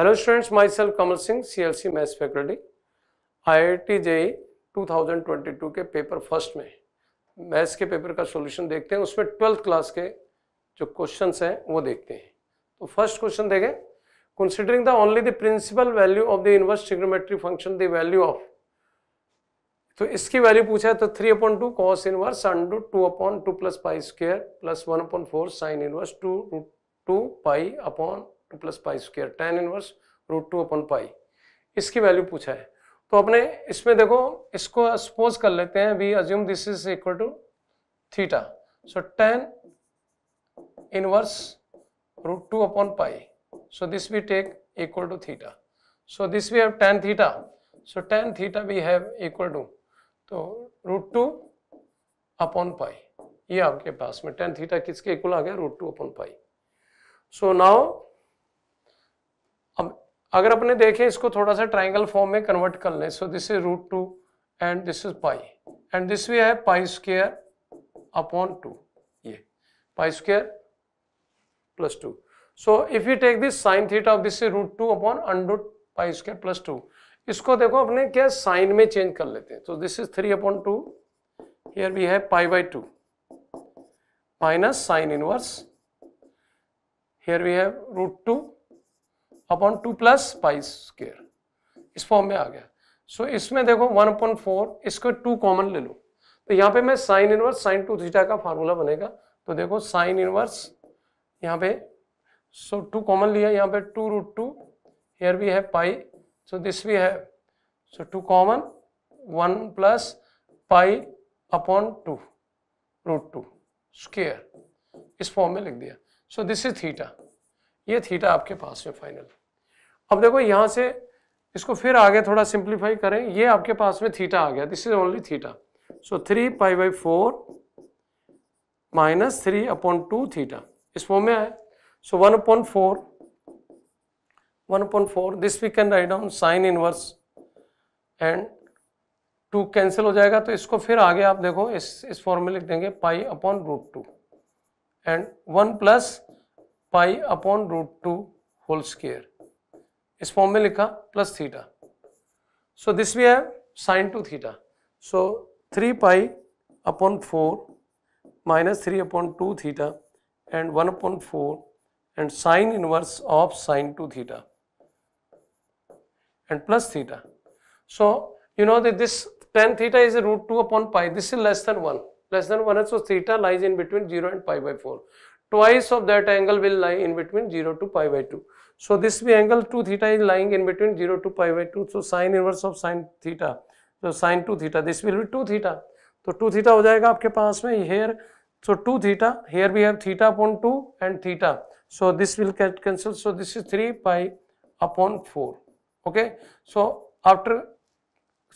Students my Kamal Hello students, myself आई Singh, CLC Maths two thousand twenty two के paper first में maths के paper का solution देखते हैं उसमें ट्वेल्थ क्लास के जो क्वेश्चंस हैं वो देखते हैं तो फर्स्ट क्वेश्चन देखें considering the only the principal value of the inverse trigonometry function the value of तो इसकी वैल्यू पूछा है तो three upon two cos inverse under two upon two plus pi square plus one upon four sine inverse two two pi upon two plus pi square tan inverse root two upon pi इसकी value पूछा है तो अपने इसमें देखो इसको suppose कर लेते हैं we assume this is equal to theta so tan inverse root two upon pi so this we take equal to theta so this we have tan theta so tan theta we have equal to तो root two upon pi ये आपके पास में tan theta किसके equal आ गया root two upon pi so now अगर अपने देखें इसको थोड़ा सा ट्राइंगल फॉर्म में कन्वर्ट कर लें so this is root two and this is pi and this भी है पाई स्क्र अपॉन टू ये pi square plus two so if you take this sine theta of this is root two upon under root pi square plus two इसको देखो अपने क्या sign में change कर लेते हैं तो this is three upon two here भी है pi by two minus sine inverse here we have root two upon two plus pi square इस फॉर्म में आ गया सो so, इसमें देखो वन अपॉन फोर इसको टू कॉमन ले लो तो यहाँ पे मैं sine inverse sine two theta का फार्मूला बनेगा तो देखो साइन इनवर्स यहाँ पे सो टू कॉमन लिया यहाँ पे टू रूट टू हेयर भी है पाई सो दिस भी है so two common one plus pi upon two root two square इस फॉर्म में लिख दिया सो दिस इज थीटा ये थीटा आपके पास में फाइनल अब देखो यहां से इसको फिर आगे थोड़ा सिंप्लीफाई करें ये आपके पास में थीटा आ गया this is only theta so three pi by four minus three upon two theta इस फॉर्म में आए so one upon four one upon four this we can write down sine inverse and two cancel हो जाएगा तो इसको फिर आगे आप देखो इस इस फॉर्म में लिख देंगे pi upon root two and one plus pi upon root two whole square Is form plus theta. So this we have sine to theta. So three pi upon four minus three upon two theta and one upon four and sine inverse of sine to theta and plus theta. So, you know that this tan theta is root 2 upon pi. This is less than 1. Less than 1. So, theta lies in between 0 and pi by 4. Twice of that angle will lie in between 0 to pi by 2. So this be angle 2 theta is lying in between 0 to pi by 2. So sin inverse of sin theta. So sin 2 theta. This will be 2 theta. so 2 theta ho jayega aapke paas mein here. So 2 theta. Here we have theta upon 2 and theta. So this will get cancelled. So this is 3 pi upon 4. Okay. So after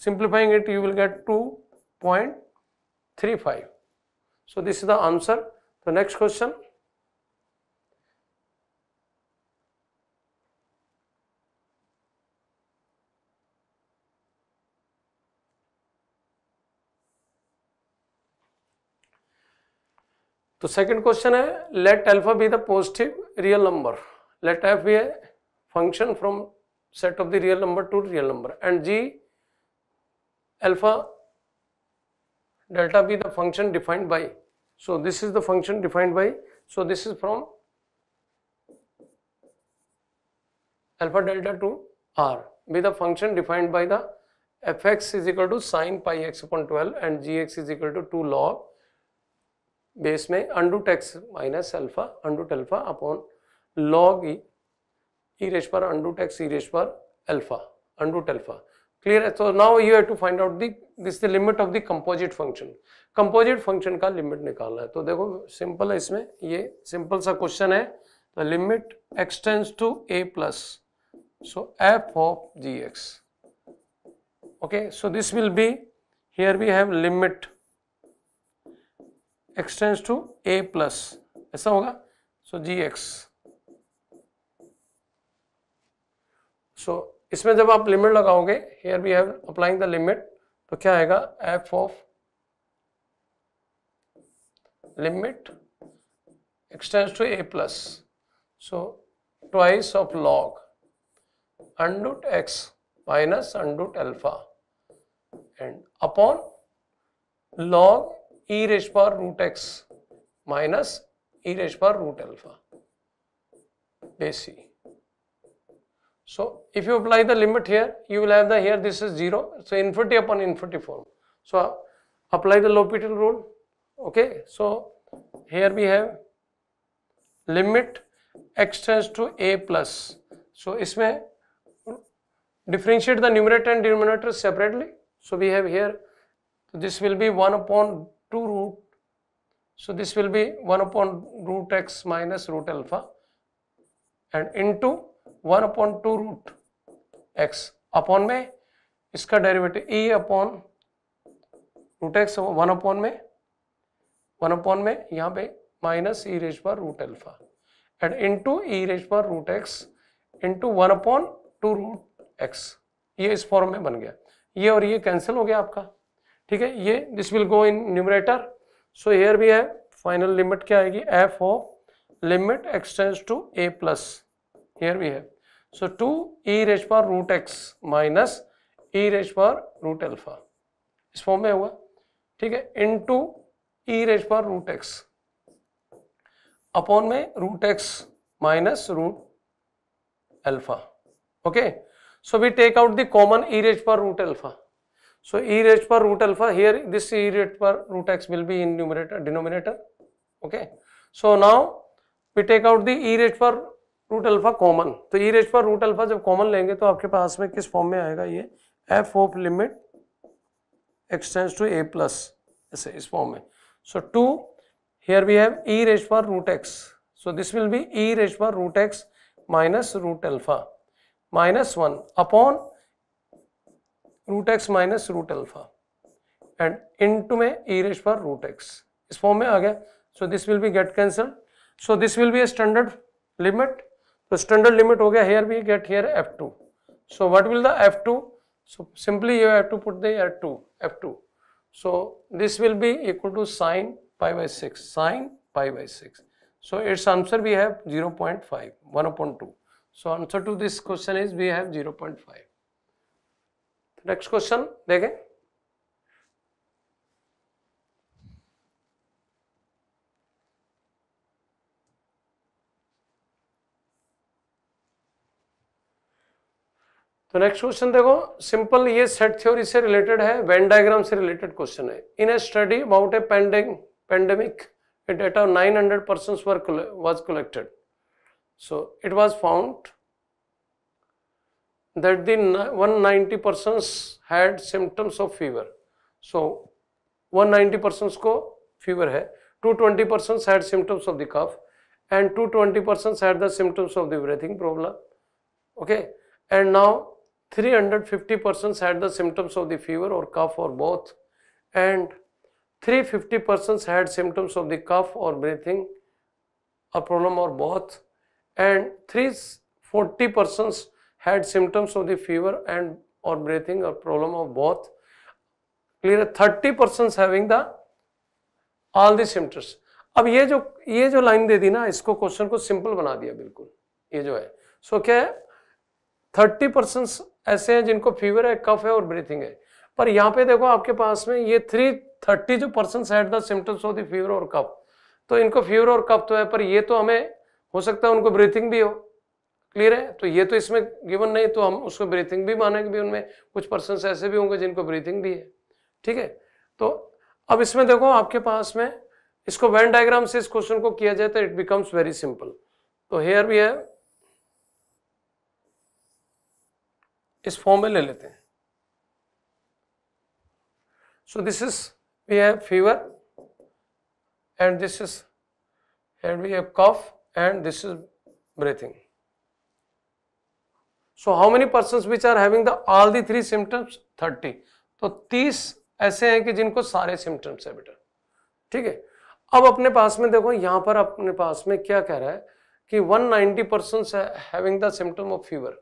simplifying it you will get 2.35. So this is the answer. so next question. So second question है let alpha be the positive real number let f be a function from set of the real number to real number and g alpha delta be the function defined by so this is the function defined by so this is from alpha delta to r be the function defined by the fx is equal to sine pi x upon 12 and gx is equal to 2 log base में under x minus alpha under root alpha upon log e raise power अंडूट x ई raise पर alpha under root alpha clear है तो now you have to find out the this the limit of the composite function composite function का limit निकालना है तो देखो simple है इसमें ये सिंपल सा क्वेश्चन है the limit x tends to a plus so f of g x okay so this will be here we have limit x tends to a plus ऐसा होगा सो जी एक्स सो इसमें जब आप लिमिट लगाओगे here we have applying the limit तो क्या आएगा f of limit x tends to a plus so twice of log under root x minus under root alpha and upon log e raised power root x minus e raised power root alpha base e. So, if you apply the limit here, you will have the here this is 0. So, infinity upon infinity form. So, apply the L'Hopital rule. Okay. So, here we have limit x tends to a plus. So, इसमें differentiate the numerator and denominator separately. So, we have here this will be 1 upon 2 root. So, this will be 1 upon root x minus root alpha and into 1 upon 2 root x upon में इसका derivative e upon root x one upon में one upon में यहाँ पे minus e raise power root alpha and into e raise power root x into one upon two root x ये इस form में बन गया ये और ये कैंसिल हो गया आपका ठीक है ये this will go in numerator so here भी है फाइनल लिमिट क्या आएगी f of limit x tends to a plus here भी है so two e raise power root x minus e raise power root alpha इस फॉर्म में हुआ ठीक है into e raise power root x upon में root x minus root alpha okay so we take out the common e raise power root alpha So e raised power root alpha here this e raised power root x will be in numerator denominator. Okay. So now we take out the e raised power root alpha common. तो e raised power root alpha jab common lenge to aapke paas mein kis form mein aayega ye f of limit x tends to a plus aise is form mein So 2 here we have e raised power root x. So this will be e raised power root x minus root alpha minus 1 upon root x minus root alpha and into में e raise power root x इस form में आ गया so this will be get cancel so this will be a standard limit तो standard limit हो गया here be get here f two so what will the f two so simply you have to put the air to f two so this will be equal to sign five by six sine five by six so it's answer we have zero point five one point two so answer to this question is we have zero point five next question देखें तो next question देखो simple ये set theory से related है Venn diagram से related question है in a study about a pandemic data data of 900 persons were was collected so it was that the 190 persons had symptoms of fever. So 190 persons ko fever hai. 220 persons had symptoms of the cough and 220 persons had the symptoms of the breathing problem okay and now 350 persons had the symptoms of the fever or cough or both and 350 persons had symptoms of the cough or breathing a problem or both and 340 persons had symptoms of the fever and or breathing or problem of both. Clear 30 persons having the all the symptoms. अब ये जो ये जो line दे दी ना इसको question को simple बना दिया बिल्कुल ये जो है सो so, क्या है थर्टी परसेंट ऐसे हैं जिनको फीवर है कफ है और ब्रीथिंग है पर यहाँ पे देखो आपके पास में ये थ्री थर्टी जो percent had the symptoms of the fever और कफ तो इनको फीवर और कफ तो है पर ये तो हमें हो सकता है उनको ब्रीथिंग भी हो क्लियर है तो ये तो इसमें गिवन नहीं तो हम उसको ब्रीथिंग भी मानेंगे भी उनमें कुछ पर्सन ऐसे भी होंगे जिनको ब्रीथिंग भी है ठीक है तो अब इसमें देखो आपके पास में इसको वेन डायग्राम से इस क्वेश्चन को किया जाए तो इट बिकम्स वेरी सिंपल तो हेयर भी है इस फॉर्म में ले लेते हैं so this is we have fever and this is and we have cough and this is breathing so how many person which are having the all the three symptoms thirty तो तीस ऐसे हैं कि जिनको सारे सिम्टम्स है बेटा ठीक है अब अपने पास में देखो यहां पर अपने पास में क्या कह रहा है कि 190 ninety percent having the symptom of fever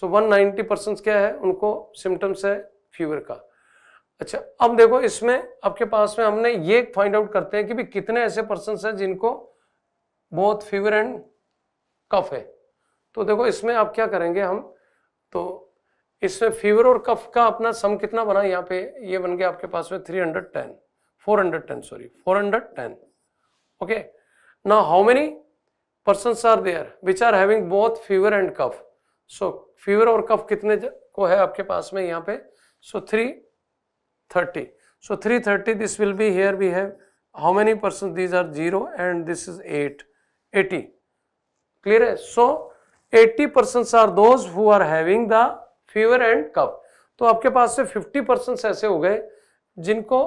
so 190 ninety क्या है उनको सिम्टम्स है फीवर का अच्छा अब देखो इसमें आपके पास में हमने ये फाइंड आउट करते हैं कि भी कितने ऐसे पर्सन हैं जिनको बहुत फीवर एंड कफ है तो देखो इसमें आप क्या करेंगे हम तो इसमें फीवर और कफ का अपना सम कितना बना यहाँ पे ये बन गया आपके पास में three hundred ten four hundred ten sorry four hundred ten okay ना how many person are there which are having both fever and cough so fever और कफ कितने को है आपके पास में यहाँ पे so three thirty so three thirty this will be here we have how many person these are zero and this is eight eighty clear है so so, eighty percent are those who are having the fever and cough तो आपके पास से fifty percent ऐसे हो गए जिनको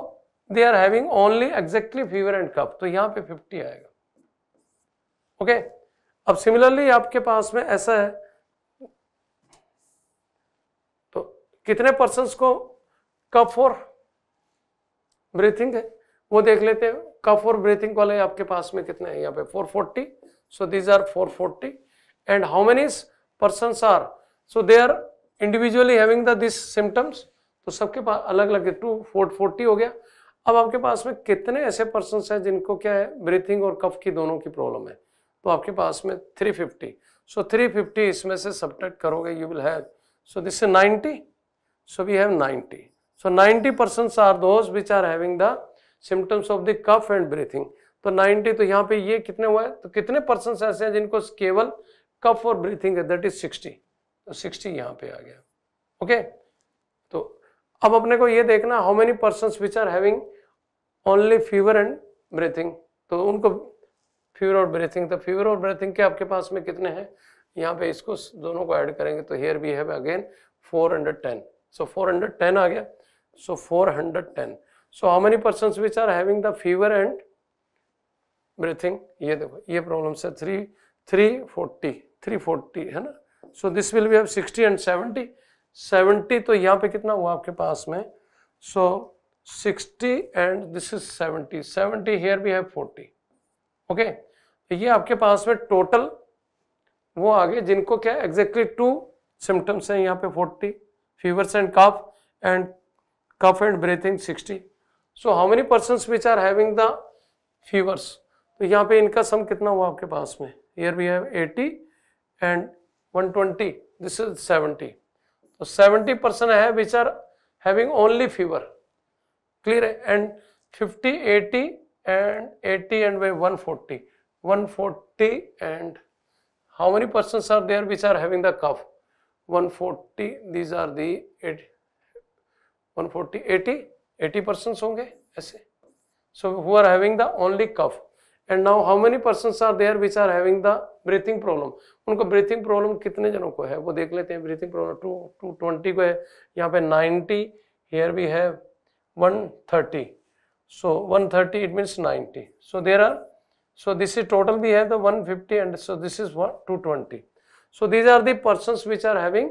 they are having only exactly fever and cough तो यहां पे फिफ्टी आएगा ओके okay? अब सिमिलरली आपके पास में ऐसा है तो कितने पर्सन को कप और ब्रीथिंग है वो देख लेते हैं कफ और ब्रीथिंग वाले आपके पास में कितने हैं यहाँ पे 440 so these are 440 and how many persons are so they are individually having the this symptoms तो सबके पास अलग अलग टू फोर्ट फोर्टी हो गया अब आपके पास में कितने ऐसे पर्सन हैं जिनको क्या है ब्रीथिंग और कफ की दोनों की प्रॉब्लम है तो आपके पास में थ्री सो थ्री फिफ्टी इसमें से सब्ट्रैक्ट करोगे you will have so this is so we have ninety so ninety person are those which are having the symptoms of the cough and breathing तो 90 तो यहाँ पे ये कितने हुआ है तो कितने पर्सन ऐसे हैं जिनको केवल cough for breathing that is 60 तो 60 यहाँ पे आ गया ओके तो अब अपने को ये देखना how many person which are having only fever and breathing तो उनको फीवर और ब्रीथिंग तो फीवर और ब्रीथिंग के आपके पास में कितने हैं यहाँ पे इसको दोनों को ऐड करेंगे तो हेयर बी है अगेन 410 सो so 410 आ गया so so 410 so how many person which are having the fever and breathing ये देखो ये प्रॉब्लम से थ्री थ्री फोर्टी 340 है ना so this will be have 60 and 70 70 तो यहाँ पे कितना हुआ आपके पास में so so, 60 and this is 70 70 here भी है 40 ओके okay? तो ये आपके पास में टोटल वो आ गए जिनको क्या एग्जैक्टली टू सिम्टम्स हैं यहाँ पे 40 fevers and cough and cough and breathing 60 so how many person which are having the fevers तो यहाँ पे इनका सम कितना हुआ आपके पास में here we have 80 and 120 this is 70 so 70 percent have which are having only fever clear and 50 80 and 80 and 140 140 and how many persons are there which are having the cough 140 these are the 8 140 80 80 persons honge aise so who are having the only cough and now how many person are there which are having the breathing problem उनको breathing problem कितने जनों को है वो देख लेते हैं breathing problem two two twenty को है यहाँ पे ninety here we have one thirty so one thirty it means ninety so there are so so this is total we have the 150 and so this is what 220 so these are the which are having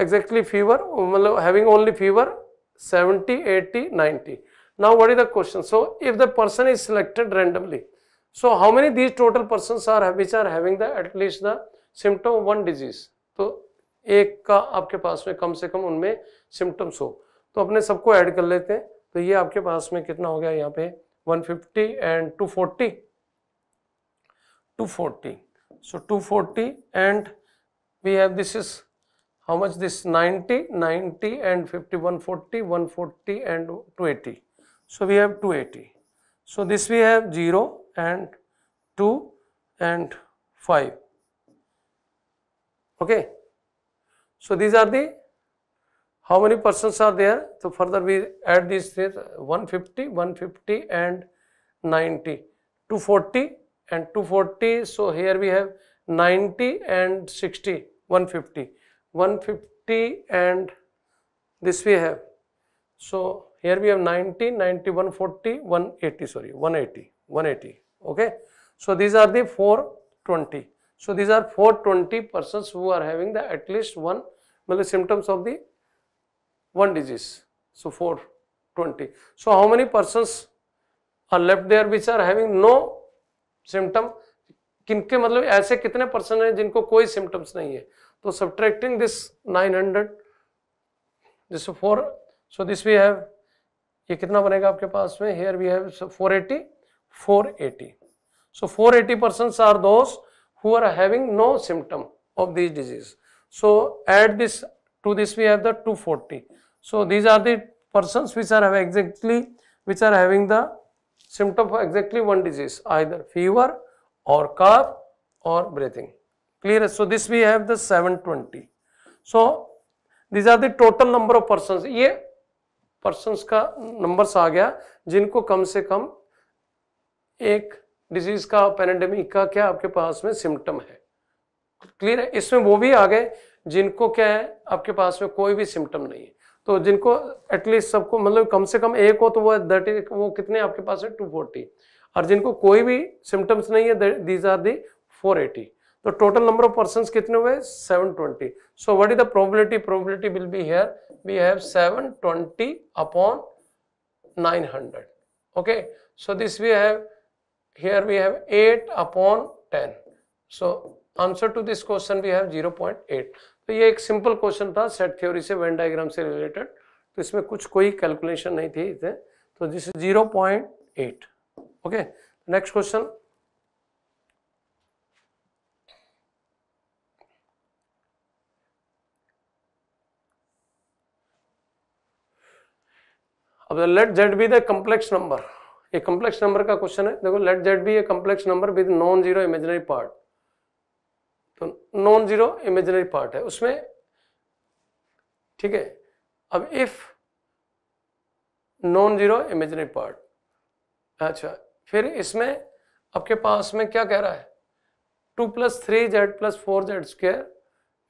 exactly fever मतलब having only fever seventy eighty ninety Now what is the question? So if the person is selected randomly, so how many these total persons are which are having the at least the symptom of one disease? तो एक ka आपके पास mein kam se kam unme symptoms ho तो apne sabko add kar lete hain तो ye आपके पास mein कितना ho gaya yahan pe 150 and 240 240 so 240 and we have this is how much this 90 90 and 50 140 140 and 280 So we have 280. So this we have 0 and 2 and 5. Okay. So these are the how many persons are there? So further we add these 150, 150 and 90, 240 and 240. So here we have 90 and 60, 150, 150 and this we have. So here we have 90 90 140 180 sorry 180 180 okay so these are the 420 so these are 420 persons who are having the at least one well, symptoms of the one disease so 420 so how many persons are left there which are having no symptom किनके मतलब ऐसे कितने person हैं जिनको कोई symptoms नहीं है तो subtracting this 900 this four so this we have ये कितना बनेगा आपके पास में here we have 480 480 so four eighty person are those who are having no symptom of this disease so add this to this we have the 240 so these are persons which are exactly which are having the symptom of exactly one disease either fever और cough और breathing clear है so this we have the seven twenty so these are total number of person ये person का numbers आ गया जिनको कम से कम एक डिजीज का पेनेडेमिक का क्या आपके पास में सिम्टम है क्लियर है इसमें वो भी आ गए जिनको क्या है आपके पास में कोई भी सिम्टम नहीं है तो जिनको एटलीस्ट सबको मतलब कम से कम एक हो तो वो दट इज वो कितने आपके पास है टू फोर्टी और जिनको कोई भी सिम्टम्स नहीं है these are the four eighty तो टोटल नंबर ऑफ पर्सन कितने हुए 720 so what is the probability probability will be here we have 720 upon 900 okay so this we have here we have 8 upon 10 so answer to this question we have 0.8 तो ये एक simple question था set theory से Venn diagram से related तो इसमें कुछ कोई कैलकुलेशन नहीं थी तो this is eight okay next question अब let z be the complex number ये कम्प्लेक्स नंबर का क्वेश्चन है देखो let z be a complex number with non zero imaginary part तो नॉन जीरो इमेजनरी पार्ट है उसमें ठीक है अब if non zero imaginary part अच्छा फिर इसमें आपके पास में क्या कह रहा है two plus three z plus four z square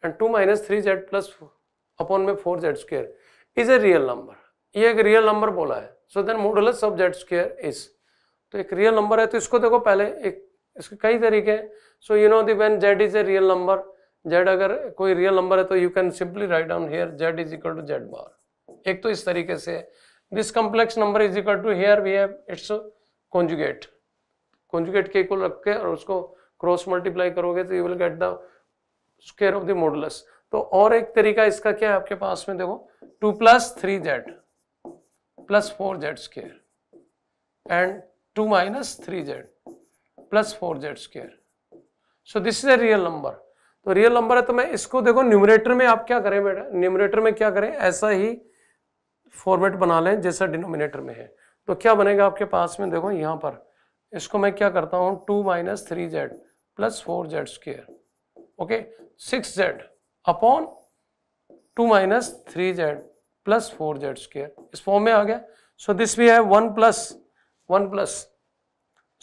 and two minus three z plus upon में four z square is a real number ये एक रियल नंबर बोला है so then modulus of z square is तो एक real number है तो इसको देखो पहले एक इसके कई तरीके हैं so you know the when z is a real number z अगर कोई रियल नंबर है तो you can simply write down here z is equal to z bar एक तो इस तरीके से this complex number is equal to here we have its conjugate conjugate के इक्वल रख के और उसको क्रॉस मल्टीप्लाई करोगे तो you will get the square of the modulus तो और एक तरीका इसका क्या है आपके पास में देखो two plus three z plus four z square and two minus three z plus four z square so this is a real number तो रियल नंबर है तो मैं इसको देखो न्यूमरेटर में आप क्या करें बेटा न्यूमरेटर में क्या करें ऐसा ही फॉर्मेट बना लें जैसा डिनोमिनेटर में है तो क्या बनेगा आपके पास में देखो यहाँ पर इसको मैं क्या करता हूँ two minus three z plus four z square okay six z upon two minus three z plus four z square इस फॉर्म में आ गया so this we have one plus one plus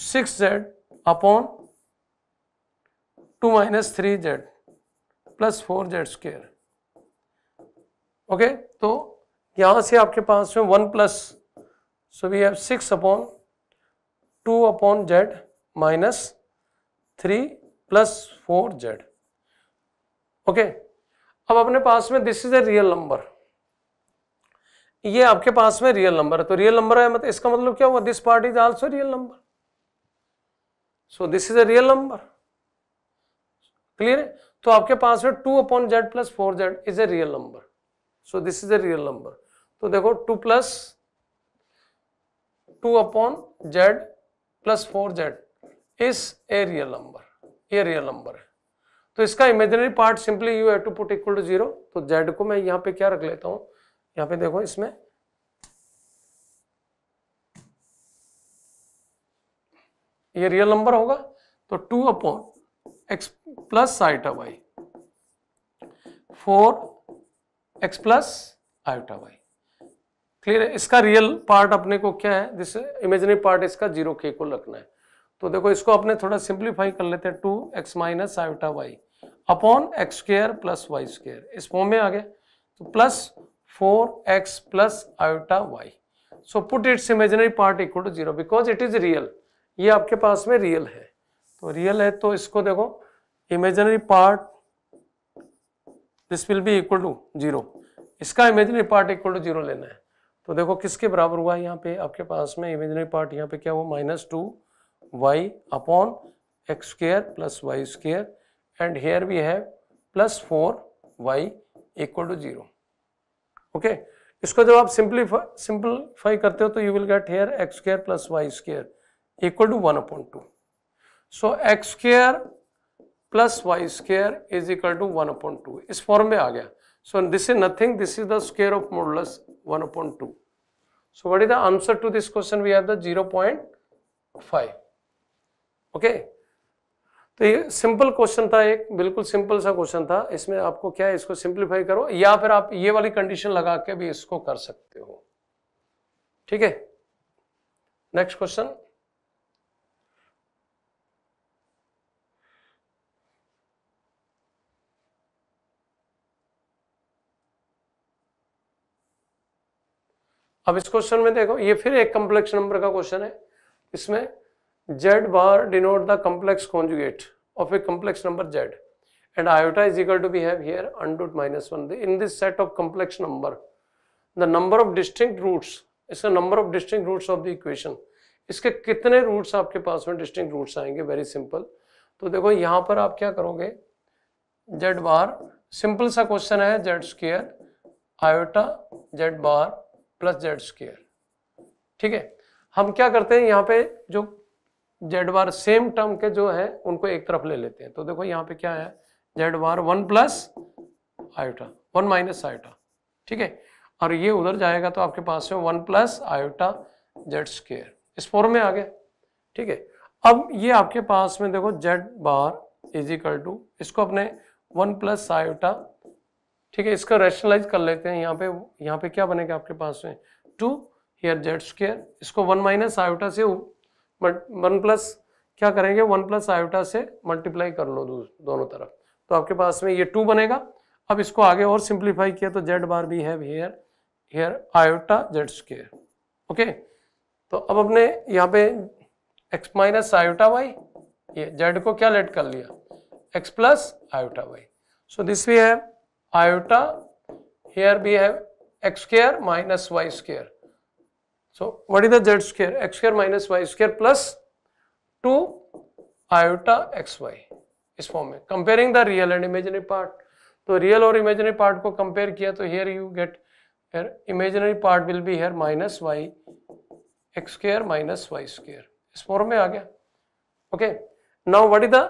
six z upon two minus three z plus four z square okay तो यहां से आपके पास में one plus so we have six upon two upon z minus three plus four Z okay अब अपने पास में this is a real number ये आपके पास में रियल नंबर है तो रियल नंबर है मतलब इसका मतलब क्या हुआ this part is also real number so this is a real number clear है तो आपके पास में two upon z plus four z is a real number so this is a real number तो देखो two plus two upon z plus four z is a real number ये real number है तो इसका imaginary part simply you have to put equal to zero तो Z को मैं यहाँ पे क्या रख लेता हूँ यहाँ पे देखो इसमें ये रियल नंबर होगा तो two upon x plus iota y four x plus iota y clear है इसका रियल पार्ट अपने को क्या है दिस इमेजिनरी पार्ट इसका जीरो के को रखना है तो देखो इसको अपने थोड़ा सिंप्लीफाई कर लेते हैं two x minus iota y upon x square plus y square इस फॉर्म में आ गया तो plus four x plus iota y so put its imaginary part equal to zero because it is real ये आपके पास में रियल है तो रियल है तो इसको देखो imaginary part this will be equal to zero इसका imaginary part equal to zero लेना है तो देखो किसके बराबर हुआ यहाँ पे आपके पास में इमेजनरी पार्ट यहाँ पे क्या हुआ minus two y upon x square plus y square and here we have plus four y equal to zero okay okay? इसको जब आप सिंप्लीफाई सिंपलीफाई करते हो तो you will get here x square plus y square equal to one upon two so x square plus y square is equal to one upon two इस form में आ गया so this is nothing this is the square of modulus one upon two so what is the answer to this question we have the zero point five okay तो ये simple question था एक बिल्कुल simple सा question था इसमें आपको क्या है इसको सिंप्लीफाई करो या फिर आप ये वाली कंडीशन लगा के भी इसको कर सकते हो ठीक है नेक्स्ट क्वेश्चन अब इस क्वेश्चन में देखो ये फिर एक कॉम्प्लेक्स नंबर का क्वेश्चन है इसमें z bar denote the complex conjugate of a complex number z and iota is equal to be have here underroot minus one in this set of complex number the number of distinct roots is number of distinct roots of the equation इसके कितने roots आपके पास में distinct roots आएंगे very simple तो देखो यहाँ पर आप क्या करोगे जेड बार सिंपल सा क्वेश्चन है Z square iota z bar plus z square ठीक है हम क्या करते हैं यहाँ पे जो जेड बार सेम टर्म के जो है उनको एक तरफ ले लेते हैं तो देखो यहाँ पे क्या है z bar one plus iota one minus iota ठीक है और ये उधर जाएगा तो आपके पास में one plus iota z square इस फॉर्म में आ गया ठीक है अब ये आपके पास में देखो z bar is equal to इसको अपने वन प्लस आयोटा ठीक है इसका रेशनलाइज कर लेते हैं यहाँ पे यहाँ पे क्या बनेगा आपके पास में टू हियर जेड स्केयर इसको वन माइनस आयोटा से वन प्लस क्या करेंगे वन प्लस आयोटा से मल्टीप्लाई कर लो दोनों तरफ तो आपके पास में ये टू बनेगा अब इसको आगे और सिंप्लीफाई किया तो जेड बार भी है here here iota z square okay तो अब अपने यहाँ पे एक्स माइनस आयोटा वाई ये जेड को क्या लेट कर लिया x plus iota y so this we have iota here भी have x square minus y square So what is the z square? x square minus y square plus 2 iota xy इस form में comparing the real and imaginary part तो real और imaginary part को compare किया तो here you get imaginary part will be here minus y x square minus y square इस form में आ गया okay now what is the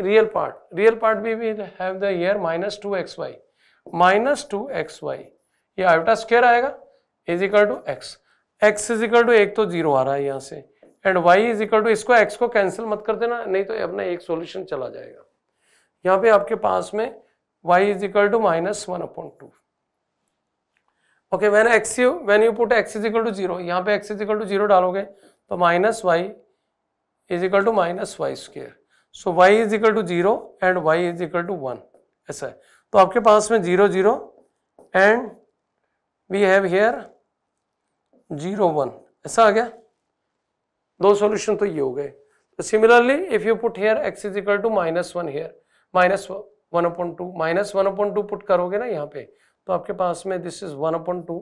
real part real part भी we have the here minus two x y minus two x y ये iota square आएगा is equal to x x is equal to एक तो zero आ रहा है यहाँ से and y is equal to इसको एक्स को कैंसिल मत कर देना नहीं तो अपना एक सोल्यूशन चला जाएगा यहाँ पे आपके पास में y is equal to minus one upon two okay when x you when you put x is equal to zero यहाँ पे x is equal to zero डालोगे तो minus y is equal to minus y square so y is equal to zero and y is equal to one ऐसा है तो आपके पास में zero zero and we have here zero one ऐसा आ गया दो सॉल्यूशन तो ये हो गए similarly if you put here x is equal to minus one here minus one upon two minus one upon two put करोगे ना यहाँ पे तो आपके पास में this is one upon two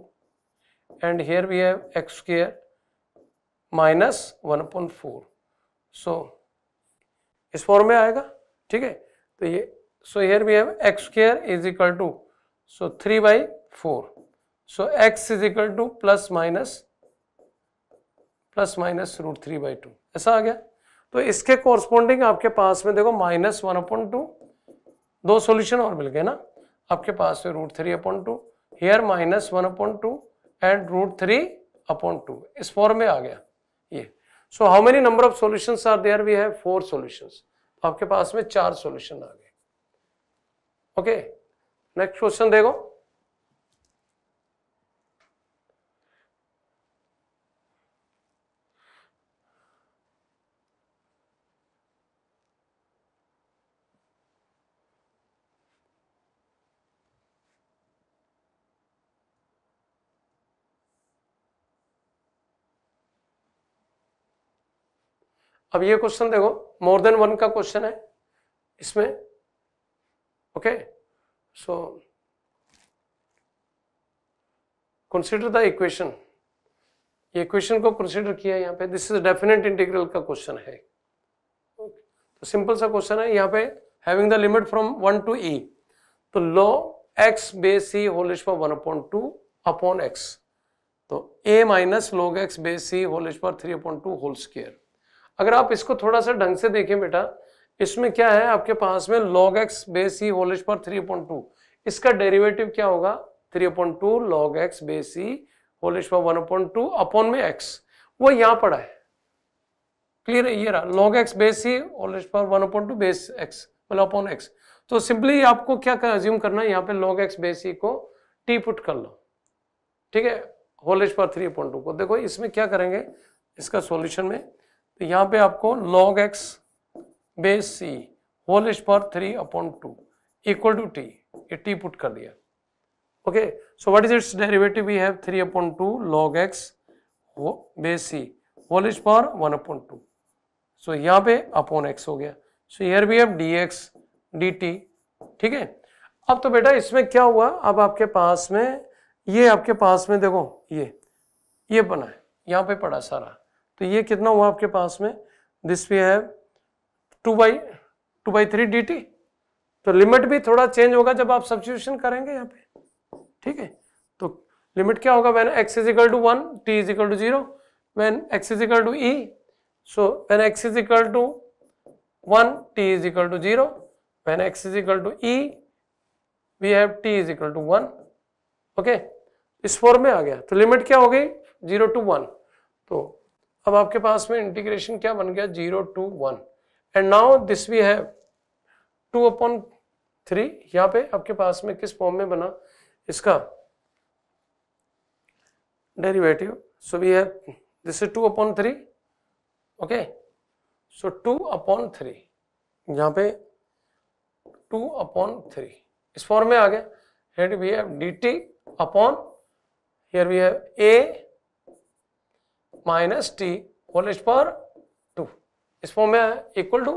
and here we have x square minus one upon four so इस form में आएगा ठीक है तो ये so here we have x square is equal to so three by four So x is equal to plus minus plus minus root three by two ऐसा आ गया तो इसके कोरस्पॉन्डिंग आपके पास में देखो माइनस वन अपॉइंट टू दो सोल्यूशन और मिल गए ना आपके पास में root three upon two here minus one upon two and root three upon two इस फॉर्म में आ गया ये so how many number of solution are there we है फोर सोल्यूशन आपके पास में चार सोल्यूशन आ गए ओके नेक्स्ट क्वेश्चन देखो अब ये क्वेश्चन देखो मोर देन वन का क्वेश्चन है इसमें okay so consider the equation ये इक्वेशन को कंसीडर किया यहाँ पे दिस इज डेफिनेट इंटीग्रल का क्वेश्चन है तो सिंपल सा क्वेश्चन है यहाँ पे having the limit from one to e तो log x base c whole is पर one upon two upon x तो a minus log x base c whole is पर three upon two whole square अगर आप इसको थोड़ा सा ढंग से देखें बेटा इसमें क्या है आपके पास में log x base e whole पर थ्री अपॉइंट टू इसका डेरिवेटिव क्या होगा three upon two log x base e whole पर वन अपॉइंट टू अपॉन में x वो यहां पड़ा है क्लियर है ये रहा log x base e whole पर one upon two base x मतलब अपॉन एक्स तो सिंपली आपको क्या अज्यूम करना है यहाँ पे log x बेस ई को टी पुट कर लो ठीक है होल पर थ्री अपॉइंट टू को देखो इसमें क्या करेंगे इसका सोल्यूशन में तो यहाँ पे आपको log x base c whole is पर three upon two equal to t ये टी पुट कर दिया okay so what is its derivative we have three upon two log x base c whole is पर one upon two so यहाँ पे upon x हो गया so here we have d x d t ठीक है अब तो बेटा इसमें क्या हुआ अब आपके पास में ये आपके पास में देखो ये ये बना है यहाँ पे पड़ा सारा तो ये कितना हुआ आपके पास में this we have two by two by three d t तो लिमिट भी थोड़ा चेंज होगा जब आप सब्सिट्यूशन करेंगे यहाँ पे ठीक है तो लिमिट क्या होगा when x is equal to one t is equal to zero when x is equal to e so when x is equal to one t is equal to zero when x is equal to e we have t is equal to one okay इस form में आ गया तो limit क्या हो गई zero to one तो अब आपके पास में इंटीग्रेशन क्या बन गया zero to one and now this we have two upon three यहाँ पे आपके पास में किस फॉर्म में बना इसका derivative so we have this is two upon three okay so two upon three यहाँ पे टू अपॉन थ्री इस फॉर्म में आ गया हेड we have d t upon here we have a minus t whole is पर two इस form में इक्वल टू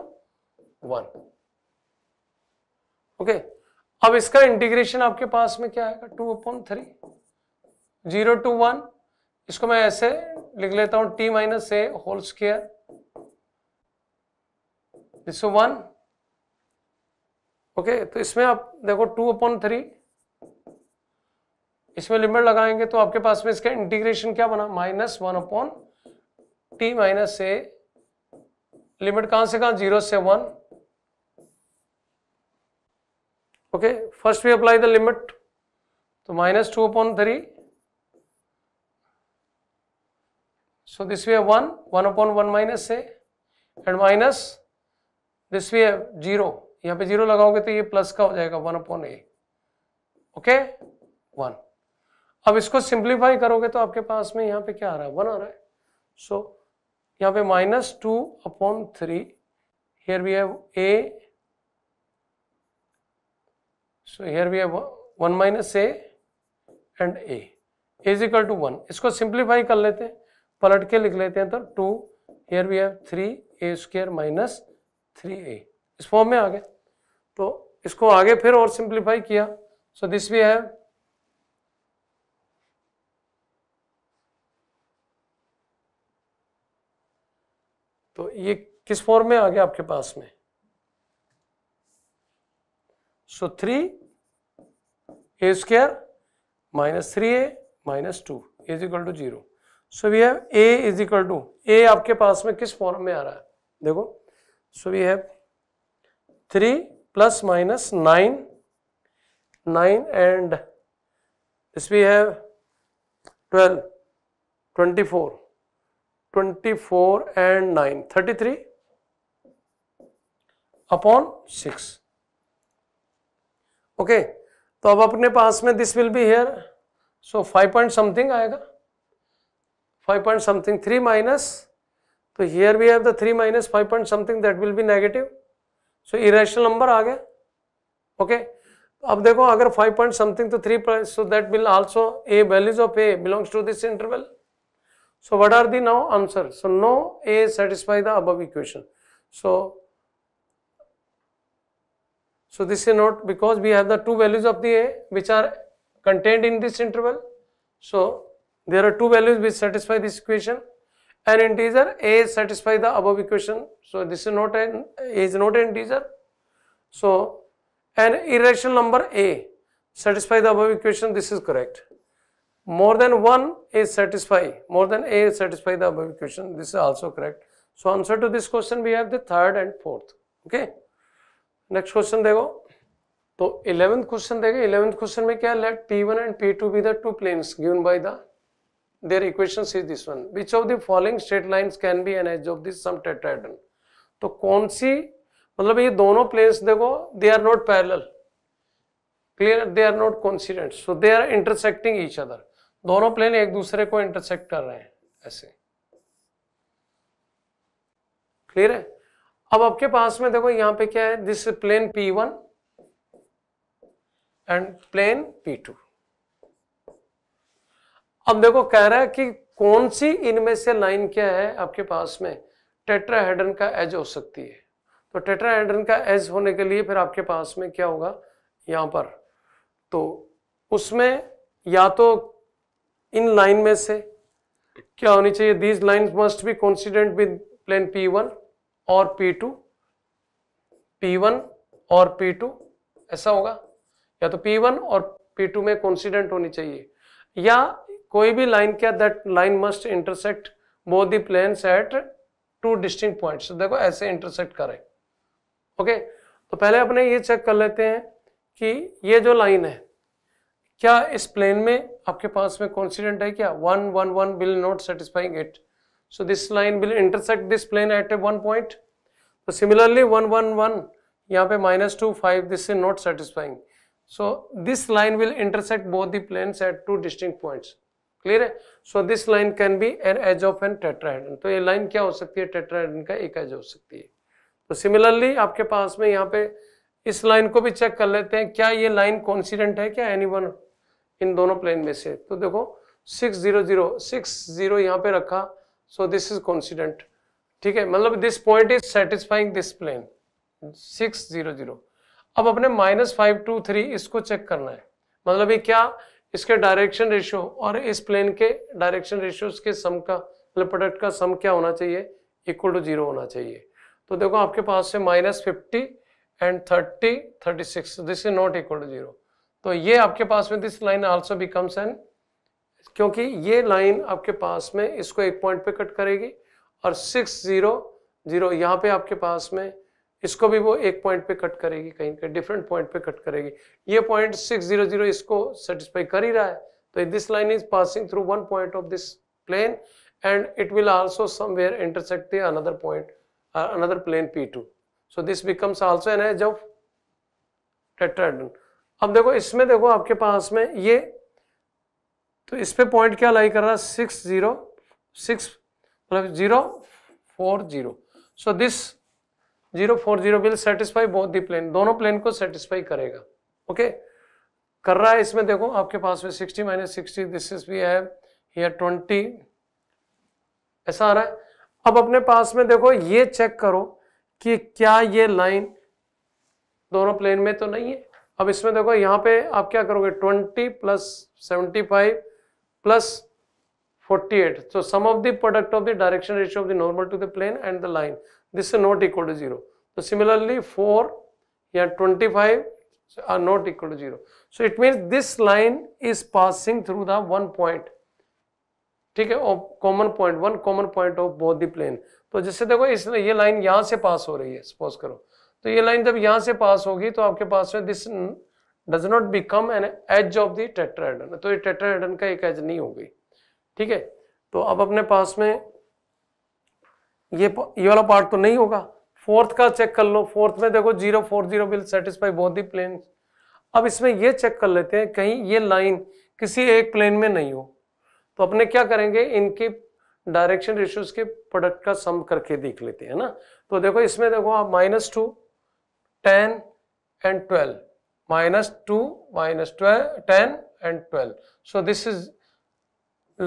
वन ओके अब इसका इंटीग्रेशन आपके पास में क्या आएगा two upon three zero to one इसको मैं ऐसे लिख लेता हूं t minus a whole square one okay तो इसमें आप देखो टू अपॉन थ्री इसमें लिमिट लगाएंगे तो आपके पास में इसका इंटीग्रेशन क्या बना minus one upon t minus a limit कहां से कहां जीरो से one okay first we apply the limit तो minus two upon three so this we have one one upon one minus a and minus this we have zero यहाँ पे zero लगाओगे तो ये प्लस का हो जाएगा one upon a okay one अब इसको सिंप्लीफाई करोगे तो आपके पास में यहाँ पे क्या आ रहा है वन आ रहा है सो so, यहाँ पे minus two upon three here we have a so here we have one minus a and a is equal to one इसको सिंप्लीफाई कर लेते हैं पलट के लिख लेते हैं तो two here we have three a square minus three a इस फॉर्म में आ गए तो इसको आगे फिर और सिंप्लीफाई किया सो दिस वी हैव तो ये किस फॉर्म में आ गया आपके पास में so three a square minus three a minus two is equal to zero so we have a is equal to a आपके पास में किस फॉर्म में आ रहा है देखो so we have three plus minus nine nine and we have twelve twenty four twenty four and nine thirty three upon six okay तो अब अपने पास में this will be here so five point something आएगा five point something three minus तो here we have the three minus five point something that will be negative so irrational number आ गया okay okay? अब देखो अगर five point something तो three so that will also a values of a belongs to this interval So what are the now answers? So no A satisfy the above equation. So, so this is not because we have the two values of the A which are contained in this interval. So there are two values which satisfy this equation an integer a satisfy the above equation so this is not an a is not an integer so an irrational number a satisfy the above equation this is correct more than 1 is satisfy more than a satisfy the above equation this is also correct so answer to this question we have the third and fourth okay next question देखो तो eleventh question देगा eleventh question में क्या let p one and P two be the two planes given by the their equations is this one which of the following straight lines can be an edge of this some tetrahedron तो कौन सी मतलब ये दोनों planes देखो they are not parallel clear they are not coincident so they are intersecting each other दोनों plane एक दूसरे को इंटरसेक्ट कर रहे हैं ऐसे क्लियर है अब आपके पास में देखो यहां पे क्या है this plane p one and plane p two अब देखो कह रहा है कि कौन सी इनमें से लाइन क्या है आपके पास में टेट्राहेड्रन का एज हो सकती है तो टेट्राहेड्रन का एज होने के लिए फिर आपके पास में क्या होगा यहां पर तो उसमें या तो इन लाइन में से क्या होनी चाहिए these line must be coincident with plane p one और पी टू पी वन और पी टू ऐसा होगा या तो पी वन और पी टू में कॉन्सिडेंट होनी चाहिए या कोई भी लाइन क्या that line must intersect both the plane at two distinct points देखो ऐसे इंटरसेक्ट करें ओके तो पहले अपने ये चेक कर लेते हैं कि ये जो लाइन है क्या इस प्लेन में आपके पास में कॉन्सिडेंट है क्या one one one will not satisfying it so this line will intersect this plane at a one point तो सिमिलरली वन वन वन यहाँ पे minus two five this is not satisfying so this line will intersect both the plane at two distinct points clear है so this line can be an edge of an tetrahedron तो ये line क्या हो सकती है tetrahedron का एक as हो सकती है तो सिमिलरली आपके पास में यहाँ पे इस लाइन को भी चेक कर लेते हैं क्या ये लाइन कॉन्सिडेंट है क्या एनी वन इन दोनों प्लेन में से तो देखो six zero zero six zero यहाँ पे रखा सो दिस इज कॉन्सिडेंट ठीक है मतलब this point is satisfying this plane six zero zero अब अपने माइनस फाइव टू थ्री इसको चेक करना है मतलब ये क्या इसके डायरेक्शन रेशियो और इस प्लेन के डायरेक्शन रेशियो के सम का मतलब प्रोडक्ट का सम क्या होना चाहिए इक्वल टू जीरो होना चाहिए तो देखो आपके पास से minus fifty and thirty thirty six this is not equal to zero तो ये आपके पास में this line also becomes an क्योंकि ये लाइन आपके पास में इसको एक पॉइंट पे कट करेगी और सिक्स जीरो जीरो यहाँ पे आपके पास में इसको भी वो एक पॉइंट पे कट करेगी कहीं कहीं डिफरेंट पॉइंट पे कट करेगी ये पॉइंट सिक्स जीरो जीरो इसको सेटिस्फाई कर ही रहा है तो this line is passing through one point of this plane and it will also somewhere intersect the another point another plane p two so this becomes also an edge of अब देखो इसमें देखो आपके पास में ये तो इस पर पॉइंट क्या लाई कर रहा है सिक्स जीरो सिक्स मतलब zero four zero so this zero four zero will satisfy both the plane दोनों प्लेन को सेटिस्फाई करेगा ओके okay? कर रहा है इसमें देखो आपके पास में sixty minus sixty this is we have here twenty ऐसा आ रहा है अब अपने पास में देखो ये चेक करो कि क्या ये लाइन दोनों प्लेन में तो नहीं है अब इसमें देखो यहाँ पे आप क्या करोगे 20 plus seventy five plus forty eight so sum of the product of the direction ratio of the normal to the plane and the line this is not equal to zero तो सिमिलरली फोर या twenty five are not equal to zero so it means this line is passing through the one point ठीक है common point one common point of both the plane तो जैसे देखो इसने ये line यहाँ से पास हो रही है सपोज करो तो ये लाइन जब यहां से पास होगी तो आपके पास में this does not become an edge of tetrahedron तो ये एडन का एक एज नहीं होगी ठीक है तो अब अपने पास में ये ये वाला पार्ट तो नहीं होगा फोर्थ का चेक कर लो फोर्थ में देखो zero four zero will satisfy both the plane अब इसमें ये चेक कर लेते हैं कहीं ये लाइन किसी एक प्लेन में नहीं हो तो अपने क्या करेंगे इनके डायरेक्शन रेशियोज के प्रोडक्ट का सम करके देख लेते हैं ना तो देखो इसमें देखो आप minus two ten and twelve minus two minus 12 10 and 12 so this is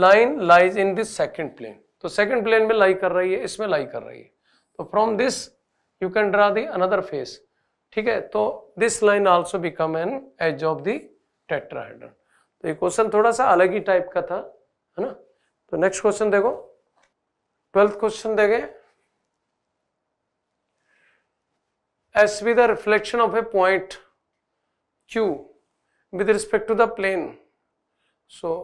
line lies in this second plane तो सेकेंड प्लेन में लाई कर रही है इसमें लाई कर रही है तो from this you can draw the another face ठीक है तो this line also become an edge of the tetrahedron तो ये क्वेश्चन थोड़ा सा अलग ही टाइप का था है ना तो नेक्स्ट क्वेश्चन देखो ट्वेल्थ क्वेश्चन देखें S be the reflection of a point Q with respect to the plane so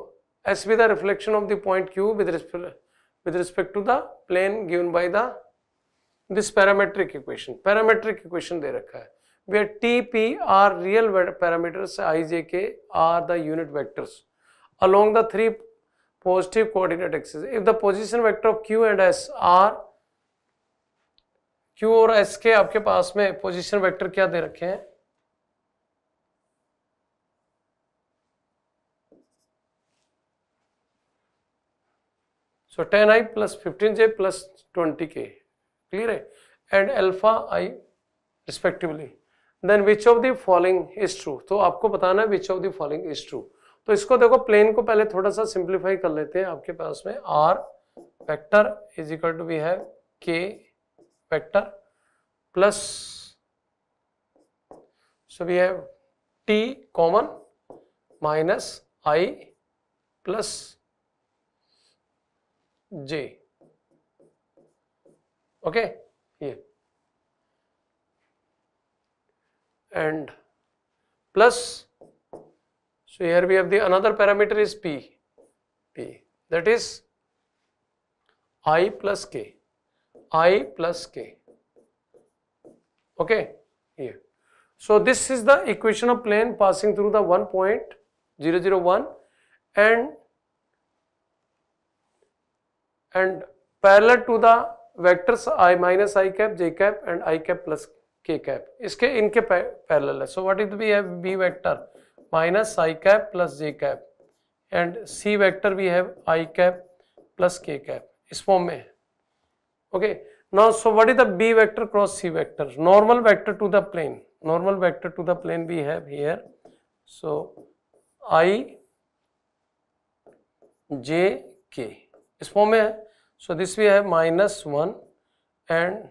S be the reflection of the point Q with with respect to the plane given by the this parametric equation parametric equation दे रखा है where t p are real parameters i j k are the unit vectors along the three positive coordinate axes if the position vector of Q and S are Q और S के आपके पास में position vector क्या दे रखे हैं so ten i plus fifteen j plus twenty k clear है and alpha i respectively then which of the following is true तो आपको बताना है which of the following is true तो इसको देखो प्लेन को पहले थोड़ा सा सिंप्लीफाई कर लेते हैं आपके पास में r vector is equal to we have k vector plus so we have t common minus i plus j okay here and plus so here we have the another parameter is p p that is i plus k i plus k. Okay, here. So this is the equation of plane passing through the 1.001 and and parallel to the vectors i minus i cap, j cap and i cap plus k cap. इसके इनके parallel है. So what it we have b vector minus i cap plus j cap and c vector we have i cap plus k cap. इस form में है. Okay. Now, so what is the B vector cross C vector? Normal vector to the plane. Normal vector to the plane we have here. So, I j k इस form में है so this we है minus one and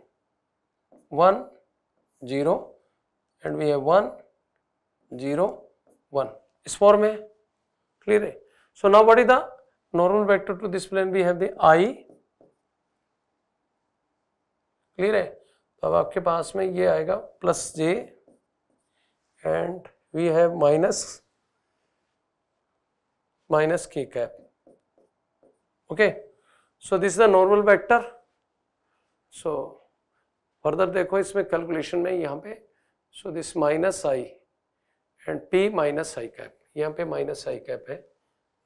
one zero and we है one zero one इस form में clear है so now what is the normal vector to this plane we have the i clear है तो अब आपके पास में ये आएगा plus j and we have minus minus k cap okay so this is the normal vector so further देखो इसमें कैलकुलेशन में यहां पे so this minus i and p minus i cap यहां पे माइनस आई कैप है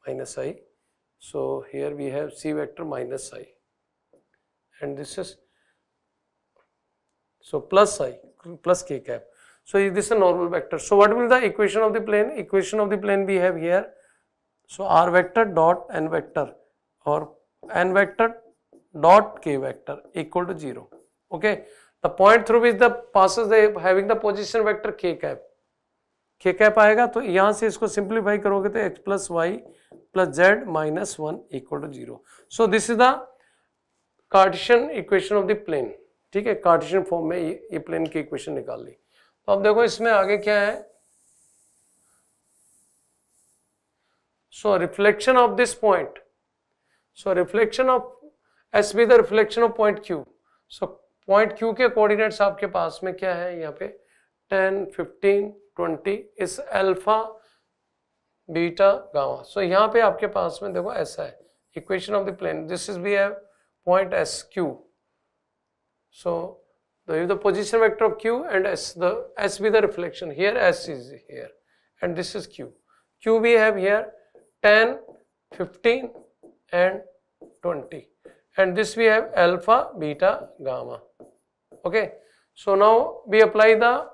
minus i so here we have c vector minus i and this is So plus i plus k cap. So this is a normal vector. So what will the equation of the plane? Equation of the plane we have here. So r vector dot n vector or n vector dot k vector equal to 0. Okay. The point through which the passes the having the position vector k cap. k cap आएगा तो यहाँ से इसको simplify करोगे तो x plus y plus z minus 1 equal to 0 so this is the cartesian equation of the plane ठीक है Cartesian form में ये, प्लेन की इक्वेशन निकाल ली तो अब देखो इसमें आगे क्या है so reflection of this point so reflection of S be the reflection of point Q so point Q के कोऑर्डिनेट्स आपके पास में क्या है यहाँ पे 10 15 20 इस अल्फा बीटा गामा सो यहाँ पे आपके पास में देखो ऐसा है equation of the plane this is B है point S Q So, the, the position vector of q and s, the s be the reflection here, s is here and this is q. q we have here 10, 15 and 20 and this we have alpha, beta, gamma. Okay. So, now we apply the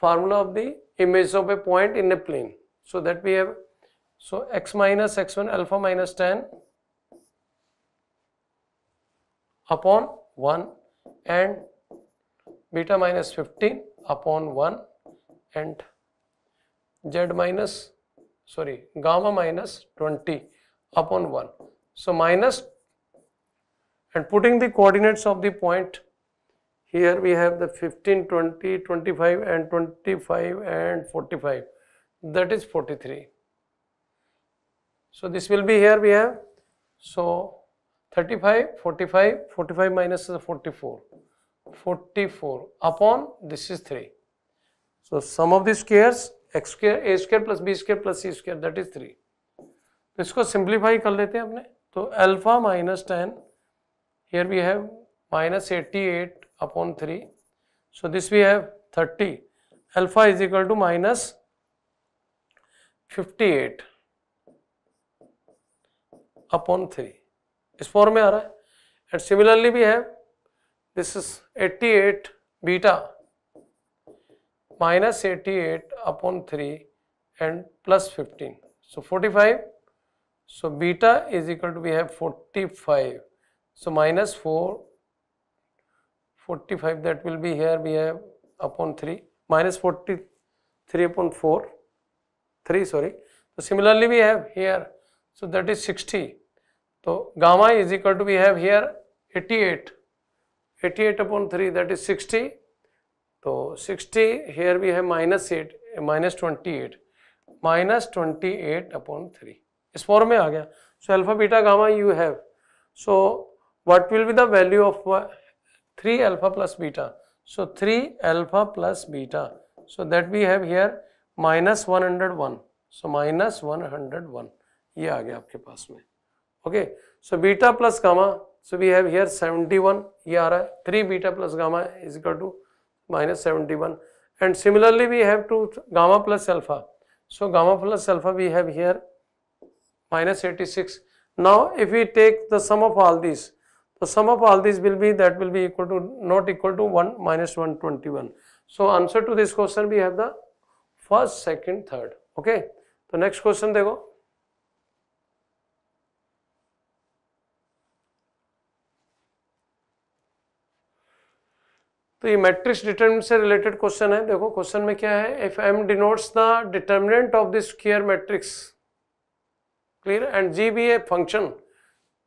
formula of the image of a point in a plane. So, that we have so x minus x1 alpha minus 10 upon 1 and beta minus 15 upon 1 and z minus sorry gamma minus 20 upon 1. So minus and putting the coordinates of the point here we have the 15, 20, 25 and 25 and 45 that is 43. So this will be here we have so thirty five forty five forty five minus forty four forty four upon this is three so sum of the squares x square a square प्लस b square plus c square that is 3 तो इसको simplify कर लेते हैं अपने तो alpha minus ten here we have minus eighty eight upon three so this we have thirty alpha is equal to minus fifty eight upon three इस form में आ रहा है एंड सिमिलरली भी है this is 88 beta minus eighty eight upon three and plus fifteen so forty five so beta is equal to we have forty five so minus four forty five that will be here we have upon three minus forty three upon four three sorry तो similarly we have here so that is sixty तो gamma is equal to we have here 88, 88 upon 3 that is 60. तो 60 है minus eight minus twenty eight minus twenty eight upon three इस form में आ गया so alpha beta gamma you have so what will be the value of three alpha plus beta so three alpha plus beta so that we have here minus one hundred one so minus one hundred one ये आ गया आपके पास में okay so beta plus gamma so we have here 71 Here 3 beta plus gamma is equal to minus 71 and similarly we have to gamma plus alpha so gamma plus alpha we have here minus 86 now if we take the sum of all these the sum of all these will be that will be equal to not equal to 1 minus 121 so answer to this question we have the first second third okay the next question go तो ये matrix determinant से related question है देखो question में क्या है if M denotes the determinant of this square matrix clear and G be a function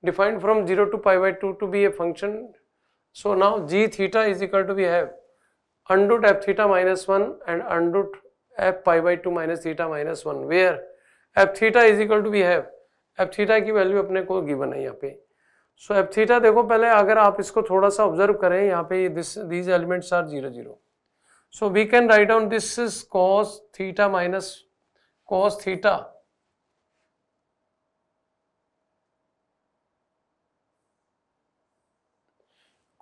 defined from zero to pi by two to be a function so now G theta is equal to be have under root F theta minus one and under root F pi by two minus theta minus one where F theta is equal to be have F theta की value अपने को given है यहाँ पे सो F theta देखो पहले अगर आप इसको थोड़ा सा ऑब्जर्व करें यहाँ पे this these elements are zero zero so we can write down this is cos theta minus cos theta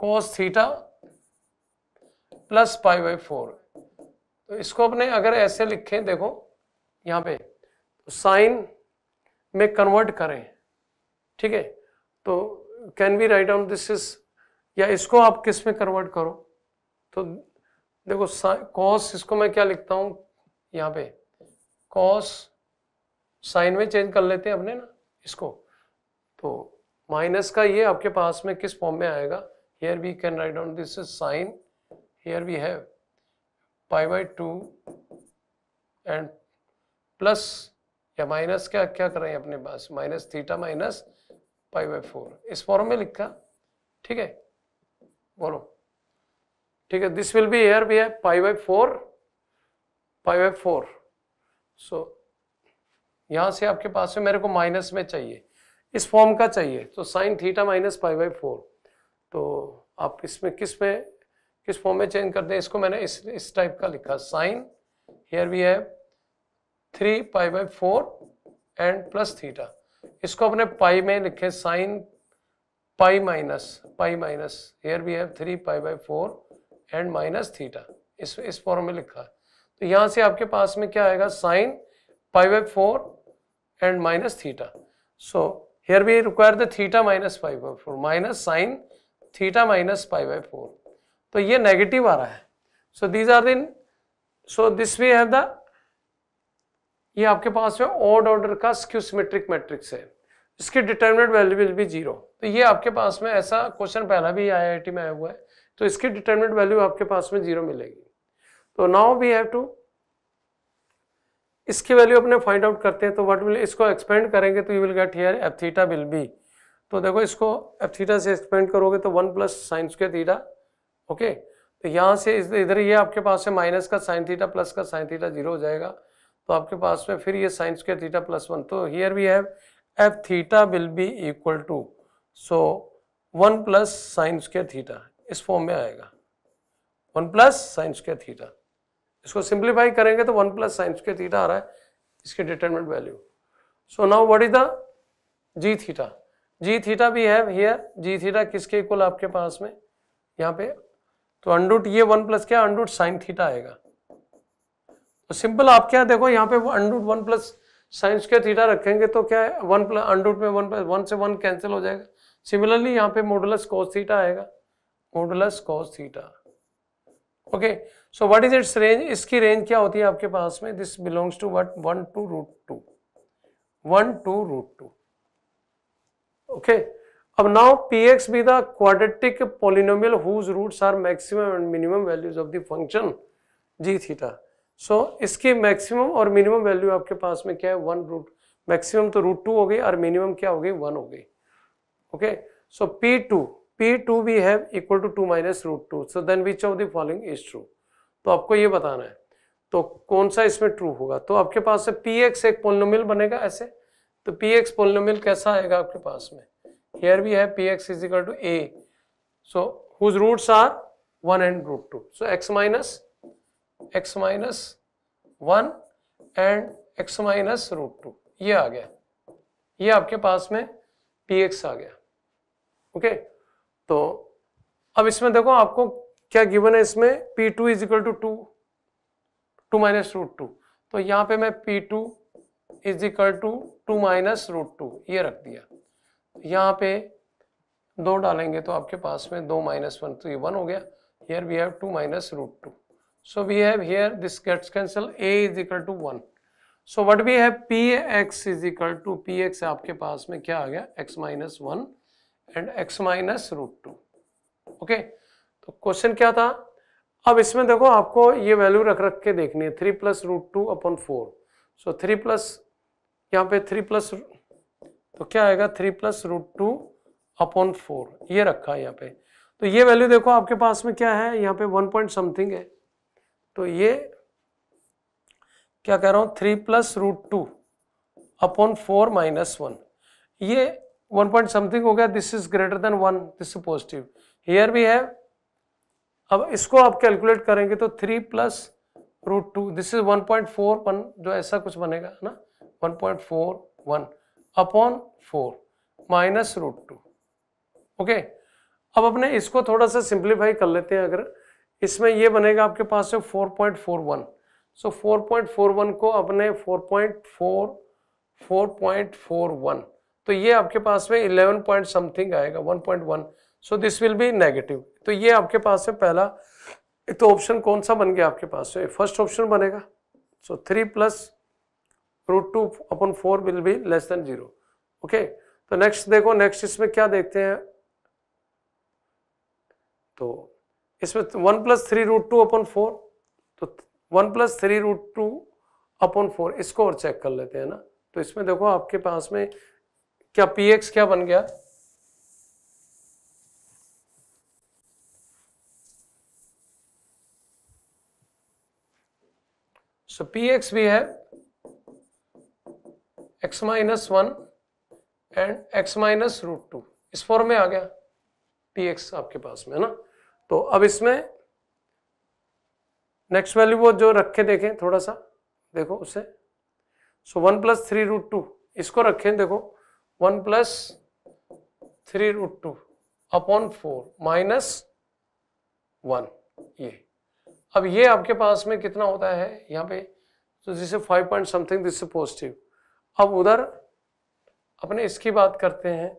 cos theta plus pi by four तो इसको अपने अगर ऐसे लिखें देखो यहाँ पे तो साइन में कन्वर्ट करें ठीक है तो can be write down this is या इसको आप किस में कन्वर्ट करो तो देखो कॉस इसको मैं क्या लिखता हूँ यहाँ पे कॉस साइन में चेंज कर लेते हैं अपने ना इसको तो माइनस का ये आपके पास में किस फॉर्म में आएगा here we can write down this is sine here we have pi by two and plus या माइनस क्या क्या कर रहे हैं अपने पास minus theta minus pi by four इस फॉर्म में लिखा ठीक है बोलो ठीक है दिस विल बी एयर भी है pi by four pi by four so यहां से आपके पास में मेरे को माइनस में चाहिए इस फॉर्म का चाहिए तो sine theta minus pi by four तो आप इसमें किस में किस फॉर्म में चेंज करते हैं इसको मैंने इस इस टाइप का लिखा sine here we have three pi by four and plus theta इसको अपने पाई में लिखे sine pi minus pi minus here we have three pi by four and minus theta इस इस फॉर्म में लिखा है तो यहाँ से आपके पास में क्या आएगा sine pi by four and minus theta so here we require the theta minus pi by 4 minus sin theta minus pi by 4 तो ये नेगेटिव आ रहा है सो these are then so this we have the ये आपके पास में odd order का स्क्यूसमेट्रिक matrix है इसकी determinant value will be zero तो ये आपके पास में ऐसा क्वेश्चन पहला भी आई में आया हुआ है तो इसकी डिटर्मिनेट वैल्यू आपके पास में जीरो मिलेगी तो नाउ वी हैव टू इसकी वैल्यू अपने फाइंड आउट करते हैं तो व्हाट विल इसको एक्सपेंड करेंगे तो you will get here F theta will be तो देखो इसको एफ थीटा से एक्सपेंड करोगे तो one plus sine theta okay तो यहाँ से इधर ये आपके पास है माइनस का साइन थीटा प्लस का साइन थीटा जीरो हो जाएगा तो आपके पास में फिर ये sine square theta plus one तो here we have F theta will be equal to so one plus sine square theta इस फॉर्म में आएगा one plus sine square theta इसको सिंप्लीफाई करेंगे तो one plus sine square theta आ रहा है इसके determinant value so now what is the ji theta G theta भी हैव हियर जी थीटा किसके इक्वल आपके पास में यहाँ पे तो अंडूट ये वन प्लस क्या अंडूट साइन थीटा आएगा तो सिंपल आप क्या देखो यहाँ पे अनरूट वन प्लस साइंस के थीटा रखेंगे तो क्या है वन प्लस अनरूट में वन प्लस वन से वन कैंसिल हो जाएगा सिमिलरली यहाँ पे मोडुलस कॉस थीटा आएगा modulus cos theta okay so what is its range इसकी रेंज क्या होती है आपके पास में this belongs to what one to root two one to root two okay अब now P X be the quadratic polynomial whose roots are maximum and minimum values of the function G theta so so, इसकी maximum और minimum value आपके पास में क्या है one root maximum तो root two हो गई और मिनिमम क्या हो गई वन हो गई okay so P two P two we have equal to two minus root two so then which of the following is true तो आपको ये बताना है तो कौन सा इसमें ट्रू होगा तो आपके पास से पी एक्स एक पोलोमिल बनेगा ऐसे तो पी एक्स पोलोमिल कैसा आएगा आपके पास में here we have P X is equal to A so whose roots are one and root two so X minus X minus one and X minus root two ये आ गया ये आपके पास में पी एक्स आ गया ओके तो अब इसमें देखो आपको क्या गिवन है इसमें P two is equal to two two minus root two तो यहां पे मैं P two is equal to two minus root two ये रख दिया यहां पे दो डालेंगे तो आपके पास में दो माइनस वन तो ये वन हो गया we have two minus root two So we have here this gets cancelled a is equal to 1. So what we have px is equal to px आपके पास में क्या आ गया x minus one and x minus root two okay तो question क्या था अब इसमें देखो आपको ये वैल्यू रख रख के देखनी है three plus root two upon four so three plus यहाँ पे थ्री प्लस तो क्या आएगा three plus root two upon four ये रखा है यहाँ पे तो ये वैल्यू देखो आपके पास में क्या है यहाँ पे वन पॉइंट समथिंग है तो ये क्या कह रहा हूं three plus root two upon four minus one ये वन पॉइंट समथिंग हो गया this is greater than one this is positive here भी है अब इसको आप कैलकुलेट करेंगे तो three plus root two this is one point four one जो ऐसा कुछ बनेगा है ना one point four one upon four minus root two okay अब अपने इसको थोड़ा सा सिंप्लीफाई कर लेते हैं अगर इसमें ये बनेगा आपके पास से 4.41 सो so 4.41 को अपने 4.4 4.41 तो ये आपके पास में 11 पॉइंट समथिंग आएगा 1.1 so this will be negative तो ये आपके पास से पहला तो ऑप्शन कौन सा बन गया आपके पास से फर्स्ट ऑप्शन बनेगा so three plus root two upon four will be less than zero okay तो नेक्स्ट देखो नेक्स्ट इसमें क्या देखते हैं तो इसमें one plus three root two upon four तो one plus three root two upon four इसको और चेक कर लेते हैं ना तो इसमें देखो आपके पास में क्या पी एक्स क्या बन गया सो पी एक्स भी है X minus one and X minus root two इस फॉर्म में आ गया पी एक्स आपके पास में है ना तो अब इसमें नेक्स्ट वैल्यू वो जो रखे देखें थोड़ा सा देखो उससे so one plus three root two इसको रखें देखो one plus three root two upon four minus one ये अब ये आपके पास में कितना होता है यहाँ पे तो जिसे five point something this positive अब उधर अपने इसकी बात करते हैं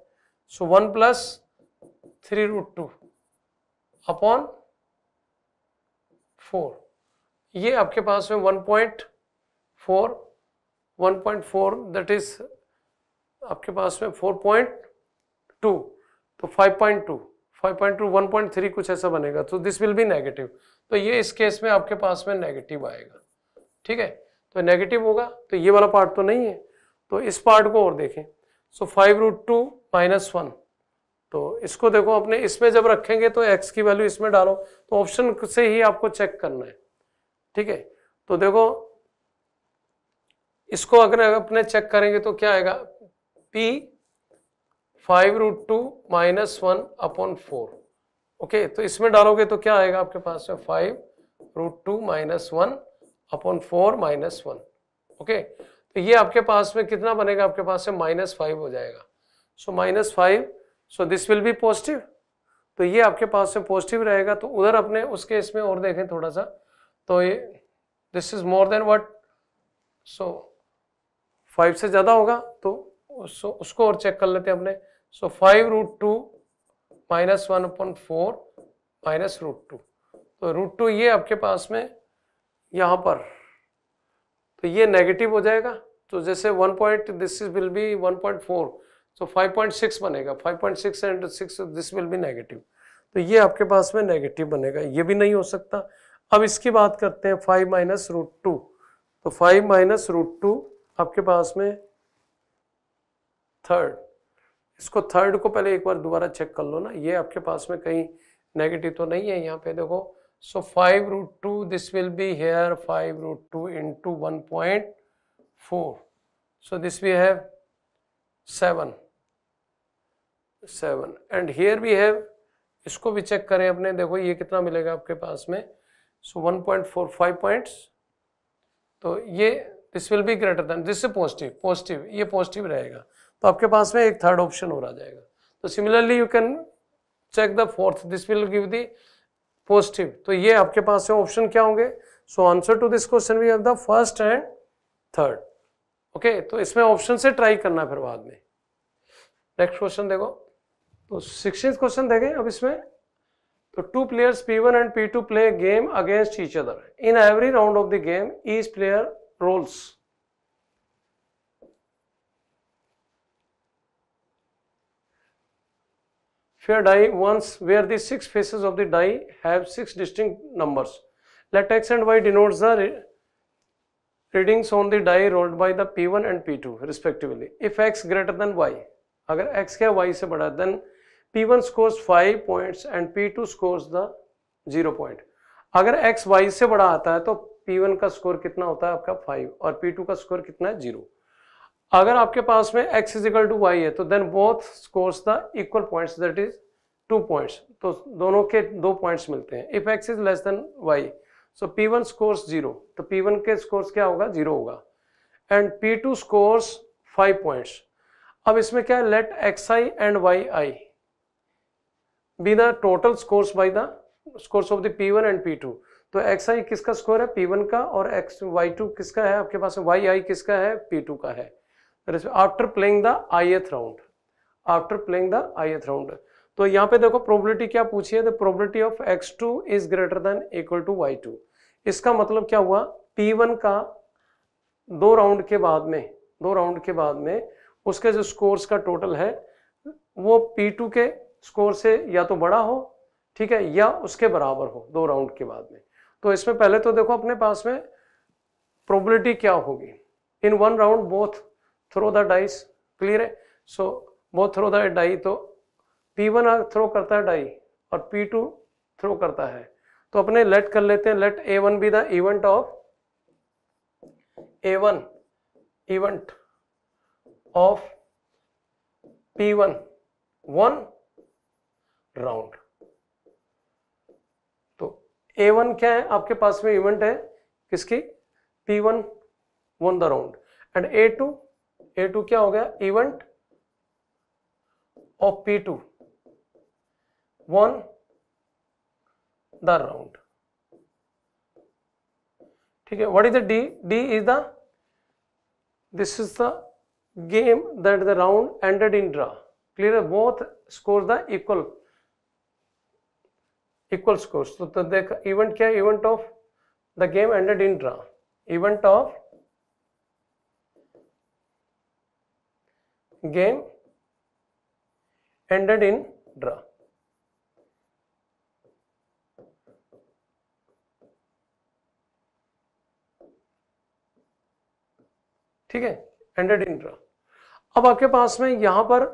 so one plus three root two upon four ये आपके पास में one point four one point four that is आपके पास में फोर पॉइंट टू तो five point two five point two one point three कुछ ऐसा बनेगा तो दिस विल बी नेगेटिव तो ये इस केस में आपके पास में नेगेटिव आएगा ठीक है तो नेगेटिव होगा तो ये वाला पार्ट तो नहीं है तो इस पार्ट को और देखें so five root two minus one तो इसको देखो अपने इसमें जब रखेंगे तो एक्स की वैल्यू इसमें डालो तो ऑप्शन से ही आपको चेक करना है ठीक है तो देखो इसको अगर अपने चेक करेंगे तो क्या आएगा P five root two minus one upon four okay तो इसमें डालोगे तो क्या आएगा आपके पास में five root two minus one upon four minus one okay तो ये आपके पास में कितना बनेगा आपके पास में माइनस फाइव हो जाएगा so minus five so this will be positive तो ये आपके पास से पॉजिटिव रहेगा तो उधर अपने उसके इसमें और देखें थोड़ा सा तो ये this is more than what so five से ज़्यादा होगा तो सो उसको और चेक कर लेते हैं अपने so five root two minus one point four minus root two तो रूट टू ये आपके पास में यहाँ पर तो ये नेगेटिव हो जाएगा तो जैसे one point this is will be one point four so 5.6 बनेगा 5.6 point six and six this will भी नेगेटिव तो ये आपके पास में नेगेटिव बनेगा ये भी नहीं हो सकता अब इसकी बात करते हैं फाइव माइनस रूट टू तो फाइव माइनस रूट टू आपके पास में थर्ड इसको थर्ड को पहले एक बार दोबारा चेक कर लो ना ये आपके पास में कहीं नेगेटिव तो नहीं है यहाँ पे देखो so five root two this will be here five root two two one point four so this we have seven seven and here we है इसको भी चेक करें अपने देखो ये कितना मिलेगा आपके पास में so one point four five points तो ये this will be greater than this positive positive ये पॉजिटिव रहेगा तो आपके पास में एक थर्ड ऑप्शन और आ जाएगा तो similarly you can check the fourth this will give the positive तो ये आपके पास में ऑप्शन क्या होंगे so answer to this question we have the first and third okay तो इसमें ऑप्शन से ट्राई करना फिर बाद में नेक्स्ट क्वेश्चन देखो तो सिक्सटीन क्वेश्चन देखें अब इसमें तो two players P one and P two play game against each other in every round of the game each player rolls fair die once where the six faces of the die have six distinct numbers let X and Y denotes the readings on the die rolled by the P one and P two respectively if X greater than Y अगर X क्या Y से बड़ा then P1 scores 5 points and P2 scores the 0 point. अगर x y से बड़ा आता है तो P1 का स्कोर कितना होता है आपका 5 और P2 का स्कोर कितना है 0. अगर आपके पास में x is equal to y है तो then both scores the equal points that is 2 points. तो दोनों के दो points मिलते हैं If x is less than y so P1 scores 0. तो P1 के scores क्या होगा 0 होगा And P2 scores 5 points. अब इसमें क्या है let X i and Y i be the total scores by the scores of the P one and P two तो एक्स आई किसका स्कोर है पी वन का और एक्स वाई टू किसका है आपके पास वाई आई किसका है पी टू का है after playing the i th round after playing the i th round तो यहाँ पे देखो प्रोबेबिलिटी क्या पूछी है the probability of X two is greater than equal to Y two इसका मतलब क्या हुआ पी वन का दो राउंड के बाद में दो राउंड के बाद में उसके जो स्कोर्स का टोटल है वो पी टू के स्कोर से या तो बड़ा हो ठीक है या उसके बराबर हो दो राउंड के बाद में तो इसमें पहले तो देखो अपने पास में प्रोबेबिलिटी क्या होगी in one round both throw the dice clear है so both throw the die तो पी वन थ्रो करता है डाई और पी टू थ्रो करता है तो अपने लेट कर लेते हैं let A one be the event of A one event of P one one round तो ए वन क्या है आपके पास में इवेंट है किसकी P one one the round and A two A two क्या हो गया event of P two one the round ठीक है what is the D D is the this is the game that the round ended in draw clear both score the equal equal score तो देख event क्या event of the game ended in draw event of game ended in draw ठीक है ended in draw अब आपके पास में यहां पर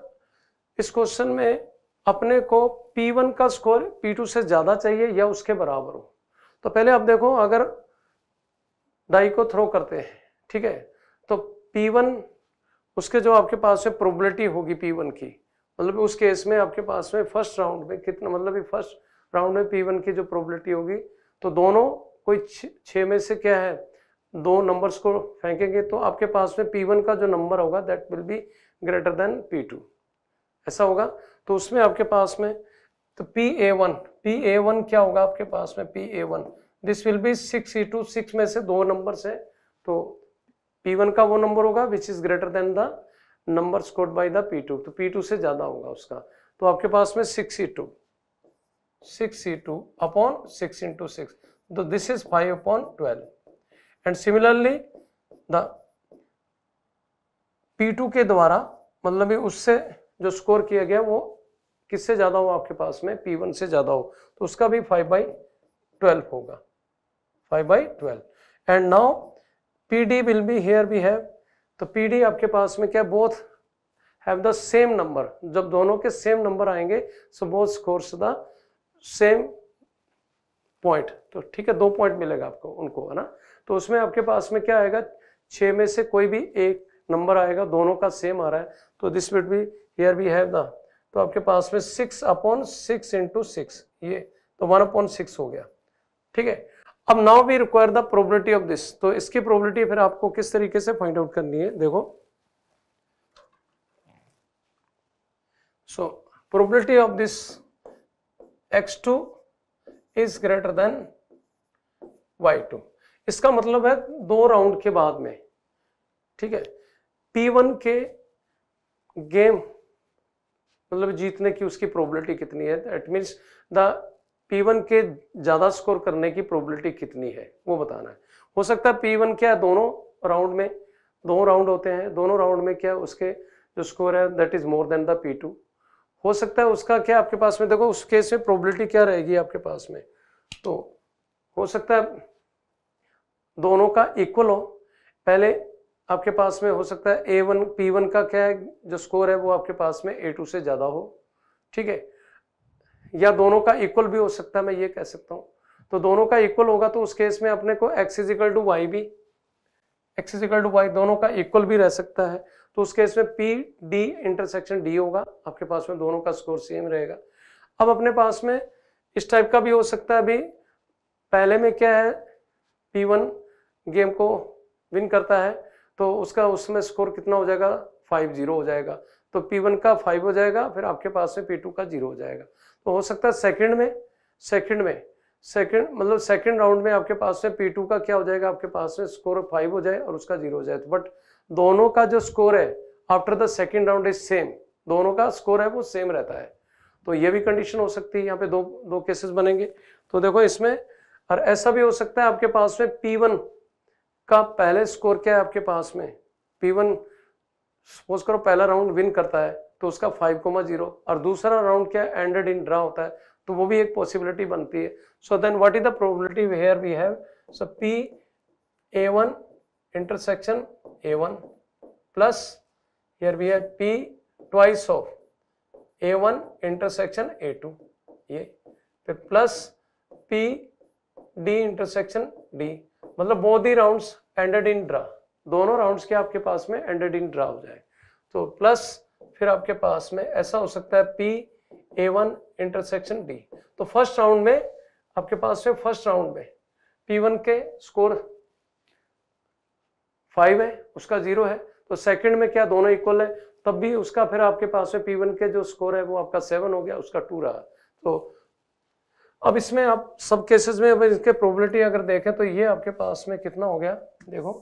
इस क्वेश्चन में अपने को P1 का स्कोर P2 से ज़्यादा चाहिए या उसके बराबर हो तो पहले आप देखो अगर डाई को थ्रो करते हैं ठीक है तो P1 उसके जो आपके पास में प्रोबेबिलिटी होगी P1 की मतलब उस केस में आपके पास में फर्स्ट राउंड में कितना मतलब फर्स्ट राउंड में P1 की जो प्रोबेबिलिटी होगी तो दोनों कोई छ में से क्या है दो नंबर्स को फेंकेंगे तो आपके पास में P1 का जो नंबर होगा that will be greater than P2 ऐसा होगा तो उसमें आपके पास में तो पी ए वन पी ए वन क्या होगा आपके पास में P A one this will be six E two six में से दो नंबर है तो पी वन का वो नंबर होगा which is greater than the number scored by the P two तो पी टू से ज़्यादा होगा उसका तो आपके पास में six E two six E two upon six into six तो this is five upon twelve and similarly the P two के द्वारा मतलब उससे जो स्कोर किया गया वो किससे ज़्यादा हो आपके पास में पी वन से ज़्यादा हो तो उसका भी फाइव बाई ट्वेल्व होगा five by twelve and now P D will be here we have तो पी डी आपके पास में क्या both have the same number जब दोनों के सेम नंबर आएंगे so both scores the same point तो ठीक है दो पॉइंट मिलेगा आपको उनको है ना तो उसमें आपके पास में क्या आएगा छ में से कोई भी एक नंबर आएगा दोनों का सेम आ रहा है तो this will be here we have the तो आपके पास में six upon six into six ये तो वन अपॉन सिक्स हो गया ठीक है अब now we require the probability of this तो इसकी प्रोबेबिलिटी फिर आपको किस तरीके से फाइंड आउट करनी है देखो so probability of this X two is greater than Y two इसका मतलब है दो राउंड के बाद में ठीक है पी वन के गेम मतलब जीतने की उसकी प्रोबेबिलिटी कितनी है that means the P one के ज़्यादा स्कोर करने की प्रोबेबिलिटी कितनी है वो बताना है हो सकता है पी वन क्या दोनों राउंड में दो राउंड होते हैं दोनों राउंड में क्या उसके जो स्कोर है that is more than the P two हो सकता है उसका क्या आपके पास में देखो उस केस में प्रोबेबिलिटी क्या रहेगी आपके पास में तो हो सकता है दोनों का इक्वल हो पहले आपके पास में हो सकता है ए वन पी वन का क्या है जो स्कोर है वो आपके पास में ए टू से ज़्यादा हो ठीक है या दोनों का इक्वल भी हो सकता है मैं ये कह सकता हूँ तो दोनों का इक्वल होगा तो उस केस में अपने को एक्स इजिकल टू वाई भी एक्स इजिकल टू वाई दोनों का इक्वल भी रह सकता है तो उस केस में पी डी इंटरसेक्शन डी होगा आपके पास में दोनों का स्कोर सेम रहेगा अब अपने पास में इस टाइप का भी हो सकता है अभी पहले में क्या है पी वन गेम को विन करता है तो उसका उसमें स्कोर कितना हो जाएगा फाइव जीरो हो जाएगा तो पी वन का फाइव हो जाएगा फिर आपके पास में पी टू का जीरो हो जाएगा तो हो सकता है सेकंड में सेकंड में सेकंड मतलब सेकंड राउंड में आपके पास में पी टू का क्या हो जाएगा आपके पास में स्कोर फाइव हो जाए और उसका जीरो हो जाए बट तो दोनों का जो स्कोर है after the second round is same दोनों का स्कोर है वो सेम रहता है तो ये भी कंडीशन हो सकती है यहाँ पे दो दो केसेस बनेंगे तो देखो इसमें और ऐसा भी हो सकता है आपके पास में पी वन का पहले स्कोर क्या है आपके पास में पी वन सपोज करो पहला राउंड विन करता है तो उसका फाइव कोमा जीरो और दूसरा राउंड क्या एंडेड इन ड्रा होता है तो वो भी एक पॉसिबिलिटी बनती है so then what is the probability here we have so P A one intersection A one plus here we have P twice of A one intersection A two ये फिर plus P D intersection D मतलब both ही rounds ended in draw दोनों rounds के आपके पास में ended in draw हो जाए तो प्लस फिर आपके पास में ऐसा हो सकता है पी ए वन इंटरसेक्शन डी तो फर्स्ट राउंड में आपके पास में फर्स्ट राउंड में पी वन के स्कोर फाइव है उसका जीरो है तो सेकंड में क्या दोनों इक्वल है तब भी उसका फिर आपके पास में पी वन के जो स्कोर है वो आपका सेवन हो गया उसका टू रहा तो अब इसमें आप सब केसेस में इसके प्रोबेबिलिटी अगर देखें तो ये आपके पास में कितना हो गया देखो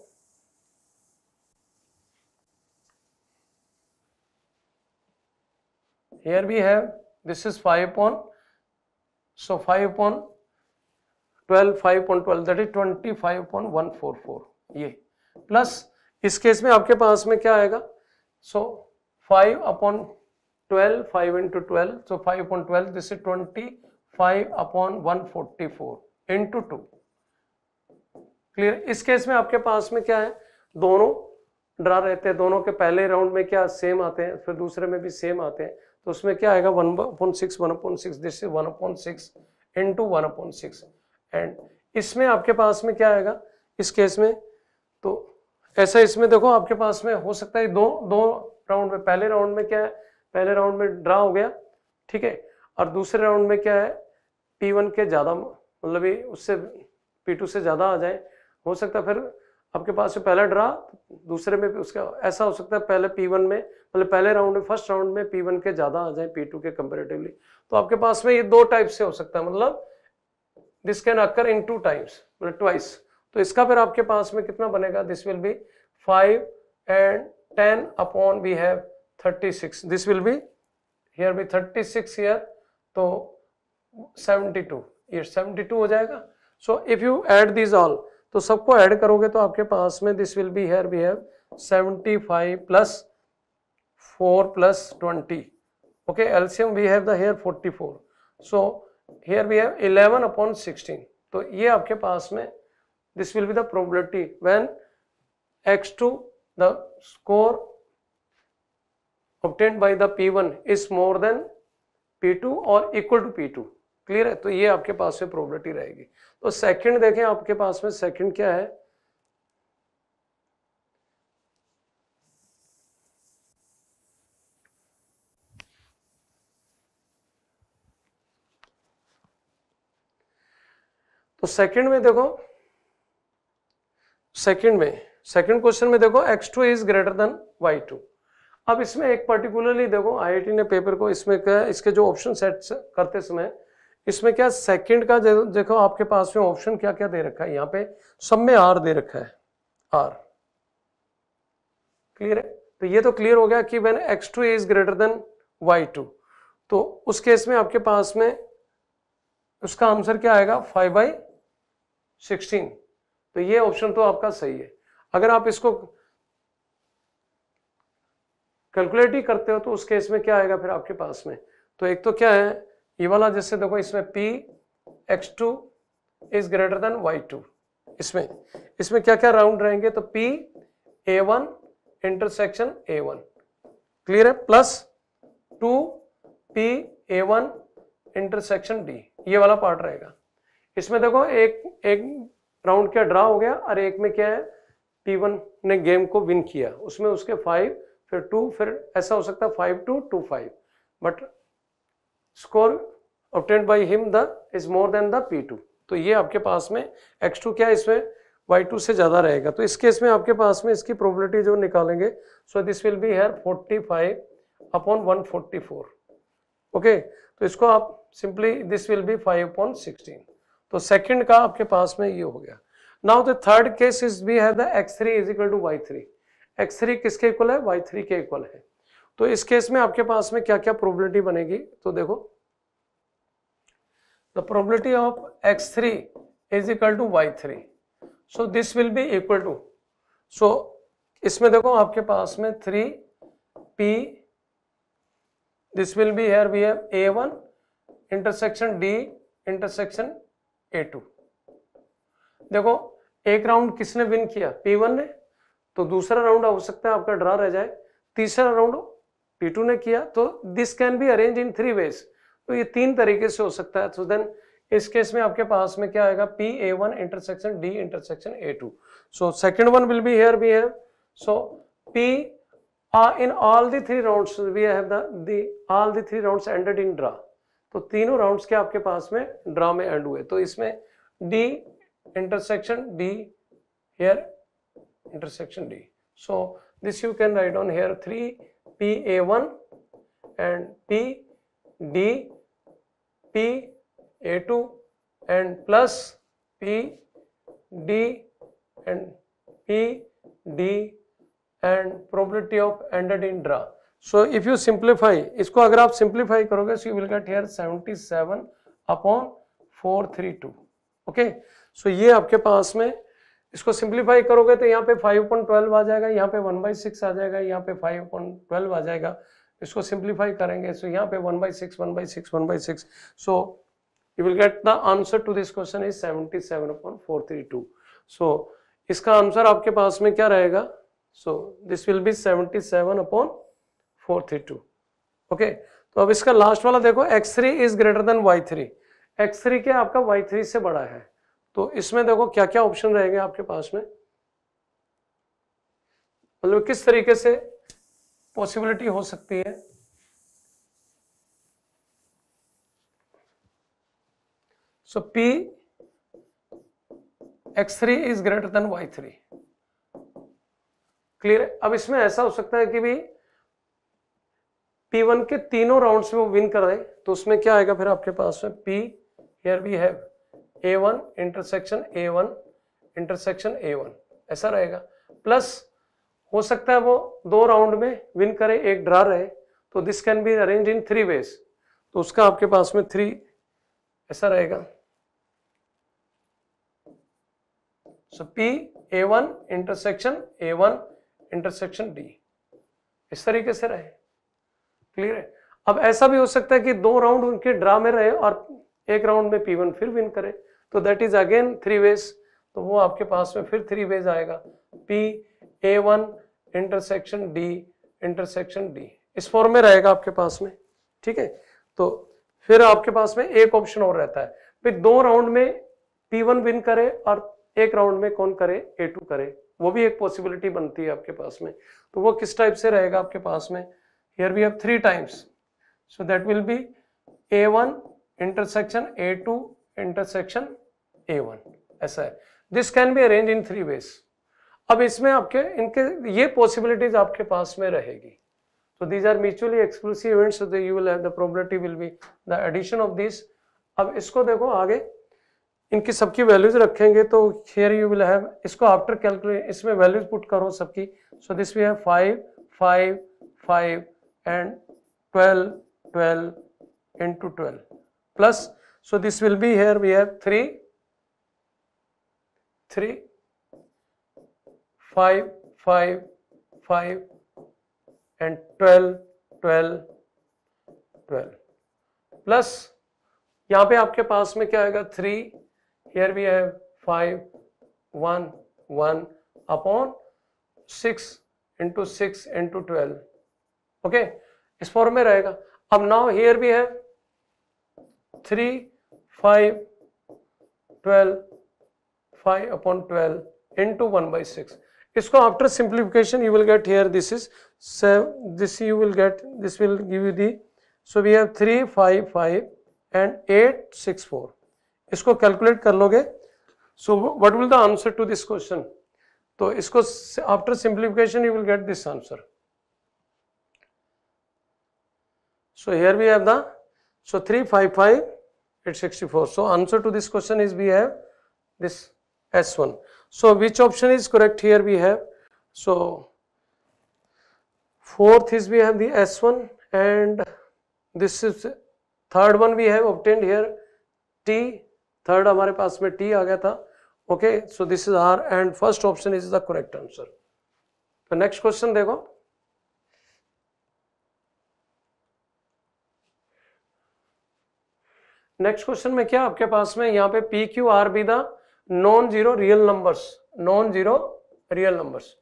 हेयर भी है this is five point so five point twelve five point twelve that is twenty five point one four four ये प्लस इस केस में आपके पास में क्या आएगा so five upon twelve five into twelve so five point twelve this is twenty five upon one forty four into two clear इस case में आपके पास में क्या है दोनों ड्रा रहते हैं दोनों के पहले राउंड में क्या सेम आते हैं फिर दूसरे में भी सेम आते हैं तो उसमें क्या आएगा one upon six one upon six this is one upon six into one upon six and इसमें आपके पास में क्या आएगा इस केस में तो ऐसा इसमें देखो आपके पास में हो सकता है दो दो राउंड में पहले राउंड में क्या है पहले राउंड में ड्रा हो गया ठीक है और दूसरे राउंड में क्या है पी वन के ज़्यादा मतलब ये उससे पी टू से ज़्यादा आ जाए हो सकता है फिर आपके पास से पहला ड्रा दूसरे में उसका ऐसा हो सकता है पहले पी वन में मतलब पहले राउंड में फर्स्ट राउंड में पी वन के ज़्यादा आ जाए पी टू के कंपेरेटिवली तो आपके पास में ये दो टाइप से हो सकता है मतलब this can occur in two times मतलब ट्वाइस तो इसका फिर आपके पास में कितना बनेगा this will be five and ten upon we have thirty six this will be here be thirty six year तो सेवेंटी टू ये सेवेंटी टू हो जाएगा so if you add these all तो सबको ऐड करोगे तो आपके पास में this will be here we have seventy five plus four plus twenty okay एल्सियम we have there forty four so here we have eleven upon sixteen तो ये आपके पास में this will be the probability when X two the score obtained by the P one is more than P two और equal to P two clear है तो ये आपके पास में प्रोबेबिलिटी रहेगी तो सेकंड देखें आपके पास में सेकंड क्या है तो सेकंड में देखो सेकंड में सेकंड क्वेश्चन में देखो X two is greater than Y two अब इसमें एक पर्टिकुलरली देखो आईआईटी ने पेपर को इसमें इसके जो ऑप्शन सेट करते समय इसमें क्या सेकंड का देखो आपके पास में ऑप्शन क्या क्या दे रखा है यहां पे सब में आर दे रखा है आर क्लियर है तो ये तो क्लियर हो गया कि when X two is greater than Y two तो उस केस में आपके पास में उसका आंसर क्या आएगा फाइव बाई सिक्सटीन तो ये ऑप्शन तो आपका सही है अगर आप इसको कैलकुलेट ही करते हो तो उस केस में क्या आएगा फिर आपके पास में तो एक तो क्या है ये वाला जैसे देखो इसमें P X two is greater than Y two इसमें इसमें क्या क्या राउंड रहेंगे तो पी ए वन इंटरसेक्शन ए वन क्लियर है प्लस टू पी ए वन इंटरसेक्शन डी ये वाला पार्ट रहेगा इसमें देखो एक एक राउंड क्या ड्रा हो गया और एक में क्या है पी वन ने गेम को विन किया उसमें उसके फाइव फिर टू फिर ऐसा हो सकता है five two two five but score obtained by him the is more than the P two तो ये आपके पास में एक्स टू क्या इसमें वाई टू से ज़्यादा रहेगा तो इस केस में आपके पास में इसकी प्रोबेबिलिटी जो निकालेंगे so this will be here forty five upon one forty four okay तो इसको आप simply this will be five upon sixteen तो सेकेंड का आपके पास में ये हो गया now the third case is B है the X three is equal to Y three x three किसके इक्वल है वाई थ्री के इक्वल है तो इस केस में आपके पास में क्या क्या प्रोबेबिलिटी बनेगी तो देखो the probability of X three is equal to Y three so this will be equal to so इसमें देखो आपके पास में three P this will be here we have A one intersection D intersection A two देखो एक round किसने win किया P one ने तो दूसरा राउंड हो सकता है आपका ड्रा रह जाए तीसरा राउंड टी टू ने किया तो this can be arrange in three ways तो ये तीन तरीके से हो सकता है तो देन इस केस में आपके पास में क्या आएगा P A one intersection D intersection A two so second one will be here B have so P in all the three rounds all the three rounds ended in draw तो तीनों rounds के आपके पास में draw में and हुए तो इसमें D intersection D here intersection D so this you can write on here three P A one and P D P A two and plus P D and P D and probability of ended in draw so if you simplify इसको अगर आप simplify करोगे so you will get here seventy seven upon four three two okay so ये आपके पास में इसको simplify करोगे तो यहाँ पे फाइव पॉइंट ट्वेल्व आ जाएगा यहाँ पे वन बाई सिक्स आ जाएगा यहाँ पे फाइव पॉइंट ट्वेल्व आ जाएगा इसको सिंप्लीफाई करेंगे सो यहाँ पे one by six one by six one by six so you will get the answer to this question is seventy seven point four three two so इसका answer आपके पास में क्या रहेगा so this will be seventy seven upon four three two okay तो अब इसका last वाला देखो x three is greater than y three x three क्या आपका वाई थ्री से बड़ा है तो इसमें देखो क्या क्या ऑप्शन रहेंगे आपके पास में मतलब किस तरीके से पॉसिबिलिटी हो सकती है so p x three is greater than y three clear है अब इसमें ऐसा हो सकता है कि भी पी वन के तीनों राउंड्स में वो विन कर रहे तो उसमें क्या आएगा फिर आपके पास में p here we have A one intersection A one intersection A one ऐसा रहेगा प्लस हो सकता है वो दो राउंड में विन करे एक ड्रा रहे तो this can be arrange in three ways तो उसका आपके पास में थ्री ऐसा रहेगा so P A one intersection A one intersection d इस तरीके से रहे क्लियर है अब ऐसा भी हो सकता है कि दो राउंड उनके ड्रा में रहे और एक राउंड में पी वन फिर विन करे तो that is again three ways तो वो आपके पास में फिर थ्री वेज आएगा P A one intersection D intersection d इस फॉर्म में रहेगा आपके पास में ठीक है तो फिर आपके पास में एक ऑप्शन और रहता है फिर दो राउंड में पी वन विन करे और एक राउंड में कौन करे ए टू करे वो भी एक पॉसिबिलिटी बनती है आपके पास में तो वो किस टाइप से रहेगा आपके पास में here we have three times so that will be a one intersection A two intersection A one ऐसा है this can be arrange in three ways अब इसमें आपके इनके ये पॉसिबिलिटीज आपके पास में रहेगी तो these are mutually exclusive events you will have the probability will be the addition of this अब इसको देखो आगे इनकी सबकी वैल्यूज रखेंगे तो हियर यू विल हैव इसको आफ्टर कैलकुलेट इसमें वैल्यूज पुट करो सबकी so this we have five five five and twelve twelve into twelve plus so this will be here we have 3 3 5 5 5 and 12 12 12 plus यहां पे आपके पास में क्या आएगा three here we have five one one upon six into six into twelve okay इस form में रहेगा अब नाउ हेयर वी है three five twelve five upon twelve into one by six इसको after simplification you will get here this is this you will get this will give you the so we have three five five and eight six four इसको calculate कर लोगे so what will the answer to this question तो इसको after simplification you will get this answer so here we have the So 355, 864. So answer to this question is we have this S1. So which option is correct here we have? So fourth is we have the S1 and this is third one we have obtained here T. Third हमारे पास में T आ गया था Okay. So this is R and first option is the correct answer. The next question देखो next question में क्या आपके पास में यहाँ पे p q r be the non zero real numbers non zero real numbers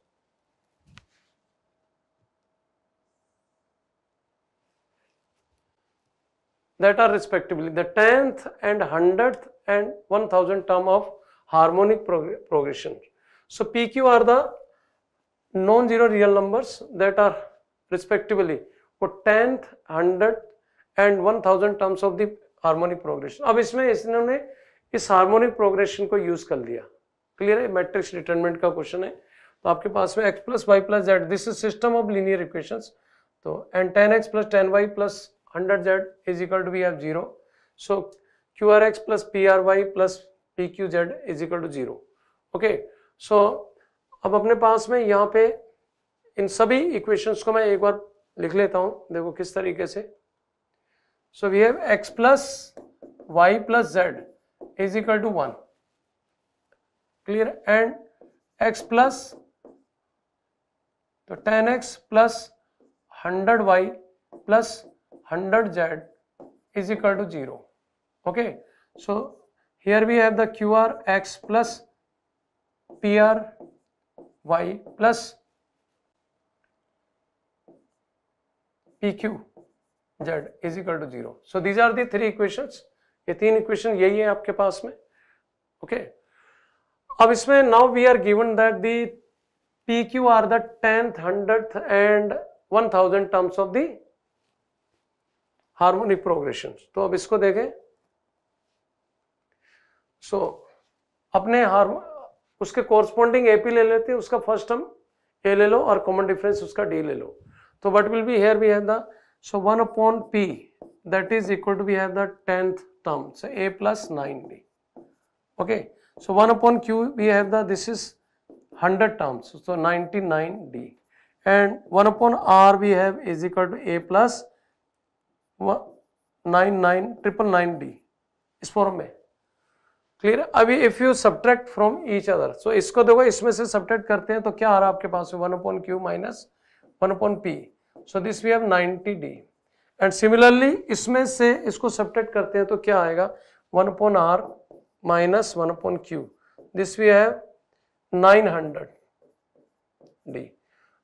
that are respectively the 10th and 100th and 1000 term of harmonic prog progression. So, PQ are the non-zero real numbers that are respectively for 10th, 100th and 1000 terms of the harmonic progression अब इसमें इसने इस harmonic progression को use कर लिया clear है matrix रिटर्नमेंट का question है तो आपके पास में x plus y plus z this is system of linear equation तो and ten x plus ten y plus hundred z is equal to वी एफ zero so q r x plus p r y plus p q z is equal to zero okay so अब अपने पास में यहाँ पे इन सभी equations को मैं एक बार लिख लेता हूँ देखो किस तरीके से So we have x plus y plus z is equal to 1. Clear? And x plus so 10x plus 100y plus 100z is equal to 0. Okay. So here we have the QR x plus PR y plus PQ z is equal to zero so these are the three equations ये तीन equation यही है आपके पास में okay okay? अब इसमें now we are given that the p q r the tenth hundred and one thousand terms of the harmonic progression तो अब इसको देखें सो so, अपने हार्मो उसके कोरस्पॉन्डिंग एपी ले लेते हैं उसका फर्स्ट टर्म ए ले लो और कॉमन डिफरेंस उसका डी ले लो तो what will be here B have the So 1 upon p that is equal to we have the 10th term so a plus 9b okay. So 1 upon q we have the this is 100 terms so 99d and 1 upon r we have is equal to a plus 99 triple 9d is form में clear अभी if you subtract from each other so isko dekho isme se subtract karte hain to kya aa raha hai aapke paas 1 upon q minus 1 upon p so this we have 90 d and similarly इसमें से इसको subtract करते हैं तो क्या आएगा one upon r minus one upon q this we have 900 d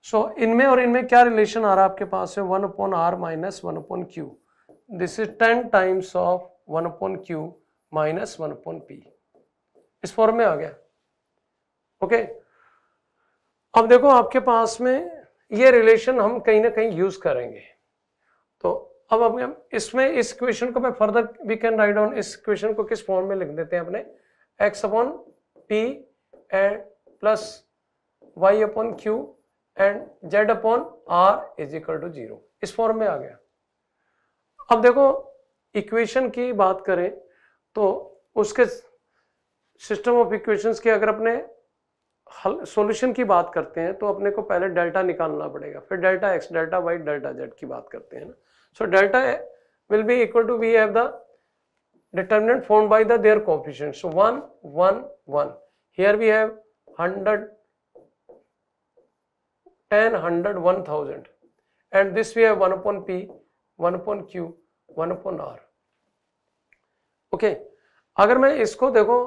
so इनमें और इनमें क्या रिलेशन आ रहा है आपके पास में one upon r minus one upon q this is ten times of one upon q minus one upon p इस फॉर्म में आ गया ओके okay? अब देखो आपके पास में ये रिलेशन हम कहीं ना कहीं यूज करेंगे तो अब अब इसमें इस क्वेश्चन को मैं further we can write down इस क्वेश्चन को किस फॉर्म में लिख देते हैं अपने x upon p and plus y upon Q and z upon are is equal to zero इस फॉर्म में आ गया अब देखो इक्वेशन की बात करें तो उसके सिस्टम ऑफ इक्वेशंस के अगर अपने हल सोल्यूशन की बात करते हैं तो अपने को पहले डेल्टा निकालना पड़ेगा फिर delta x delta Y delta z की बात करते हैं ना so delta will be equal to we have the determinant determinant formed the there their so one one one here we have hundred ten hundred one thousand and this we have one upon p one upon q one upon r okay अगर मैं इसको देखो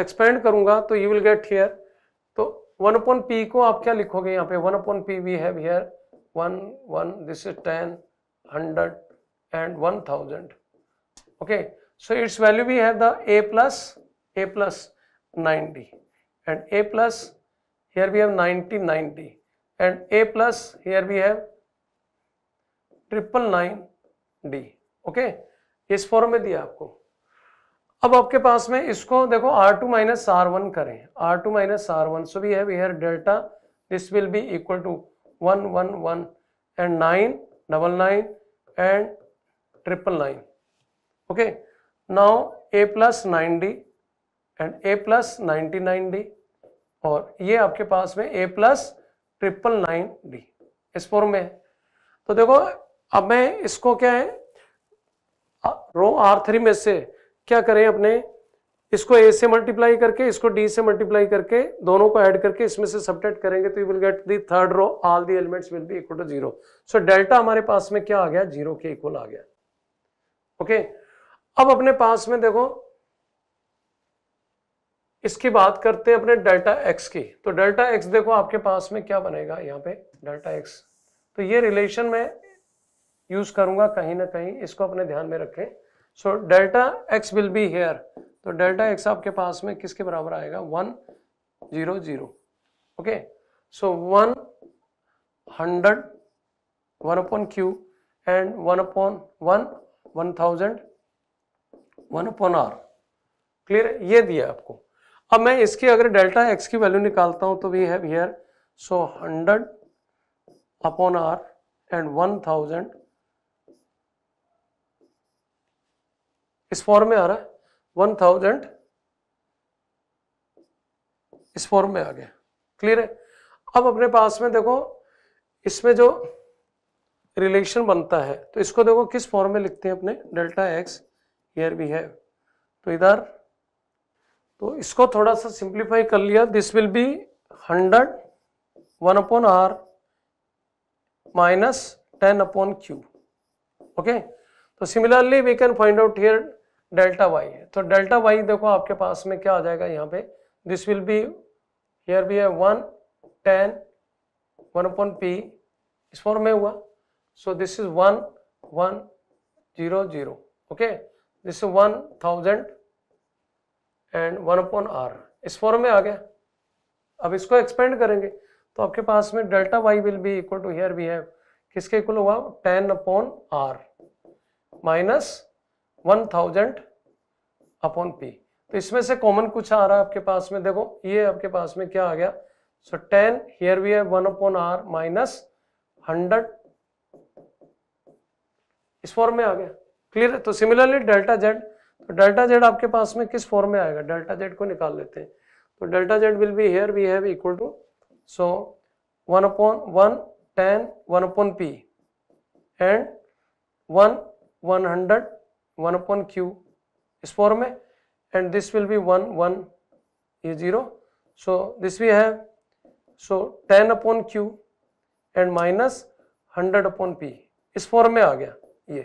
expand करूंगा तो you will get here तो one upon P को आप क्या लिखोगे यहाँ पे one upon p we have here one one this is ten hundred and one thousand okay so it's value we have a plus a plus ninety and a plus here we have we have triple nine d okay इस form में दिया आपको अब आपके पास में इसको देखो r two minus r one करें r two minus r one so we है delta this will be equal to one one one and nine double nine and triple nine okay now a plus nine d and a plus ninety nine d और ये आपके पास में a plus triple nine d इस form में तो देखो अब मैं इसको क्या है रो आर थ्री में से क्या करें अपने इसको ए से मल्टीप्लाई करके इसको डी से मल्टीप्लाई करके दोनों को ऐड करके इसमें से सब्टेक्ट करेंगे तो you will get the third row all the elements will be equal to zero so delta हमारे पास में क्या आ गया जीरो के इक्वल आ गया ओके okay? अब अपने पास में देखो इसकी बात करते हैं अपने डेल्टा एक्स की तो डेल्टा एक्स देखो आपके पास में क्या बनेगा यहाँ पे डेल्टा एक्स तो ये रिलेशन में यूज करूंगा कहीं ना कहीं इसको अपने ध्यान में रखें so delta x will be here तो डेल्टा एक्स आपके पास में किसके बराबर आएगा one zero zero okay so one hundred one upon Q and one upon one one thousand one upon r clear ये दिया आपको अब मैं इसकी अगर डेल्टा एक्स की वैल्यू निकालता हूं तो we have here so hundred upon r and one thousand इस फॉर्म में आ रहा है वन थाउजेंड इस फॉर्म में आ गया क्लियर है अब अपने पास में देखो इसमें जो रिलेशन बनता है तो इसको देखो किस फॉर्म में लिखते हैं अपने delta x here we have तो इधर तो इसको थोड़ा सा सिंप्लीफाई कर लिया this will be hundred one upon r minus ten upon q okay तो similarly we can find out here delta y है तो डेल्टा वाई देखो आपके पास में क्या आ जाएगा यहाँ पे this will be here B है one ten one upon p इस फॉर्म में हुआ so this is one one zero zero okay this is one thousand and one upon r इस फॉर्म में आ गया अब इसको एक्सपेंड करेंगे तो आपके पास में delta y will be equal to here B है किसके इक्वल हुआ ten upon r minus one thousand upon p तो इसमें से कॉमन कुछ आ रहा है आपके पास में देखो ये आपके पास में क्या आ गया सो टेन हियर वी है one upon r minus hundred इस फॉर्म में आ गया क्लियर है तो सिमिलरली डेल्टा जेड तो डेल्टा जेड आपके पास में किस फॉर्म में आएगा डेल्टा जेड को निकाल लेते हैं तो delta Z will be here we have equal to so one upon one ten one upon p and one one hundred one upon q इस फॉर्म में and this will be one one ये zero so this we have so ten upon Q and minus hundred upon p इस form में आ गया ये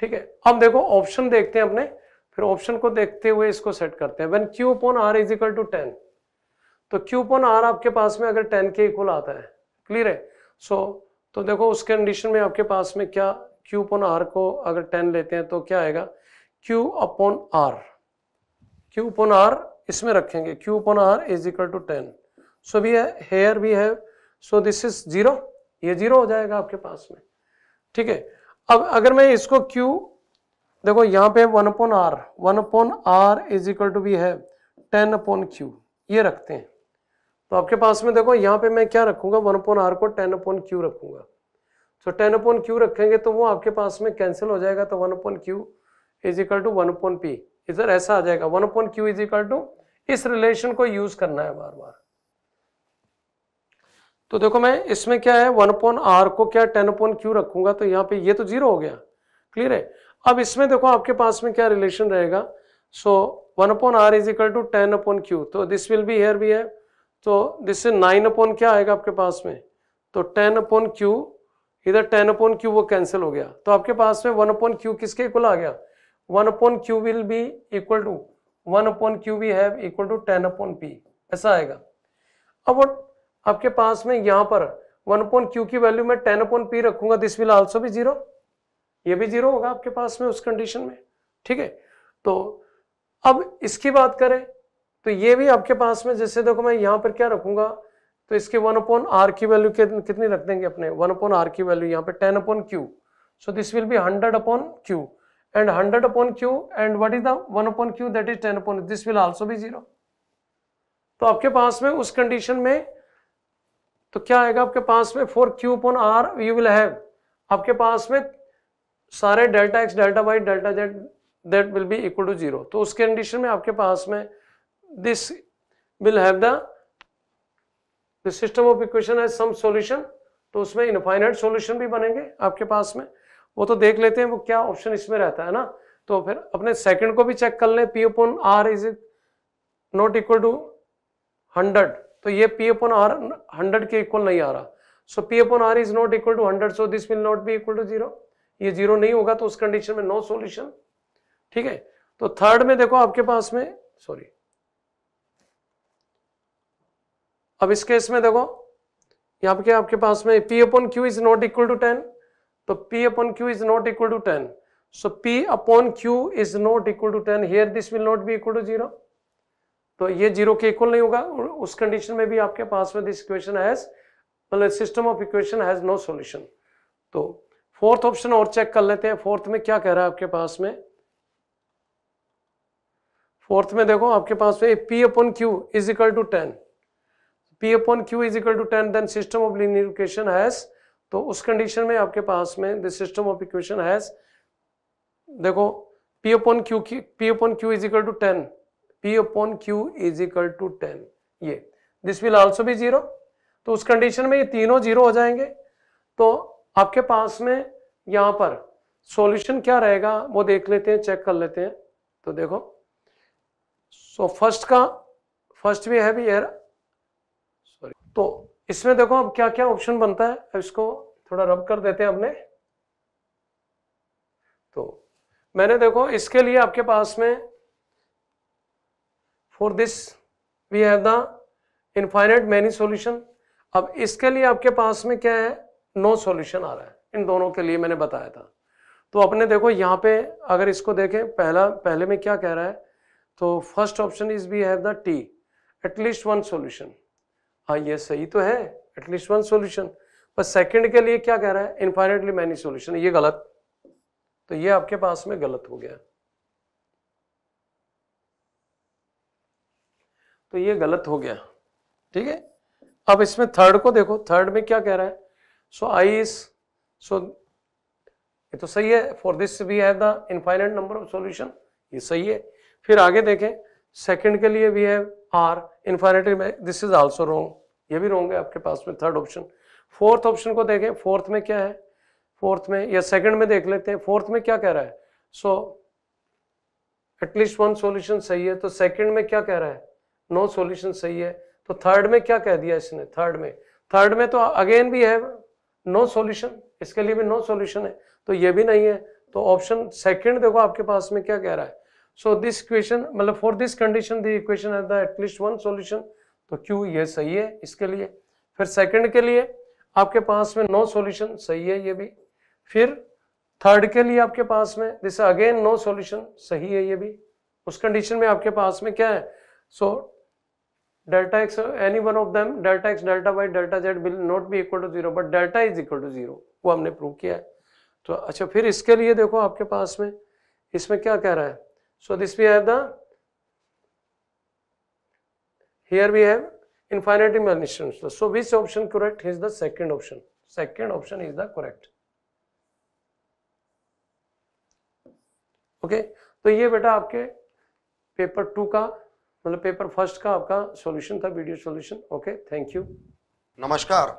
ठीक है अब देखो ऑप्शन देखते हैं अपने फिर ऑप्शन को देखते हुए इसको सेट करते हैं when q upon are is equal to ten तो क्यू अपॉन आर आपके पास में अगर टेन के इक्वल आता है क्लियर है सो so, तो देखो उस कंडीशन में आपके पास में क्या क्यू अपॉन आर को अगर टेन लेते हैं तो क्या आएगा q upon r q upon r इसमें रखेंगे q upon are is equal to ten so भी है हेयर भी है सो दिस इज जीरो ये जीरो हो जाएगा आपके पास में ठीक है अब अगर मैं इसको क्यू देखो यहां पे one upon r one upon are is equal to भी है टेन अपॉन क्यू ये रखते हैं तो आपके पास में देखो यहां पे मैं क्या रखूंगा वन अपॉन आर को टेन अपॉन क्यू रखूंगा सो टेन अपॉन क्यू रखेंगे तो वो आपके पास में कैंसिल हो जाएगा तो one upon Q is equal to one upon p इधर ऐसा आ जाएगा one upon Q is equal to इस रिलेशन को यूज करना है बार बार तो देखो मैं इसमें क्या है वन अपॉन आर को क्या टेन अपॉन क्यू रखूंगा तो यहाँ पे ये तो जीरो हो गया क्लियर है अब इसमें देखो आपके पास में क्या रिलेशन रहेगा so one upon are is equal to ten upon Q तो दिस विल बी हेयर भी है तो दिस से नाइन अपॉन क्या आएगा आपके पास में तो टेन अपॉन क्यू इधर टेन अपॉन क्यू वो कैंसिल हो गया तो आपके पास में वन अपॉन क्यू किसके इक्वल आ गया one upon Q will be equal to one upon Q we have equal to ten upon P ऐसा आएगा अब वो आपके पास में यहां पर वन अपॉन क्यू की वैल्यू में टेन अपॉन पी रखूंगा दिस विल आल्सो भी जीरो ये भी जीरो होगा आपके पास में उस कंडीशन में ठीक है तो अब इसकी बात करें तो ये भी आपके पास में जैसे देखो मैं यहां पर क्या रखूंगा तो इसके वन अपॉन आर की वैल्यू कितनी रख देंगे अपने वन अपॉन आर की वैल्यू यहाँ पे ten upon Q so this will be hundred upon Q and hundred upon Q and what is the one upon Q that is ten upon this will also भी zero तो आपके पास में उस condition में तो क्या आएगा आपके पास में four Q upon R you will have आपके पास में सारे delta x delta Y delta Z that will be equal to zero तो उस कंडीशन में आपके पास में this will have the the system of equation है सम सॉल्यूशन तो उसमें इनफाइनाइट सॉल्यूशन भी बनेंगे आपके पास में वो तो देख लेते हैं वो क्या ऑप्शन इसमें रहता है ना तो फिर अपने सेकंड को भी चेक कर लें P upon R is not equal to hundred तो ये पी ओपन आर हंड्रेड के इक्वल नहीं आ रहा so P upon R is not equal to hundred so this will not be equal to zero ये zero नहीं होगा तो उस कंडीशन में नो सोल्यूशन ठीक है तो थर्ड में देखो आपके पास में सॉरी अब इस केस में देखो यहां पे आपके पास में P upon Q is not equal to ten तो p upon q is not equal to 10 so p upon q is not equal to 10 here this will not be equal to 0 तो ये जीरो के equal नहीं होगा उस condition में भी आपके पास में दिस इक्वेशन हैज मतलब system of equation has no solution तो फोर्थ ऑप्शन और चेक कर लेते हैं फोर्थ में क्या कह रहा है आपके पास में फोर्थ में देखो आपके पास में p upon q is equal to ten P upon Q is equal to ten then system of linear equation has तो उस कंडीशन में आपके पास में the system of equation has देखो P upon Q P upon Q is equal to ten P upon Q is equal to ten ये this will also भी zero तो उस कंडीशन में ये तीनों जीरो हो जाएंगे तो आपके पास में यहां पर सॉल्यूशन क्या रहेगा वो देख लेते हैं चेक कर लेते हैं तो देखो सो so, फर्स्ट का फर्स्ट वे है भी एयर तो इसमें देखो अब क्या क्या ऑप्शन बनता है इसको थोड़ा रब कर देते हैं अपने तो मैंने देखो इसके लिए आपके पास में for this we have the infinite many solution अब इसके लिए आपके पास में क्या है नो सॉल्यूशन आ रहा है इन दोनों के लिए मैंने बताया था तो अपने देखो यहाँ पे अगर इसको देखें पहला पहले में क्या कह रहा है तो first option is we have the T at least one solution हाँ ये सही तो है एटलीस्ट वन सोल्यूशन पर सेकंड के लिए क्या कह रहा है इनफाइनेटली मैनी सोल्यूशन ये गलत तो ये आपके पास में गलत हो गया तो ये गलत हो गया ठीक है अब इसमें थर्ड को देखो थर्ड में क्या कह रहा है सो आईस सो ये तो सही है for this we have the infinite number of solution ये सही है फिर आगे देखें सेकंड के लिए we have are infinite this is also wrong ये भी रॉन्ग है आपके पास में थर्ड ऑप्शन फोर्थ ऑप्शन को देखें फोर्थ में क्या है फोर्थ में या सेकंड में देख लेते हैं फोर्थ में क्या कह रहा है सो एटलीस्ट वन सॉल्यूशन सही है तो सेकंड में क्या कह रहा है नो no सॉल्यूशन सही है तो थर्ड में क्या कह दिया इसने थर्ड में थर्ड में तो अगेन भी है नो no सॉल्यूशन इसके लिए भी नो no सॉल्यूशन है तो ये भी नहीं है तो ऑप्शन सेकंड देखो आपके पास में क्या कह रहा है सो दिस क्वेश्चन मतलब for this condition the at least one solution तो क्यू ये सही है इसके लिए फिर सेकंड के लिए आपके पास में नो सॉल्यूशन सही है ये भी फिर थर्ड के लिए आपके पास में दिस अगेन नो सॉल्यूशन सही है ये भी उस कंडीशन में आपके पास में क्या है so delta X any one of them delta x delta Y delta Z will not be equal to zero but delta is equal to zero वो हमने प्रूव किया है तो अच्छा फिर इसके लिए देखो आपके पास में इसमें क्या कह रहा है so this we have the Here we have infinite dimensional. So which option correct is the second option. Second option is the correct. Okay okay? तो ये बेटा आपके पेपर टू का मतलब पेपर फर्स्ट का आपका सॉल्यूशन था video solution okay thank you नमस्कार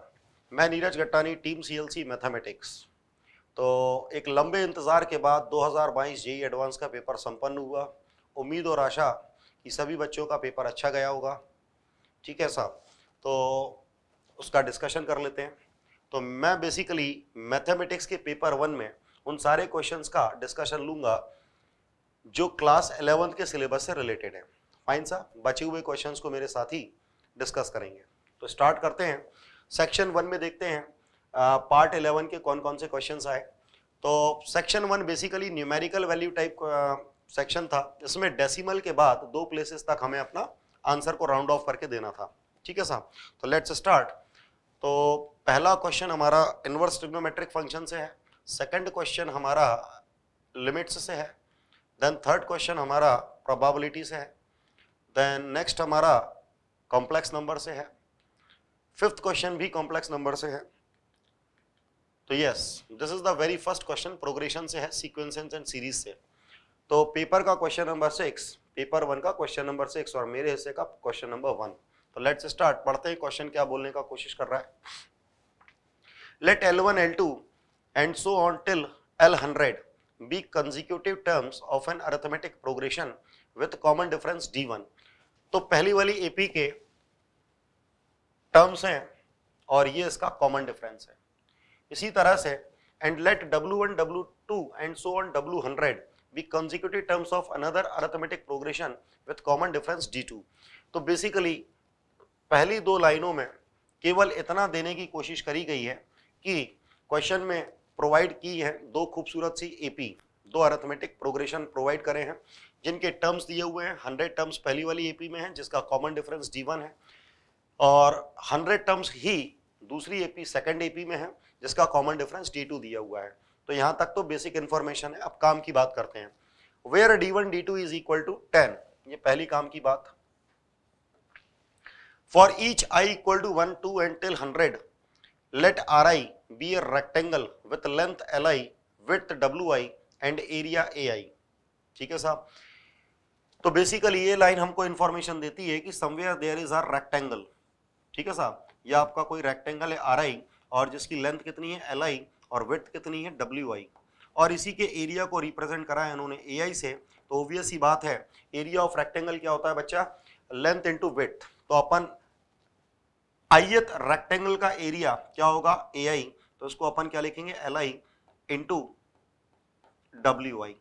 मैं Neeraj Gattani team CLC mathematics तो एक लंबे इंतज़ार के बाद 2022 जेई एडवांस का पेपर संपन्न हुआ उम्मीद और आशा कि सभी बच्चों का पेपर अच्छा गया होगा ठीक है साहब तो उसका डिस्कशन कर लेते हैं तो मैं बेसिकली मैथमेटिक्स के पेपर वन में उन सारे क्वेश्चंस का डिस्कशन लूँगा जो क्लास एलेवंथ के सिलेबस से रिलेटेड है फाइन साहब बचे हुए क्वेश्चंस को मेरे साथ ही डिस्कस करेंगे तो स्टार्ट करते हैं सेक्शन वन में देखते हैं आ, पार्ट एलेवन के कौन कौन से क्वेश्चन आए तो section one basically numerical value type section था इसमें डेसिमल के बाद दो प्लेसेस तक हमें अपना आंसर को राउंड ऑफ करके देना था ठीक है साहब तो लेट्स स्टार्ट तो पहला क्वेश्चन हमारा इनवर्स ट्रिग्नोमेट्रिक फंक्शन से है सेकंड क्वेश्चन हमारा लिमिट्स से है देन थर्ड क्वेश्चन हमारा प्रोबेबिलिटी से है देन नेक्स्ट हमारा कॉम्प्लेक्स नंबर से है फिफ्थ क्वेश्चन भी कॉम्प्लेक्स नंबर से है तो yes this is the very first question progression से है सीक्वेंसेस एंड सीरीज से तो पेपर का question number six paper one का क्वेश्चन नंबर सिक्स और मेरे हिस्से का क्वेश्चन नंबर वन तो लेट्स स्टार्ट पढ़ते हैं क्वेश्चन क्या बोलने का कोशिश कर रहा है let L one L two and so on till L hundred be consecutive terms of an arithmetic progression with common difference D one तो पहली वाली एपी के टर्म्स हैं और ये इसका कॉमन डिफरेंस है इसी तरह से and let W one W two and so on W hundred be consecutive terms of another arithmetic progression with common difference d2 तो बेसिकली पहली दो लाइनों में केवल इतना देने की कोशिश करी गई है कि क्वेश्चन में प्रोवाइड की है दो खूबसूरत सी एपी दो अरेथमेटिक प्रोग्रेशन प्रोवाइड करे हैं जिनके टर्म्स दिए हुए हैं हंड्रेड टर्म्स पहली वाली एपी में है जिसका कॉमन डिफरेंस डी वन है और हंड्रेड टर्म्स ही दूसरी एपी सेकेंड एपी में है जिसका कॉमन डिफरेंस डी टू दिया हुआ है तो यहां तक तो बेसिक इंफॉर्मेशन है अब काम की बात करते हैं where D one D two is equal to ten ये पहली काम की बात for each I equal to one two and till hundred let R I be a rectangle with length L I with W I and area A I ठीक है साहब तो basically ये लाइन हमको इंफॉर्मेशन देती है कि somewhere there is R rectangle ठीक है साहब ये आपका कोई रेक्टेंगल है आर आई और जिसकी लेंथ कितनी है एल आई और विथ कितनी है डब्ल्यू और इसी के एरिया को रिप्रेजेंट करा है इन्होंने ए से तो ऑब्वियस ही बात है एरिया ऑफ रेक्टेंगल क्या होता है बच्चा लेंथ इंटू विथ तो अपन आइयत रेक्टेंगल का एरिया क्या होगा ए तो इसको अपन क्या लिखेंगे L I into W I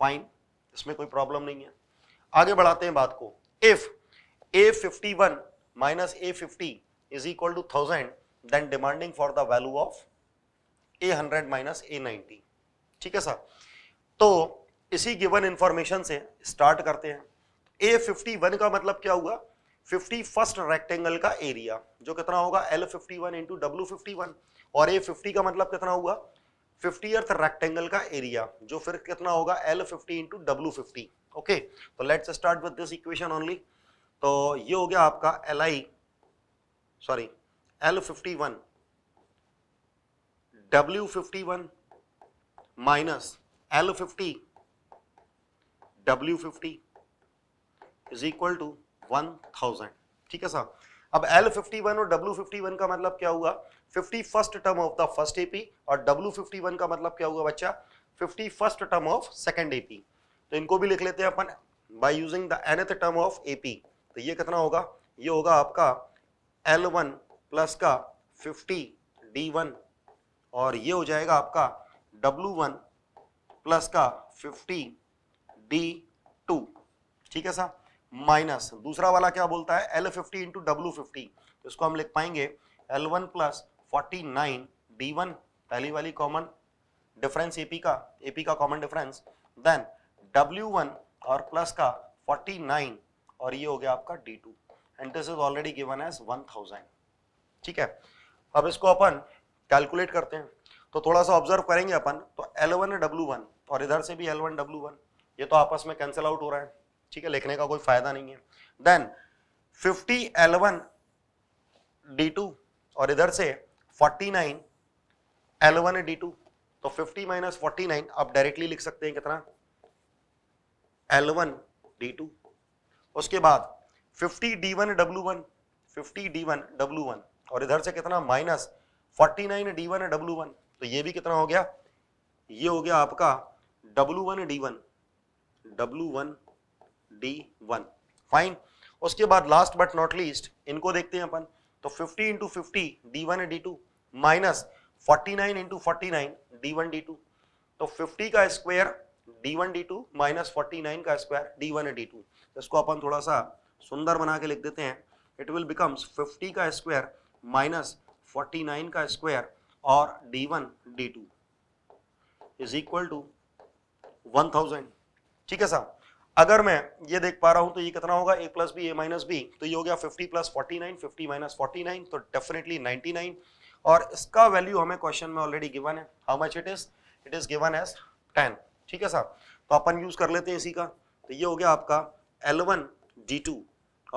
fine इसमें कोई प्रॉब्लम नहीं है आगे बढ़ाते हैं बात को if A fifty one minus A fifty is equal to thousand then demanding for the value of A hundred minus A ninety ठीक है सर तो इसी गिवन इंफॉर्मेशन से स्टार्ट करते हैं ए फिफ्टी वन का मतलब क्या हुआ फिफ्टी फर्स्ट रेक्टेंगल का एरिया जो कितना होगा L fifty one into W fifty one और ए फिफ्टी का मतलब कितना हुआ फिफ्टी अर्थ रेक्टेंगल का एरिया जो फिर कितना होगा L fifty into W fifty okay तो let's start with this equation only तो ये हो गया आपका L I sorry L fifty one W fifty one minus L fifty W fifty to one thousand ठीक है साहब अब एल और डब्ल्यू का मतलब क्या हुआ fifty first term of the first और डब्ल्यू का मतलब क्या हुआ बच्चा fifty first term of second तो इनको भी लिख लेते हैं अपन by using the nth term of AP तो ये कितना होगा ये होगा आपका एल वन प्लस का फिफ्टी डी वन और ये हो जाएगा आपका W1 वन प्लस का फिफ्टी डी ठीक है साहब माइनस दूसरा वाला क्या बोलता है L50 फिफ्टी इंटू डब्ल्यू तो इसको हम लिख पाएंगे L1 वन प्लस फोर्टी पहली वाली कॉमन डिफरेंस एपी का एपी का कॉमन डिफरेंस देन W1 और प्लस का 49 और ये हो गया आपका D2 two and this is already given as one ठीक है अब इसको अपन कैलकुलेट करते हैं तो थोड़ा सा ऑब्जर्व करेंगे अपन तो एल वन है वन और इधर से भी एल वन वन ये तो आपस में कैंसिल आउट हो रहा है ठीक है लिखने का कोई फायदा नहीं है then fifty L one D two और इधर से forty nine L one D two तो फिफ्टी माइनस फोर्टी नाइन आप डायरेक्टली लिख सकते हैं कितना एल वन डी टू उसके बाद fifty D one W one fifty D one W one और इधर से कितना minus forty nine D one है डब्लू वन तो ये भी कितना हो गया ये हो गया आपका W one D one W one D one fine उसके बाद लास्ट बट नॉट लीस्ट इनको देखते हैं अपन तो fifty into fifty D one D two minus forty nine into forty nine D one D two तो फिफ्टी का square D one D two minus forty nine का square D one D two इसको अपन थोड़ा सा सुंदर बना के लिख देते हैं इट विल बिकम्स फिफ्टी का स्क्वायर माइनस 49 का स्क्वायर और d1 d2 is equal to 1000 ठीक है साहब अगर मैं ये देख पा रहा हूं तो ये कितना होगा a plus B A minus B तो ये हो गया 50 प्लस 49 50 माइनस 49 तो डेफिनेटली 99 और इसका वैल्यू हमें क्वेश्चन में ऑलरेडी गिवन है how much it is it is given as 10 ठीक है साहब तो अपन यूज कर लेते हैं इसी का तो ये हो गया आपका L1 D2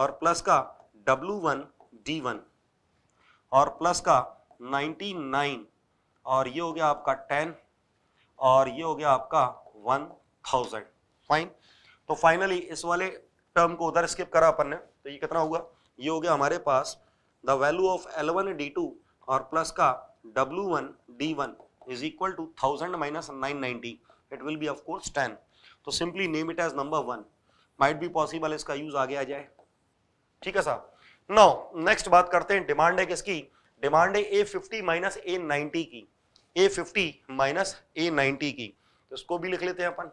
और प्लस का W1 वन और प्लस का 99 और ये हो गया आपका 10 और ये हो गया आपका 1000 फाइन तो फाइनली इस वाले टर्म को उधर स्किप करा अपन ने तो ये कितना होगा ये हो गया हमारे पास the value of L one D two और प्लस का W one D one is equal to thousand minus nine ninety it will be of course ten तो simply name it as number one might be possible इसका use आगे आ जाए ठीक है साहब नौ नेक्स्ट बात करते हैं डिमांड है किसकी डिमांड है A fifty minus A ninety की A fifty minus A ninety की तो इसको भी लिख लेते हैं अपन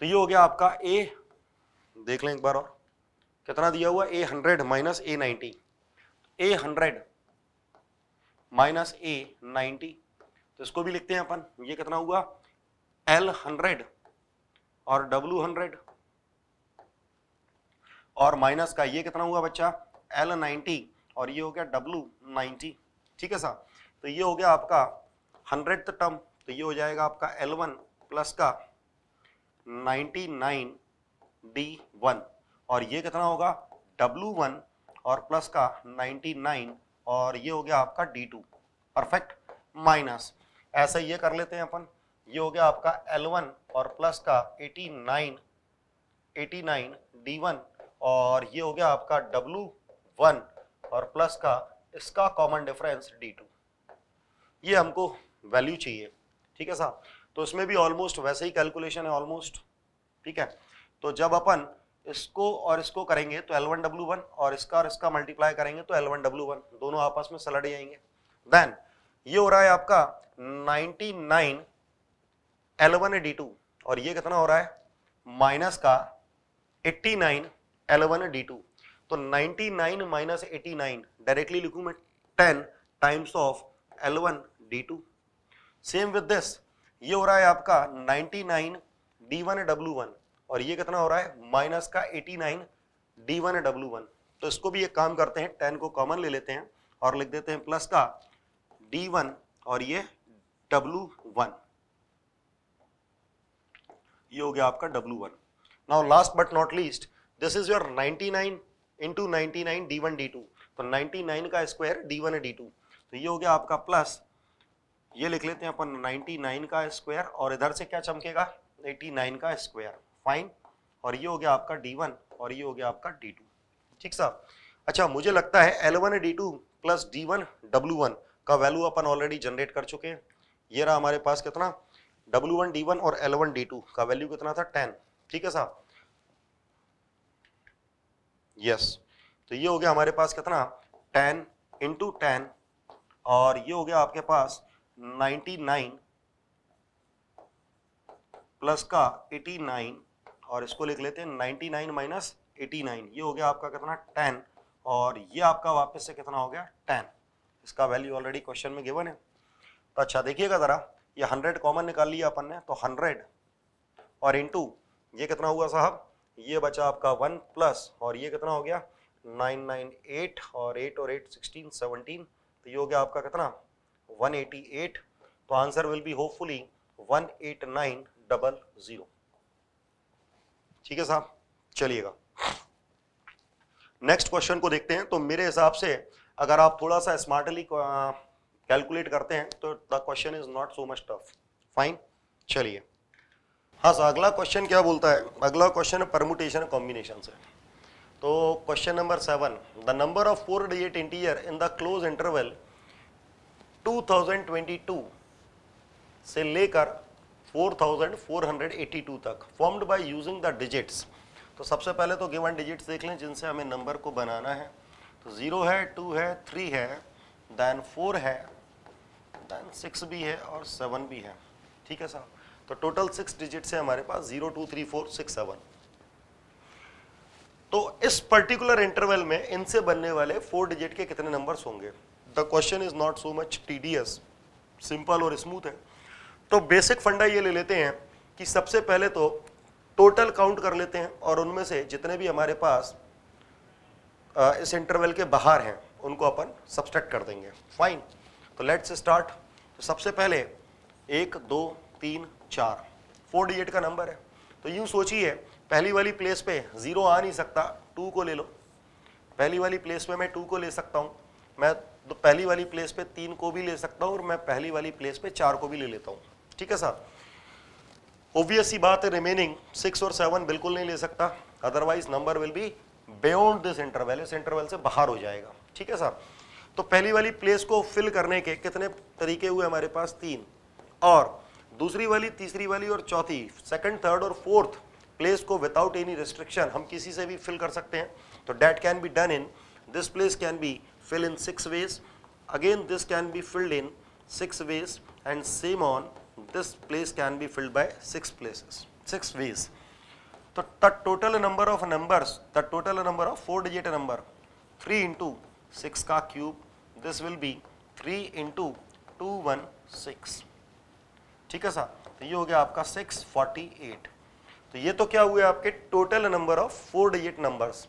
तो ये हो गया आपका ए देख लें एक बार और कितना दिया हुआ A hundred minus A ninety A hundred minus A ninety तो इसको भी लिखते हैं अपन ये कितना हुआ एल हंड्रेड और डब्ल्यू हंड्रेड और माइनस का ये कितना हुआ बच्चा एल नाइन्टी और ये हो गया डब्लू नाइन्टी ठीक है सर तो ये हो गया आपका हंड्रेड टर्म तो ये हो जाएगा आपका एल वन प्लस का नाइन्टी नाइन डी वन और ये कितना होगा डब्लू वन और प्लस का नाइन्टी नाइन और ये हो गया आपका डी टू परफेक्ट माइनस ऐसा ये कर लेते हैं अपन ये हो गया आपका एल वन और प्लस का eighty nine eighty nine D one और ये हो गया आपका डब्लू वन और प्लस का इसका कॉमन डिफरेंस डी टू ये हमको वैल्यू चाहिए ठीक है साहब तो इसमें भी ऑलमोस्ट वैसे ही कैलकुलेशन है ऑलमोस्ट ठीक है तो जब अपन इसको और इसको करेंगे तो वन और इसका और इसका मल्टीप्लाई करेंगे तो वन दोनों आपस में सलट जाएंगे देन ये हो रहा है आपका 99 L1 D2 और ये कितना हो रहा है माइनस का 89 L1 D2 तो 99 माइनस एटी डायरेक्टली लिखूँ मैं 10 times of L1 D2 same with this ये हो रहा है आपका 99 नाइन डी वन डब्ल्यू और ये कितना हो रहा है माइनस का 89 नाइन डी वन डब्ल्यू तो इसको भी एक काम करते हैं 10 को कॉमन ले लेते हैं और लिख देते हैं प्लस का D1 और ये W1 ये हो गया आपका W1 now last but not least this is your 99 into ninety nine D one D two तो नाइन्टी नाइन का square D one D two तो ये हो गया आपका प्लस ये लिख लेते हैं अपन नाइन्टी नाइन का स्क्वायर और इधर से क्या चमकेगा एटी नाइन का स्क्वायर फाइन और ये हो गया आपका डी वन और ये हो गया आपका डी टू ठीक साहब अच्छा मुझे लगता है L one D two plus D one W one का वैल्यू अपन ऑलरेडी जनरेट कर चुके हैं ये रहा हमारे पास कितना डब्ल्यू वन डी वन और एल वन डी टू का वैल्यू कितना था टेन ठीक है साहब यस तो ये हो गया हमारे पास कितना टेन इंटू टेन और ये हो गया आपके पास नाइन्टी नाइन प्लस का एटी नाइन और इसको लिख लेते हैं ninety nine minus eighty nine ये हो गया आपका कितना टेन और ये आपका वापस से कितना हो गया टेन इसका वैल्यू ऑलरेडी क्वेश्चन में गिवन है तो अच्छा देखिएगा ज़रा ये हंड्रेड कॉमन निकाल लिया अपन ने तो हंड्रेड और इंटू ये कितना हुआ साहब ये बचा आपका वन प्लस और ये कितना हो गया नाइन नाइन एट और एट और एट सिक्सटीन सेवनटीन तो ये हो गया आपका कितना वन एटी एट तो answer will be hopefully one eight nine double zero ठीक है साहब चलिएगा नेक्स्ट क्वेश्चन को देखते हैं तो मेरे हिसाब से अगर आप थोड़ा सा स्मार्टली कैलकुलेट करते हैं तो the question is not so much tough fine चलिए हाँ सर अगला क्वेश्चन क्या बोलता है अगला क्वेश्चन परमुटेशन कॉम्बिनेशन से तो question number seven the number of four digit integer in the close interval 2022 से लेकर 4482 तक formed by using the digits तो सबसे पहले तो गिवन डिजिट्स देख लें जिनसे हमें नंबर को बनाना है तो ज़ीरो है टू है थ्री है दैन फोर है देन सिक्स भी है और सेवन भी है ठीक है साहब तो टोटल सिक्स डिजिट से हमारे पास zero two three four six seven तो इस पर्टिकुलर इंटरवल में इनसे बनने वाले फोर डिजिट के कितने नंबर्स होंगे the question is not so much tedious simple और स्मूथ है तो बेसिक फंडा ये ले लेते हैं कि सबसे पहले तो टोटल काउंट कर लेते हैं और उनमें से जितने भी हमारे पास इस इंटरवल के बाहर हैं उनको अपन सब्सट्रैक्ट कर देंगे फाइन तो लेट्स स्टार्ट तो सबसे पहले एक दो तीन चार फोर डिजिट का नंबर है तो यूं सोचिए पहली वाली प्लेस पे ज़ीरो आ नहीं सकता टू को ले लो पहली वाली प्लेस पे मैं टू को ले सकता हूँ मैं तो पहली वाली प्लेस पे तीन को भी ले सकता हूँ और मैं पहली वाली प्लेस पे चार को भी ले लेता हूँ ठीक है सर ओबियस ही बात है रिमेनिंग सिक्स और सेवन बिल्कुल नहीं ले सकता otherwise number will be beyond this interval इस इंटरवेल से बाहर हो जाएगा ठीक है सर तो पहली वाली प्लेस को फिल करने के कितने तरीके हुए हमारे पास तीन और दूसरी वाली तीसरी वाली और चौथी सेकंड थर्ड और फोर्थ प्लेस को विदाउट एनी रिस्ट्रिक्शन हम किसी से भी फिल कर सकते हैं तो that can be done in this place can be fill in six ways again this can be filled in six ways and same on this place can be filled by six places six ways तो the total number of number the total number of four digit number three into six का cube this will be three into two one six ठीक है sir तो ये हो गया आपका 648 तो ये तो क्या हुए आपके total number of four digit numbers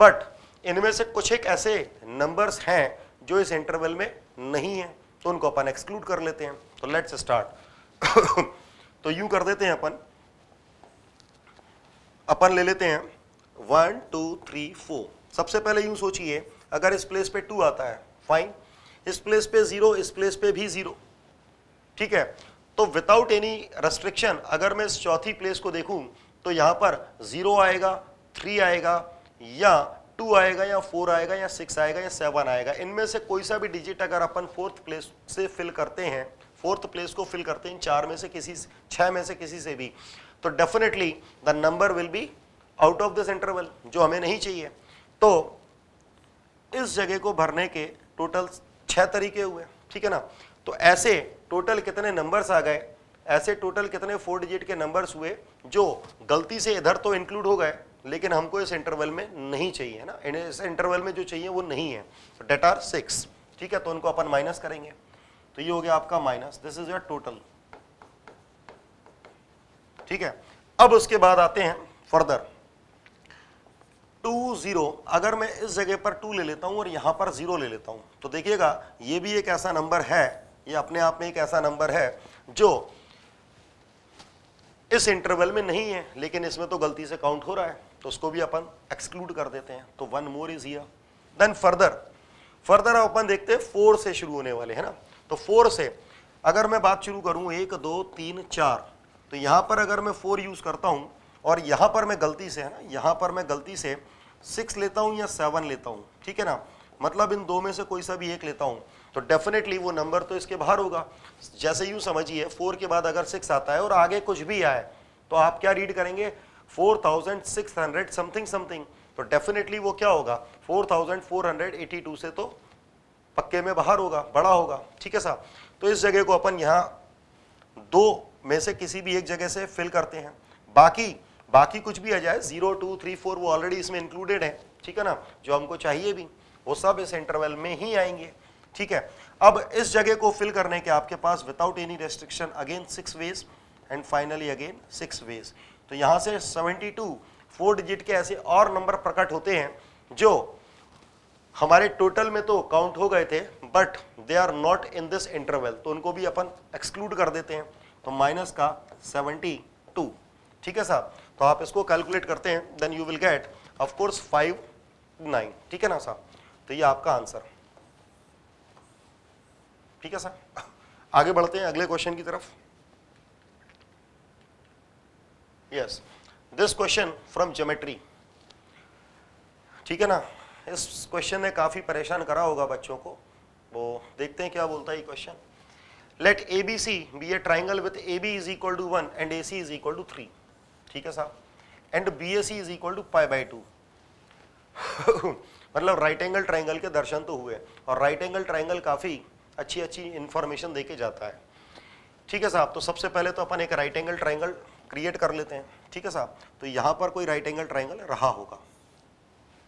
but इनमें से कुछ एक ऐसे नंबर्स हैं जो इस इंटरवल में नहीं है तो उनको अपन एक्सक्लूड कर लेते हैं तो लेट्स स्टार्ट तो यू कर देते हैं अपन अपन ले लेते हैं वन टू थ्री फोर सबसे पहले यूं सोचिए अगर इस प्लेस पे टू आता है फाइन इस प्लेस पे जीरो इस प्लेस पे भी जीरो ठीक है तो विदाउट एनी रेस्ट्रिक्शन अगर मैं इस चौथी प्लेस को देखूं तो यहां पर ज़ीरो आएगा थ्री आएगा या टू आएगा या फोर आएगा या सिक्स आएगा या सेवन आएगा इनमें से कोई सा भी डिजिट अगर अपन फोर्थ प्लेस से फिल करते हैं फोर्थ प्लेस को फिल करते हैं चार में से किसी छह में से किसी से भी तो definitely the number will be out of this interval जो हमें नहीं चाहिए तो इस जगह को भरने के टोटल छह तरीके हुए ठीक है ना तो ऐसे टोटल कितने नंबर्स आ गए ऐसे टोटल कितने फोर डिजिट के नंबर्स हुए जो गलती से इधर तो इंक्लूड हो गए लेकिन हमको इस इंटरवल में नहीं चाहिए ना इस इंटरवल में जो चाहिए वो नहीं है डेट आर सिक्स ठीक है तो उनको अपन माइनस करेंगे तो ये हो गया आपका minus this is your total ठीक है अब उसके बाद आते हैं फर्दर टू जीरो अगर मैं इस जगह पर टू ले लेता हूं और यहां पर जीरो ले लेता हूं तो देखिएगा ये भी एक ऐसा नंबर है ये अपने आप में एक ऐसा नंबर है जो इस इंटरवल में नहीं है लेकिन इसमें तो गलती से काउंट हो रहा है तो उसको भी अपन एक्सक्लूड कर देते हैं तो one more is here then further further अपन देखते हैं फोर से शुरू होने वाले है ना तो फोर से अगर मैं बात शुरू करूं एक दो तीन चार तो यहां पर अगर मैं फोर यूज़ करता हूं और यहां पर मैं गलती से है ना यहां पर मैं गलती से सिक्स लेता हूं या सेवन लेता हूँ ठीक है ना मतलब इन दो में से कोई सा भी एक लेता हूं तो डेफिनेटली वो नंबर तो इसके बाहर होगा जैसे यूं समझिए फोर के बाद अगर सिक्स आता है और आगे कुछ भी आए तो आप क्या रीड करेंगे four thousand six hundred something something तो डेफिनेटली वो क्या होगा four thousand four hundred eighty two से तो पक्के में बाहर होगा बड़ा होगा ठीक है साहब तो इस जगह को अपन यहाँ दो में से किसी भी एक जगह से फिल करते हैं बाकी बाकी कुछ भी आ जाए जीरो टू थ्री फोर वो ऑलरेडी इसमें इंक्लूडेड है ठीक है ना जो हमको चाहिए भी वो सब इस इंटरवल में ही आएंगे ठीक है अब इस जगह को फिल करने के आपके पास without any restriction again six ways and finally again six ways तो यहाँ से 72 फोर डिजिट के ऐसे और नंबर प्रकट होते हैं जो हमारे टोटल में तो काउंट हो गए थे but they are not in this interval तो उनको भी अपन एक्सक्लूड कर देते हैं तो माइनस का 72 ठीक है साहब तो आप इसको कैलकुलेट करते हैं then you will get of course five nine ठीक है ना साहब तो ये आपका आंसर ठीक है सर आगे बढ़ते हैं अगले क्वेश्चन की तरफ yes this question from geometry ठीक है ना इस क्वेश्चन ने काफ़ी परेशान करा होगा बच्चों को वो देखते हैं क्या बोलता है ये question let A B C B A triangle with A B is equal to one and A C is equal to three ठीक है साहब and B A C is equal to pi by two मतलब right angle triangle के दर्शन तो हुए और right angle triangle काफ़ी अच्छी अच्छी इन्फॉर्मेशन दे जाता है ठीक है साहब तो सबसे पहले तो अपन एक राइट एंगल ट्राइंगल क्रिएट कर लेते हैं ठीक है साहब तो यहाँ पर कोई राइट एंगल ट्राइंगल रहा होगा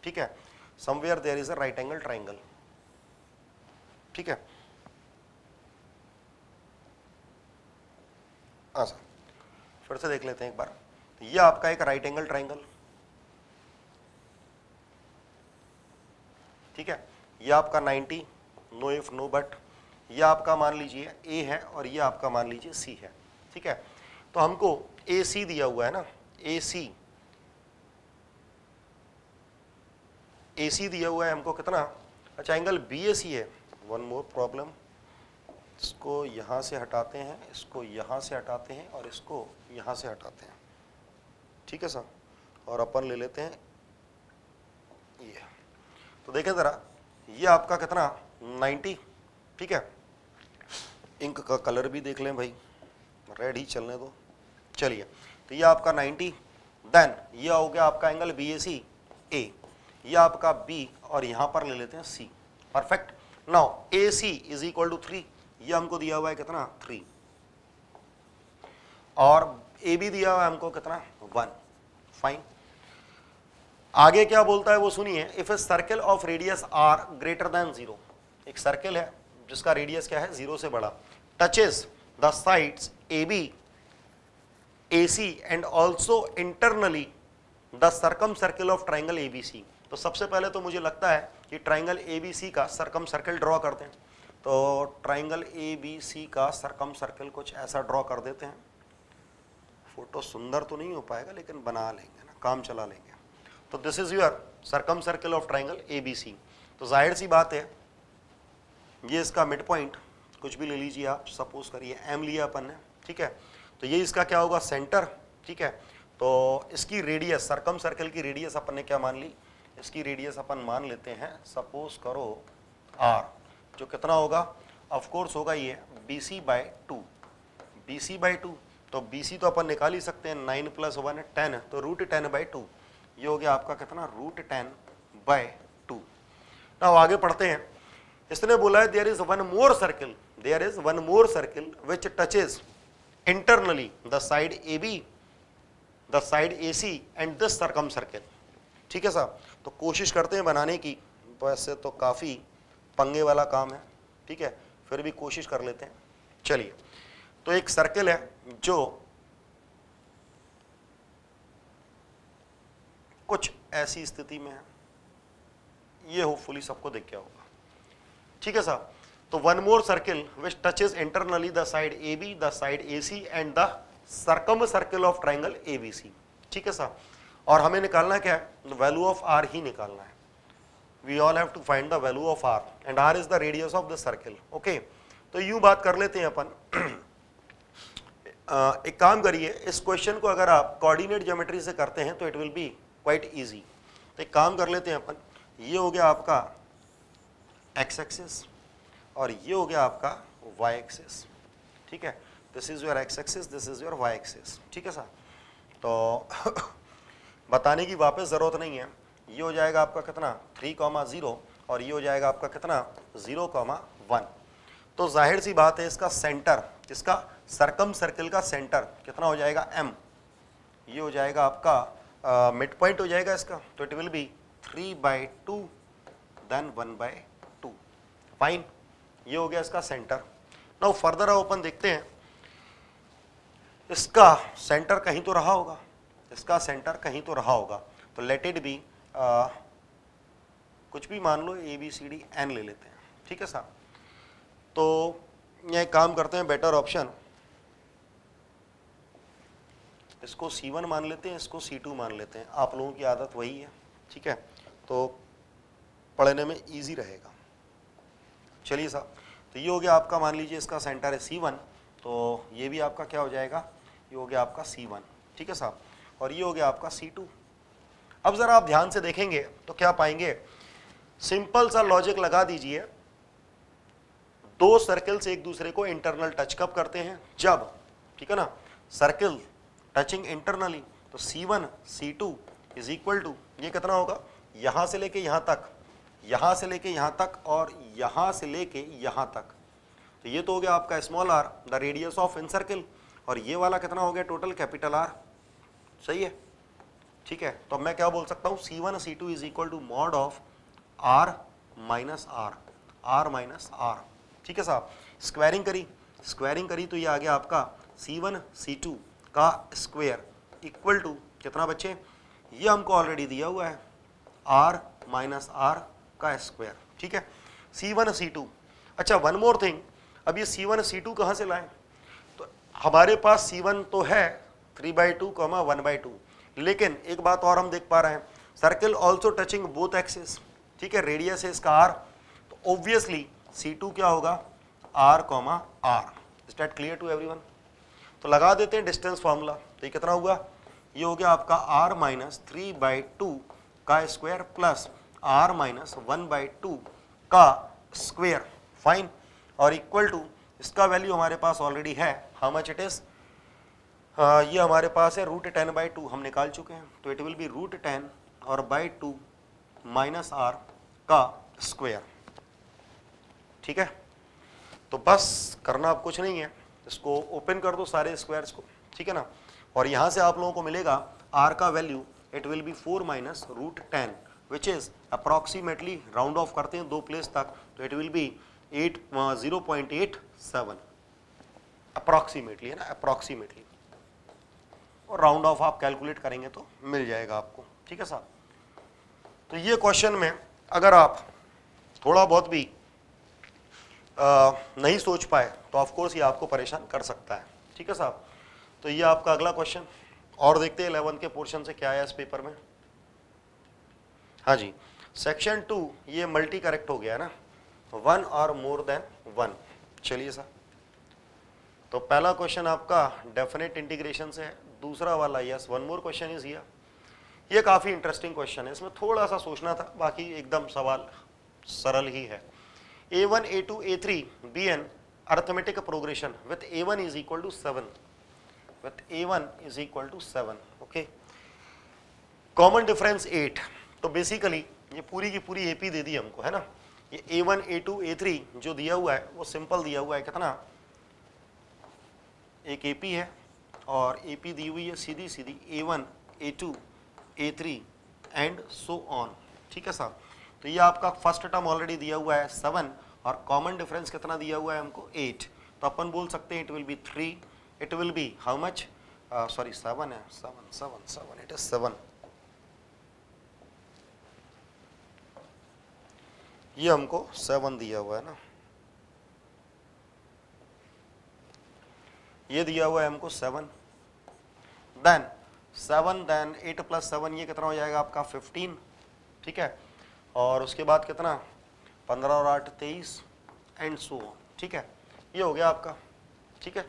ठीक है somewhere there is a right angle triangle ठीक है हाँ सर फिर से देख लेते हैं एक बार ये आपका एक राइट एंगल ट्राइंगल ठीक है ये आपका 90 नो इफ नो बट ये आपका मान लीजिए ए है और ये आपका मान लीजिए सी है ठीक है तो हमको ए सी दिया हुआ है ना ए सी ए सी दिया हुआ है हमको कितना अच्छा एंगल बी ए सी है वन मोर प्रॉब्लम इसको यहाँ से हटाते हैं इसको यहाँ से हटाते हैं और इसको यहाँ से हटाते हैं ठीक है सर और अपन ले लेते हैं ये तो देखें ज़रा ये आपका कितना 90 ठीक है इंक का कलर भी देख लें भाई रेड ही चलने दो चलिए तो ये आपका 90 देन ये हो गया आपका एंगल बी ए सी ए ये आपका बी और यहाँ पर ले लेते हैं C perfect now A C is equal to three ये हमको दिया हुआ है कितना थ्री और ए बी दिया हुआ है हमको कितना वन फाइन आगे क्या बोलता है वो सुनिए if a circle of radius R greater than zero एक सर्किल है जिसका रेडियस क्या है जीरो से बड़ा touches the sides AB, AC and also internally the circumcircle circle of triangle A B C तो सबसे पहले तो मुझे लगता है कि ट्राइंगल ए बी सी का सरकम सर्किल ड्रॉ करते हैं तो ट्राइंगल ए बी सी का सरकम सर्किल कुछ ऐसा ड्रॉ कर देते हैं फोटो सुंदर तो नहीं हो पाएगा लेकिन बना लेंगे ना काम चला लेंगे तो this is your circumcircle of triangle A B C तो जाहिर सी बात है ये इसका मिड पॉइंट कुछ भी ले लीजिए आप सपोज करिए एम लिया अपन ने ठीक है तो ये इसका क्या होगा सेंटर ठीक है तो इसकी रेडियस सरकम सर्कल की रेडियस अपन ने क्या मान ली इसकी रेडियस अपन मान लेते हैं सपोज करो आर जो कितना होगा ऑफकोर्स होगा ये B C by two B C by two तो बी सी तो अपन निकाल ही सकते हैं नाइन प्लस वन टेन तो रूट टेन बाई टू ये हो गया आपका कितना रूट टेन बाय टू ना आगे पढ़ते हैं इसने बोला है there is one more circle there is one more circle which touches internally the side A B the side A C and this circumcircle ठीक है साहब तो कोशिश करते हैं बनाने की वैसे तो काफ़ी पंगे वाला काम है ठीक है फिर भी कोशिश कर लेते हैं चलिए तो एक सर्किल है जो कुछ ऐसी स्थिति में है ये होपफुली सबको देख गया होगा ठीक है साहब तो one more circle which touch is internally the side A B the side A C and the circumcircle of triangle A B C ठीक है साहब और हमें निकालना क्या है वैल्यू ऑफ आर ही निकालना है we all have to find the value of R and R is the radius of the circle okay तो यू बात कर लेते हैं अपन uh, एक काम करिए इस क्वेश्चन को अगर आप कोऑर्डिनेट ज्योमेट्री से करते हैं तो it will be quite easy तो एक काम कर लेते हैं अपन ये हो गया आपका एक्स एक्सिस और ये हो गया आपका वाई एक्सिस ठीक है this is your X axis this is your Y axis ठीक है सर तो बताने की वापस ज़रूरत नहीं है ये हो जाएगा आपका कितना थ्री कॉमा ज़ीरो और ये हो जाएगा आपका कितना ज़ीरो कॉमा वन तो जाहिर सी बात है इसका सेंटर इसका सरकम सर्किल का सेंटर कितना हो जाएगा एम ये हो जाएगा आपका मिड पॉइंट हो जाएगा इसका तो it will be three by two then one by fine ये हो गया इसका सेंटर नाउ फर्दर ओपन देखते हैं इसका सेंटर कहीं तो रहा होगा इसका सेंटर कहीं तो रहा होगा तो लेट इट बी कुछ भी मान लो A B C D N ले लेते हैं ठीक है साहब तो यह काम करते हैं बेटर ऑप्शन इसको सी वन मान लेते हैं इसको सी टू मान लेते हैं आप लोगों की आदत वही है ठीक है तो पढ़ने में इजी रहेगा चलिए साहब तो ये हो गया आपका मान लीजिए इसका सेंटर है सी वन तो ये भी आपका क्या हो जाएगा ये हो गया आपका सी वन ठीक है साहब और ये हो गया आपका सी टू अब ज़रा आप ध्यान से देखेंगे तो क्या पाएंगे सिंपल सा लॉजिक लगा दीजिए दो सर्कल्स एक दूसरे को इंटरनल टच कब करते हैं जब ठीक है ना सर्कल टचिंग इंटरनली तो C one C two is equal to ये कितना होगा यहाँ से लेके यहाँ तक यहाँ से लेके यहाँ तक और यहाँ से लेके यहाँ तक तो ये तो हो गया आपका small R the radius of incircle और ये वाला कितना हो गया टोटल कैपिटल आर सही है ठीक है तो मैं क्या बोल सकता हूँ C one C two is equal to mod of R minus R R minus R ठीक है साहब स्क्वायरिंग करी स्क्वायरिंग करी तो ये आ गया आपका सी वन सी टू का स्क्वेयर इक्वल टू कितना बच्चे ये हमको ऑलरेडी दिया हुआ है आर माइनस आर का स्क्वायर ठीक है सी वन सी टू अच्छा वन मोर थिंग अब ये सी वन सी टू कहाँ से लाएं तो हमारे पास सी वन तो है three by two comma one by two लेकिन एक बात और हम देख पा रहे हैं circle also touching both axes ठीक है रेडियस है इसका आर तो ऑब्वियसली सी टू क्या होगा R comma R is clear to every तो लगा देते हैं डिस्टेंस फॉर्मूला तो ये कितना होगा ये हो गया आपका R minus three by two का square plus R minus one by two का स्क्वेयर फाइन और इक्वल टू इसका वैल्यू हमारे पास ऑलरेडी है हाउ मच इट इज़ ये हमारे पास है रूट टेन बाई टू हम निकाल चुके हैं तो it will be root ten और बाई टू माइनस आर का स्क्वेयर ठीक है तो बस करना अब कुछ नहीं है इसको ओपन कर दो सारे स्क्वायर्स को ठीक है ना और यहाँ से आप लोगों को मिलेगा आर का value it will be four minus root ten which is approximately round off करते हैं दो प्लेस तक तो it will be 8 0.87 uh, approximately है ना approximately और राउंड ऑफ आप कैलकुलेट करेंगे तो मिल जाएगा आपको ठीक है साहब तो ये क्वेश्चन में अगर आप थोड़ा बहुत भी आ, uh, नहीं सोच पाए तो ऑफकोर्स ये आपको परेशान कर सकता है ठीक है साहब तो ये आपका अगला क्वेश्चन और देखते हैं इलेवन के पोर्शन से क्या आया इस पेपर में हाँ जी सेक्शन टू ये मल्टी करेक्ट हो गया ना वन और मोर देन वन चलिए सर तो पहला क्वेश्चन आपका डेफिनेट इंटीग्रेशन से है दूसरा वाला yes one more question is here ये काफ़ी इंटरेस्टिंग क्वेश्चन है इसमें थोड़ा सा सोचना था बाकी एकदम सवाल सरल ही है a one a two a three be an arithmetic progression with a one is equal to seven with a one is equal to seven okay common difference eight तो बेसिकली ये पूरी की पूरी ए दे दी हमको है ना ये a one a two a three जो दिया हुआ है वो सिंपल दिया हुआ है कितना एक ए है और ए दी हुई है सीधी सीधी a one a two a three and so on ठीक है साहब तो ये आपका फर्स्ट टर्म ऑलरेडी दिया हुआ है सेवन और कॉमन डिफरेंस कितना दिया हुआ है हमको एट तो अपन बोल सकते हैं it will be three it will be how much sorry seven है seven seven seven it is seven ये हमको सेवन दिया हुआ है ना ये दिया हुआ है हमको seven then seven then eight plus seven ये कितना हो जाएगा आपका फिफ्टीन ठीक है और उसके बाद कितना पंद्रह और आठ तेईस एंड सो ठीक है ये हो गया आपका ठीक है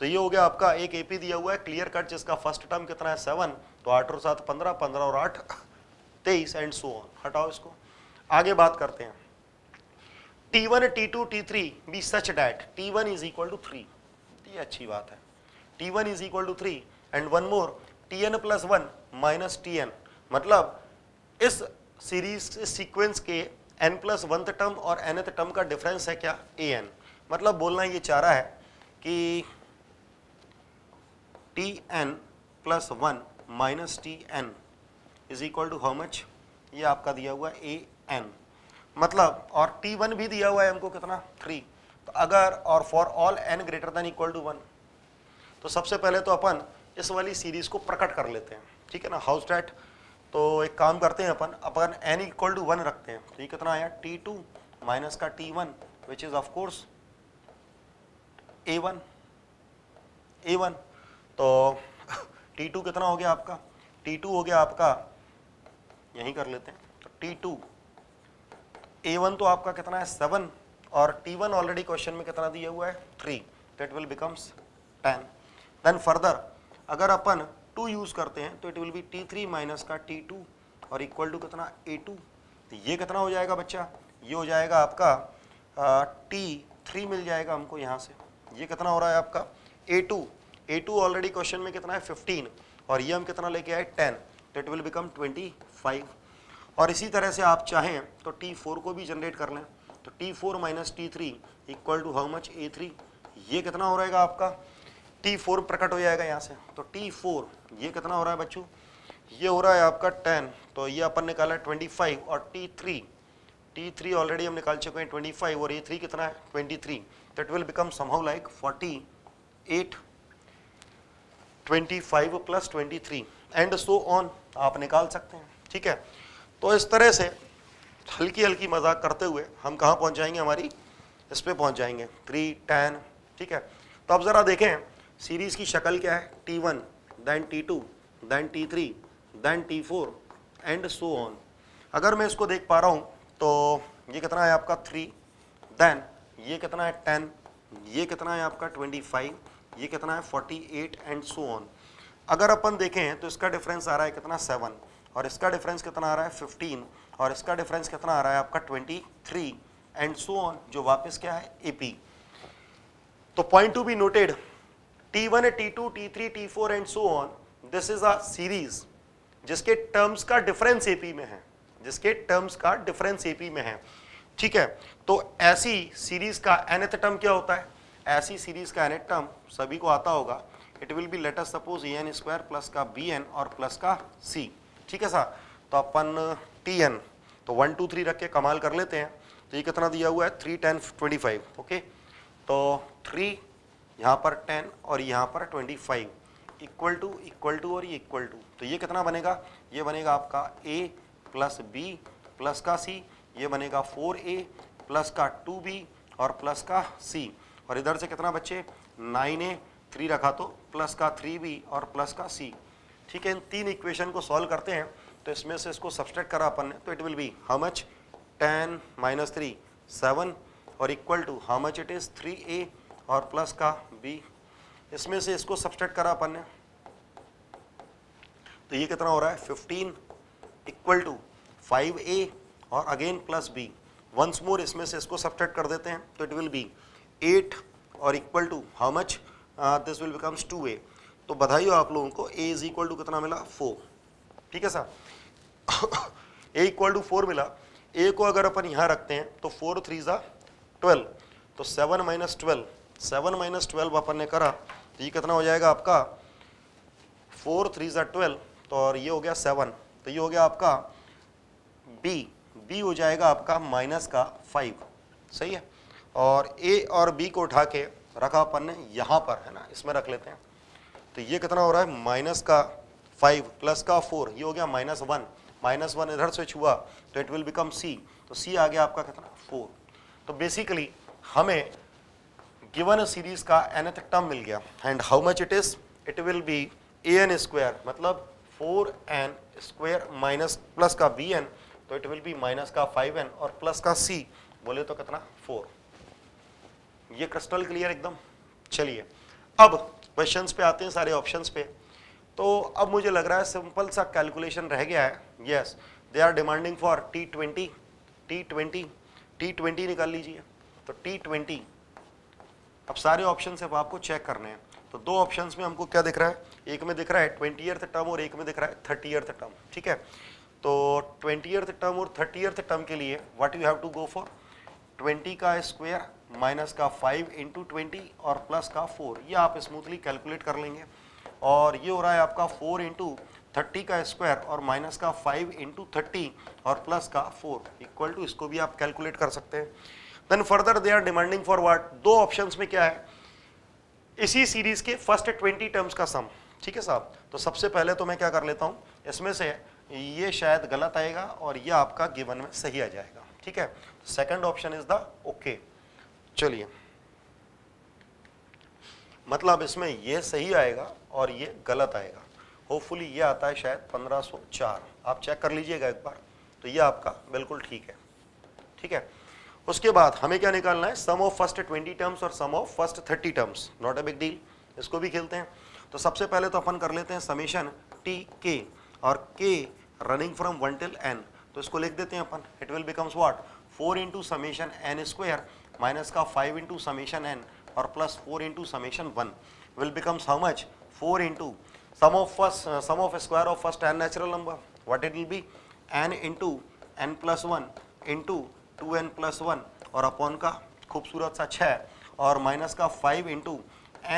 तो ये हो गया आपका एक एपी दिया हुआ है क्लियर कट जिसका फर्स्ट टर्म कितना है सेवन तो आठ और सात पंद्रह पंद्रह और आठ तेईस एंड सो ऑन हटाओ इसको आगे बात करते हैं T1, T2, T3 such that t one is equal to three ये अच्छी बात है t one is equal to three and one more t n plus one minus t n मतलब इस सीरीज इस सीक्वेंस के एन प्लस वंथ टर्म और nth term का डिफरेंस है क्या ए एन मतलब बोलना ये चाह रहा है कि t n plus one minus t n is equal to how much ये आपका दिया हुआ ए एन मतलब और टी वन भी दिया हुआ है हमको कितना थ्री तो अगर और for all n greater than equal to one तो सबसे पहले तो अपन इस वाली सीरीज को प्रकट कर लेते हैं ठीक है ना हाउस डेट तो एक काम करते हैं अपन अपन एन इक्वल टू वन रखते हैं तो ये कितना आया टी टू माइनस का t one which is of course a one a one तो टी टू कितना हो गया आपका टी टू हो गया आपका यहीं कर लेते हैं तो टी टू ए वन तो आपका कितना है सेवन और टी वन ऑलरेडी क्वेश्चन में कितना दिया हुआ है three that will becomes ten then further अगर अपन टू यूज़ करते हैं तो it will be t three minus का टी टू और इक्वल टू कितना ए टू तो ये कितना हो जाएगा बच्चा ये हो जाएगा आपका टी थ्री मिल जाएगा हमको यहाँ से ये कितना हो रहा है आपका a two A two already question में कितना है फिफ्टीन और ये हम कितना लेके आए टेन तो it will become twenty five और इसी तरह से आप चाहें तो टी फोर को भी जनरेट कर लें तो t four minus t three equal to how much a three ये कितना हो रहेगा आपका टी फोर प्रकट हो जाएगा यहाँ से तो टी फोर ये कितना हो रहा है बच्चों ये हो रहा है आपका टेन तो ये अपन निकाला है ट्वेंटी फाइव और t three t three already हम निकाल चुके हैं ट्वेंटी फाइव और ए थ्री कितना है twenty three that will become somehow like forty eight twenty five plus twenty three and so on आप निकाल सकते हैं ठीक है तो इस तरह से हल्की हल्की मजाक करते हुए हम कहाँ पहुँच जाएंगे हमारी इस पर पहुँच जाएंगे थ्री टेन ठीक है तो अब ज़रा देखें सीरीज़ की शक्ल क्या है t one then t two then t three then t four and so on अगर मैं इसको देख पा रहा हूँ तो ये कितना है आपका थ्री दैन ये कितना है टेन ये कितना है आपका ट्वेंटी फाइव ये कितना है forty eight and so on अगर अपन देखें तो इसका डिफरेंस आ रहा है कितना सेवन और इसका डिफरेंस कितना आ रहा है फिफ्टीन और इसका डिफरेंस कितना आ रहा है आपका twenty three and so on जो वापस क्या है एपी तो point to be noted t one t two t three t four and so on this is a series जिसके टर्म्स का डिफरेंस एपी में है जिसके टर्म्स का डिफरेंस एपी में है ठीक है तो ऐसी सीरीज का एनथ टर्म क्या होता है ऐसी सीरीज का एनथ टर्म सभी को आता होगा it will B letter suppose A N square plus का बी एन और प्लस का सी ठीक है सर तो अपन टी एन तो वन टू थ्री रख के कमाल कर लेते हैं तो ये कितना दिया हुआ है three ten twenty five okay तो थ्री यहाँ पर टेन और यहाँ पर twenty five equal to equal to और ये इक्वल टू तो ये कितना बनेगा ये बनेगा आपका ए प्लस बी प्लस का सी ये बनेगा फोर ए प्लस का टू बी और प्लस का सी और इधर से कितना बच्चे नाइन ए थ्री रखा तो प्लस का थ्री बी और प्लस का सी ठीक है इन तीन इक्वेशन को सॉल्व करते हैं तो इसमें से इसको सब्सट्रैक्ट करा अपन ने तो it will be how much ten minus three seven और equal to how much it is three a और प्लस का बी इसमें से इसको सब्सट्रैक्ट करा अपन ने तो ये कितना हो रहा है fifteen equal to five a और again plus b once more इसमें से इसको सब्सट्रैक्ट कर देते हैं तो इट विल बी एट और equal to how much this will becomes two a तो बधाई हो आप लोगों को ए इज इक्वल टू कितना मिला फोर ठीक है sir a equal to four मिला ए को अगर अपन यहाँ रखते हैं तो फोर थ्री ज़ा ट्वेल्व तो seven minus twelve seven minus twelve अपन ने करा तो ये कितना हो जाएगा आपका फोर थ्री ज़ा ट्वेल्व तो और ये हो गया सेवन तो ये हो गया आपका बी बी हो जाएगा आपका माइनस का फाइव सही है और ए और बी को उठा के रखा अपन ने यहाँ पर है ना इसमें रख लेते हैं तो ये कितना हो रहा है माइनस का फाइव प्लस का फोर ये हो गया माइनस वन माइनस वन इधर से छुआ तो इट विल बिकम सी तो सी आ गया आपका कितना फोर तो बेसिकली हमें गिवन सीरीज का एथ टर्म मिल गया and how much it is it will be A N square मतलब four N square minus plus का बी एन तो इट विल बी माइनस का फाइव एन और प्लस का सी बोले तो कितना फोर ये क्रिस्टल क्लियर एकदम चलिए अब क्वेश्चंस पे आते हैं सारे ऑप्शंस पे तो अब मुझे लग रहा है सिंपल सा कैलकुलेशन रह गया है yes they are demanding for t twenty t twenty t twenty निकाल लीजिए तो टी ट्वेंटी अब सारे ऑप्शन अब आपको चेक करने हैं तो दो ऑप्शन में हमको क्या दिख रहा है एक में दिख रहा है ट्वेंटी टर्म और एक में दिख रहा है थर्टी टर्म ठीक है तो ट्वेंटी टर्म और थर्टी टर्म के लिए what you have to go for twenty का स्क्वायर माइनस का फाइव इंटू ट्वेंटी और प्लस का फोर ये आप स्मूथली कैलकुलेट कर लेंगे और ये हो रहा है आपका फोर इंटू थर्टी का स्क्वायर और माइनस का फाइव इंटू थर्टी और प्लस का फोर इक्वल टू इसको भी आप कैलकुलेट कर सकते हैं then further they are demanding for what दो ऑप्शंस में क्या है इसी सीरीज के फर्स्ट ट्वेंटी टर्म्स का सम ठीक है साहब तो सबसे पहले तो मैं क्या कर लेता हूँ इसमें से ये शायद गलत आएगा और ये आपका गिवन में सही आ जाएगा ठीक है second option is the okay चलिए मतलब इसमें ये सही आएगा और ये गलत आएगा होपफुली ये आता है शायद 1504 आप चेक कर लीजिएगा एक बार तो ये आपका बिल्कुल ठीक है ठीक है उसके बाद हमें क्या निकालना है सम ऑफ फर्स्ट 20 टर्म्स और sum of first 30 terms not a big deal इसको भी खेलते हैं तो सबसे पहले तो अपन कर लेते हैं समेशन टी के और k running from one till n तो इसको लिख देते हैं अपन it will becomes what four into summation n square minus का फाइव इंटू समेशन एन और plus four into summation one will become sum much four into sum of first sum of square of first n natural number what it will be n into n plus one into two n plus one और upon का खूबसूरत सा छः और minus का five into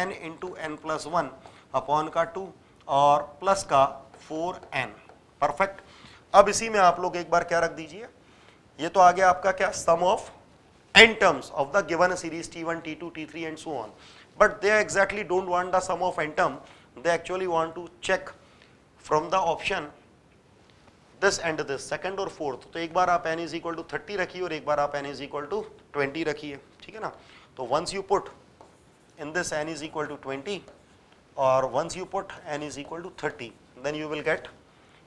n into n plus one upon का two और plus का फोर एन परफेक्ट अब इसी में आप लोग एक बार क्या रख दीजिए ये तो आ गया आपका क्या sum of n terms of the given series T1, T2, T3 and so on. But they exactly don't want the sum of n term, they actually want to check from the option this and this second or fourth to ek bar aap n is equal to 30 रखिए aur ek bar aap n is equal to 20 rakhiye theek hai na to once you put in this n is equal to 20 or once you put n is equal to 30 then you will get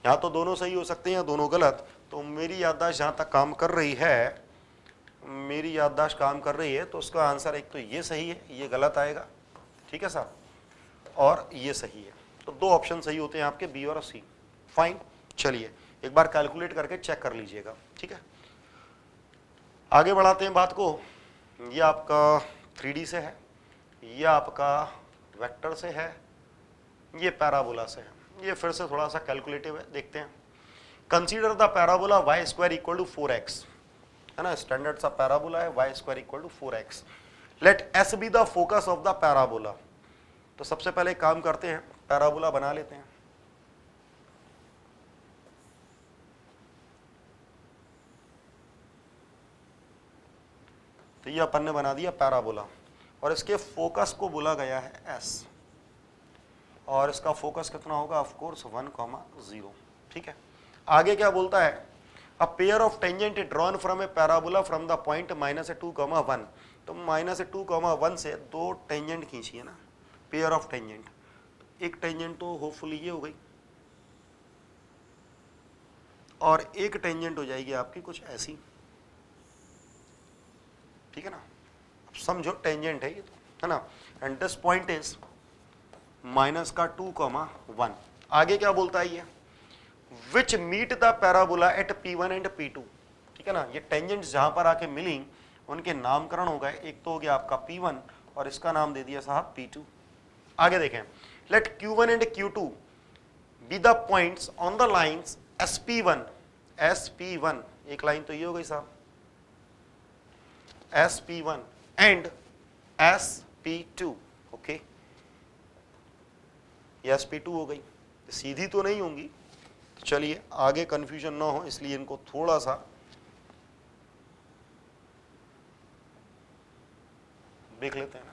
या तो दोनों सही हो सकते हैं या दोनों गलत तो मेरी याददाश्त जहाँ तक काम कर रही है मेरी याददाश्त काम कर रही है तो उसका आंसर एक तो ये सही है ये गलत आएगा ठीक है साहब और ये सही है तो दो ऑप्शन सही होते हैं आपके बी और सी फाइन चलिए एक बार कैलकुलेट करके चेक कर लीजिएगा ठीक है आगे बढ़ाते हैं बात को ये आपका थ्री से है ये आपका वेक्टर से है ये पैराबोला से है ये फिर से थोड़ा सा कैलकुलेटिव है देखते हैं consider the parabola y square equal to four x है ना स्टैंडर्ड सा पैराबोला है y square equal to four x let S be the focus of the parabola तो सबसे पहले काम करते हैं पैराबोला बना लेते हैं तो ये अपन ने बना दिया पैराबोला और इसके फोकस को बोला गया है एस और इसका फोकस कितना होगा of course one comma zero ठीक है आगे क्या बोलता है a pair of tangent drawn from a parabola from the point minus a 2 comma 1 तो माइनस टू कॉमा वन से दो टेंजेंट खींचिए ना पेयर ऑफ टेंजेंट एक टेंजेंट तो होपफुली ये हो गई और एक टेंजेंट हो जाएगी आपकी कुछ ऐसी ठीक है ना समझो टेंजेंट है ये तो है ना and this point is minus का टू कॉमा वन आगे क्या बोलता है ये which meet the parabola at P one and P two ठीक है ना ये टेंजेंट जहां पर आके मिली उनके नामकरण हो गए एक तो हो गया आपका पी वन और इसका नाम दे दिया साहब पी टू आगे देखें let Q one and Q two be the point on the line S P one S P one एक लाइन तो ये हो गई साहब S P one and S P two okay S P two हो गई सीधी तो नहीं होंगी चलिए आगे कन्फ्यूजन ना हो इसलिए इनको थोड़ा सा देख लेते हैं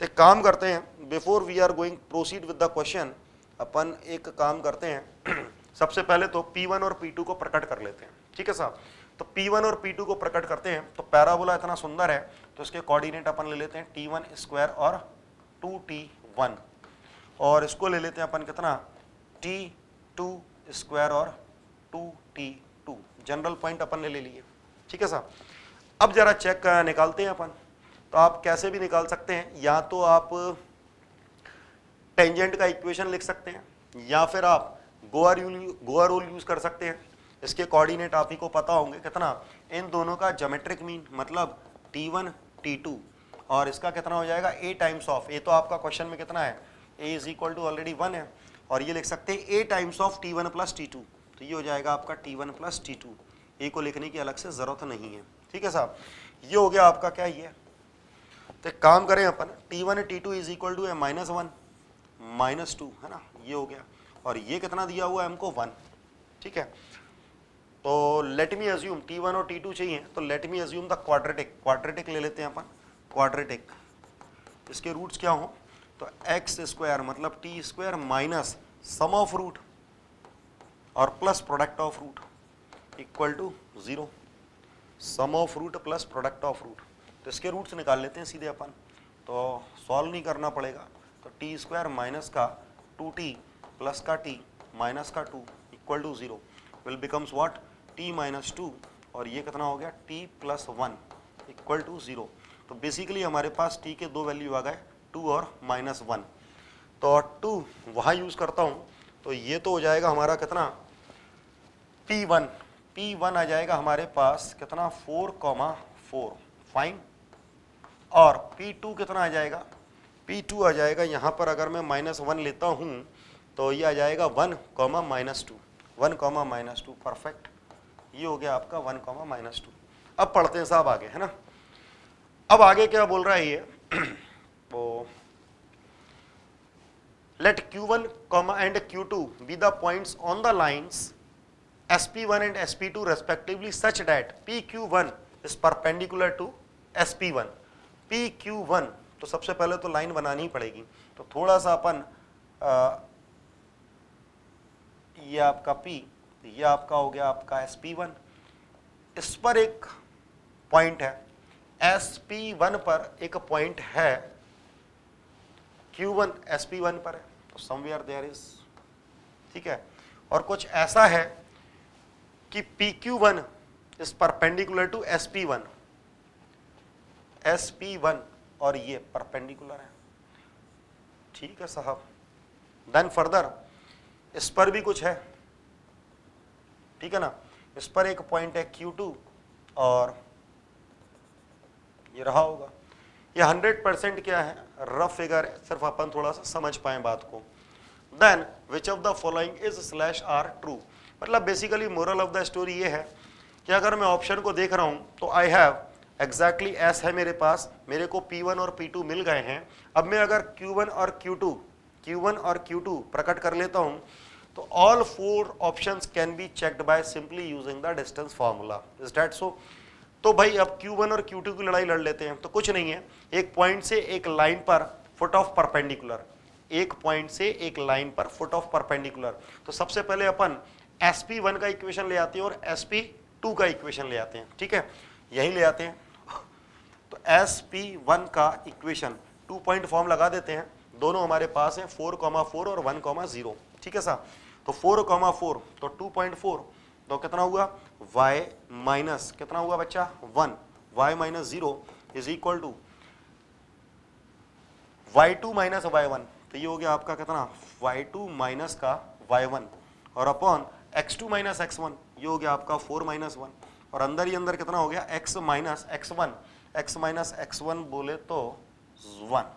तो काम करते हैं before we are going proceed with the question अपन एक काम करते हैं सबसे पहले तो P1 और P2 को प्रकट कर लेते हैं ठीक है साहब तो P1 और P2 को प्रकट करते हैं तो पैराबोला इतना सुंदर है तो इसके कोऑर्डिनेट अपन ले लेते हैं T1 स्क्वायर और 2T1 और इसको ले लेते हैं अपन कितना T2 स्क्वायर और two t two general point अपन ने ले लिए ठीक है साहब अब जरा चेक निकालते हैं अपन तो आप कैसे भी निकाल सकते हैं या तो आप टेंजेंट का इक्वेशन लिख सकते हैं या फिर आप गोवा रूल गोवा रूल यूज कर सकते हैं इसके कोऑर्डिनेट आप ही को पता होंगे कितना इन दोनों का जोमेट्रिक मीन मतलब टी वन टी टू और इसका कितना हो जाएगा ए टाइम्स ऑफ ए तो आपका क्वेश्चन में कितना है a is equal to already one है और ये लिख सकते हैं a times of t one plus t two तो ये हो जाएगा आपका t one plus t two a को लिखने की अलग से ज़रूरत नहीं है ठीक है साहब ये हो गया आपका क्या ये तो काम करें अपन t one t two is equal to है माइनस वन माइनस टू है ना ये हो गया और ये कितना दिया हुआ है हमको वन ठीक है तो let me assume t one और टी टू चाहिए तो let me assume the quadratic quadratic ले लेते हैं अपन क्वाड्रेटिक इसके रूट्स क्या हों तो एक्स स्क्वायर मतलब t square minus sum of root और plus product of root equal to zero sum of root plus product of root तो इसके रूट्स निकाल लेते हैं सीधे अपन तो सॉल्व नहीं करना पड़ेगा तो टी स्क्वायर माइनस का टू टी प्लस का टी माइनस का two equal to zero will becomes what t minus two और ये कितना हो गया t plus one equal to zero तो बेसिकली हमारे पास टी के दो वैल्यू आ गए टू तो और माइनस वन तो टू वहाँ यूज़ करता हूँ तो ये तो हो जाएगा हमारा कितना पी वन पी वन आ जाएगा हमारे पास कितना फोर कॉमा फोर फाइन और पी टू कितना आ जाएगा पी टू आ जाएगा यहाँ पर अगर मैं माइनस वन लेता हूँ तो ये आ जाएगा one comma minus two one comma minus two perfect ये हो गया आपका वन कॉमा माइनस टू अब पढ़ते हैं साहब आगे है ना अब आगे क्या बोल रहा है ये वो let Q one comma and Q two be the point on the line S P one and S P two respectively such that P Q one is perpendicular to S P one P Q one तो सबसे पहले तो line बनानी ही पड़ेगी तो थोड़ा सा अपन ये आपका P, ये आपका हो गया आपका एस पी वन इस पर एक पॉइंट है एस पी वन पर एक पॉइंट है पी वन पर है तो समवेयर देयर इज ठीक है और कुछ ऐसा है कि P Q one is perpendicular to S S P one P one और ये परपेंडिकुलर है ठीक है साहब देन फर्दर इस पर भी कुछ है ठीक है ना इस पर एक पॉइंट है Q2 और ये रहा होगा ये 100 परसेंट क्या है रफ फिगर है सिर्फ अपन थोड़ा सा समझ पाए बात को then which of the following is slash are true मतलब basically moral of the story ये है कि अगर मैं ऑप्शन को देख रहा हूँ तो आई हैव एग्जैक्टली एस है मेरे पास मेरे को पी वन और पी टू मिल गए हैं अब मैं अगर क्यू वन और क्यू टू क्यू वन और क्यू टू प्रकट कर लेता हूँ तो all four option can be checked by simply using the distance formula is that so तो भाई अब Q1 और Q2 की लड़ाई लड़ लेते हैं तो कुछ नहीं है एक पॉइंट से एक लाइन पर फुट ऑफ परपेंडिकुलर एक पॉइंट से एक लाइन पर फुट ऑफ परपेंडिकुलर तो सबसे पहले अपन SP1 का इक्वेशन ले आते हैं और SP2 का इक्वेशन ले आते हैं ठीक है यही ले आते हैं तो SP1 का इक्वेशन टू पॉइंट फॉर्म लगा देते हैं दोनों हमारे पास हैं फोर कॉमा फोर और वन कॉमा जीरो ठीक है सर तो फोर कॉमा फोर तो टू पॉइंट फोर तो कितना हुआ वाई माइनस कितना हुआ बच्चा one y minus zero is equal to Y two minus y one तो ये हो गया आपका कितना वाई टू माइनस का वाई वन और upon x two minus x one ये हो गया आपका फोर माइनस वन और अंदर ही अंदर कितना हो गया x minus x one x minus x one बोले तो वन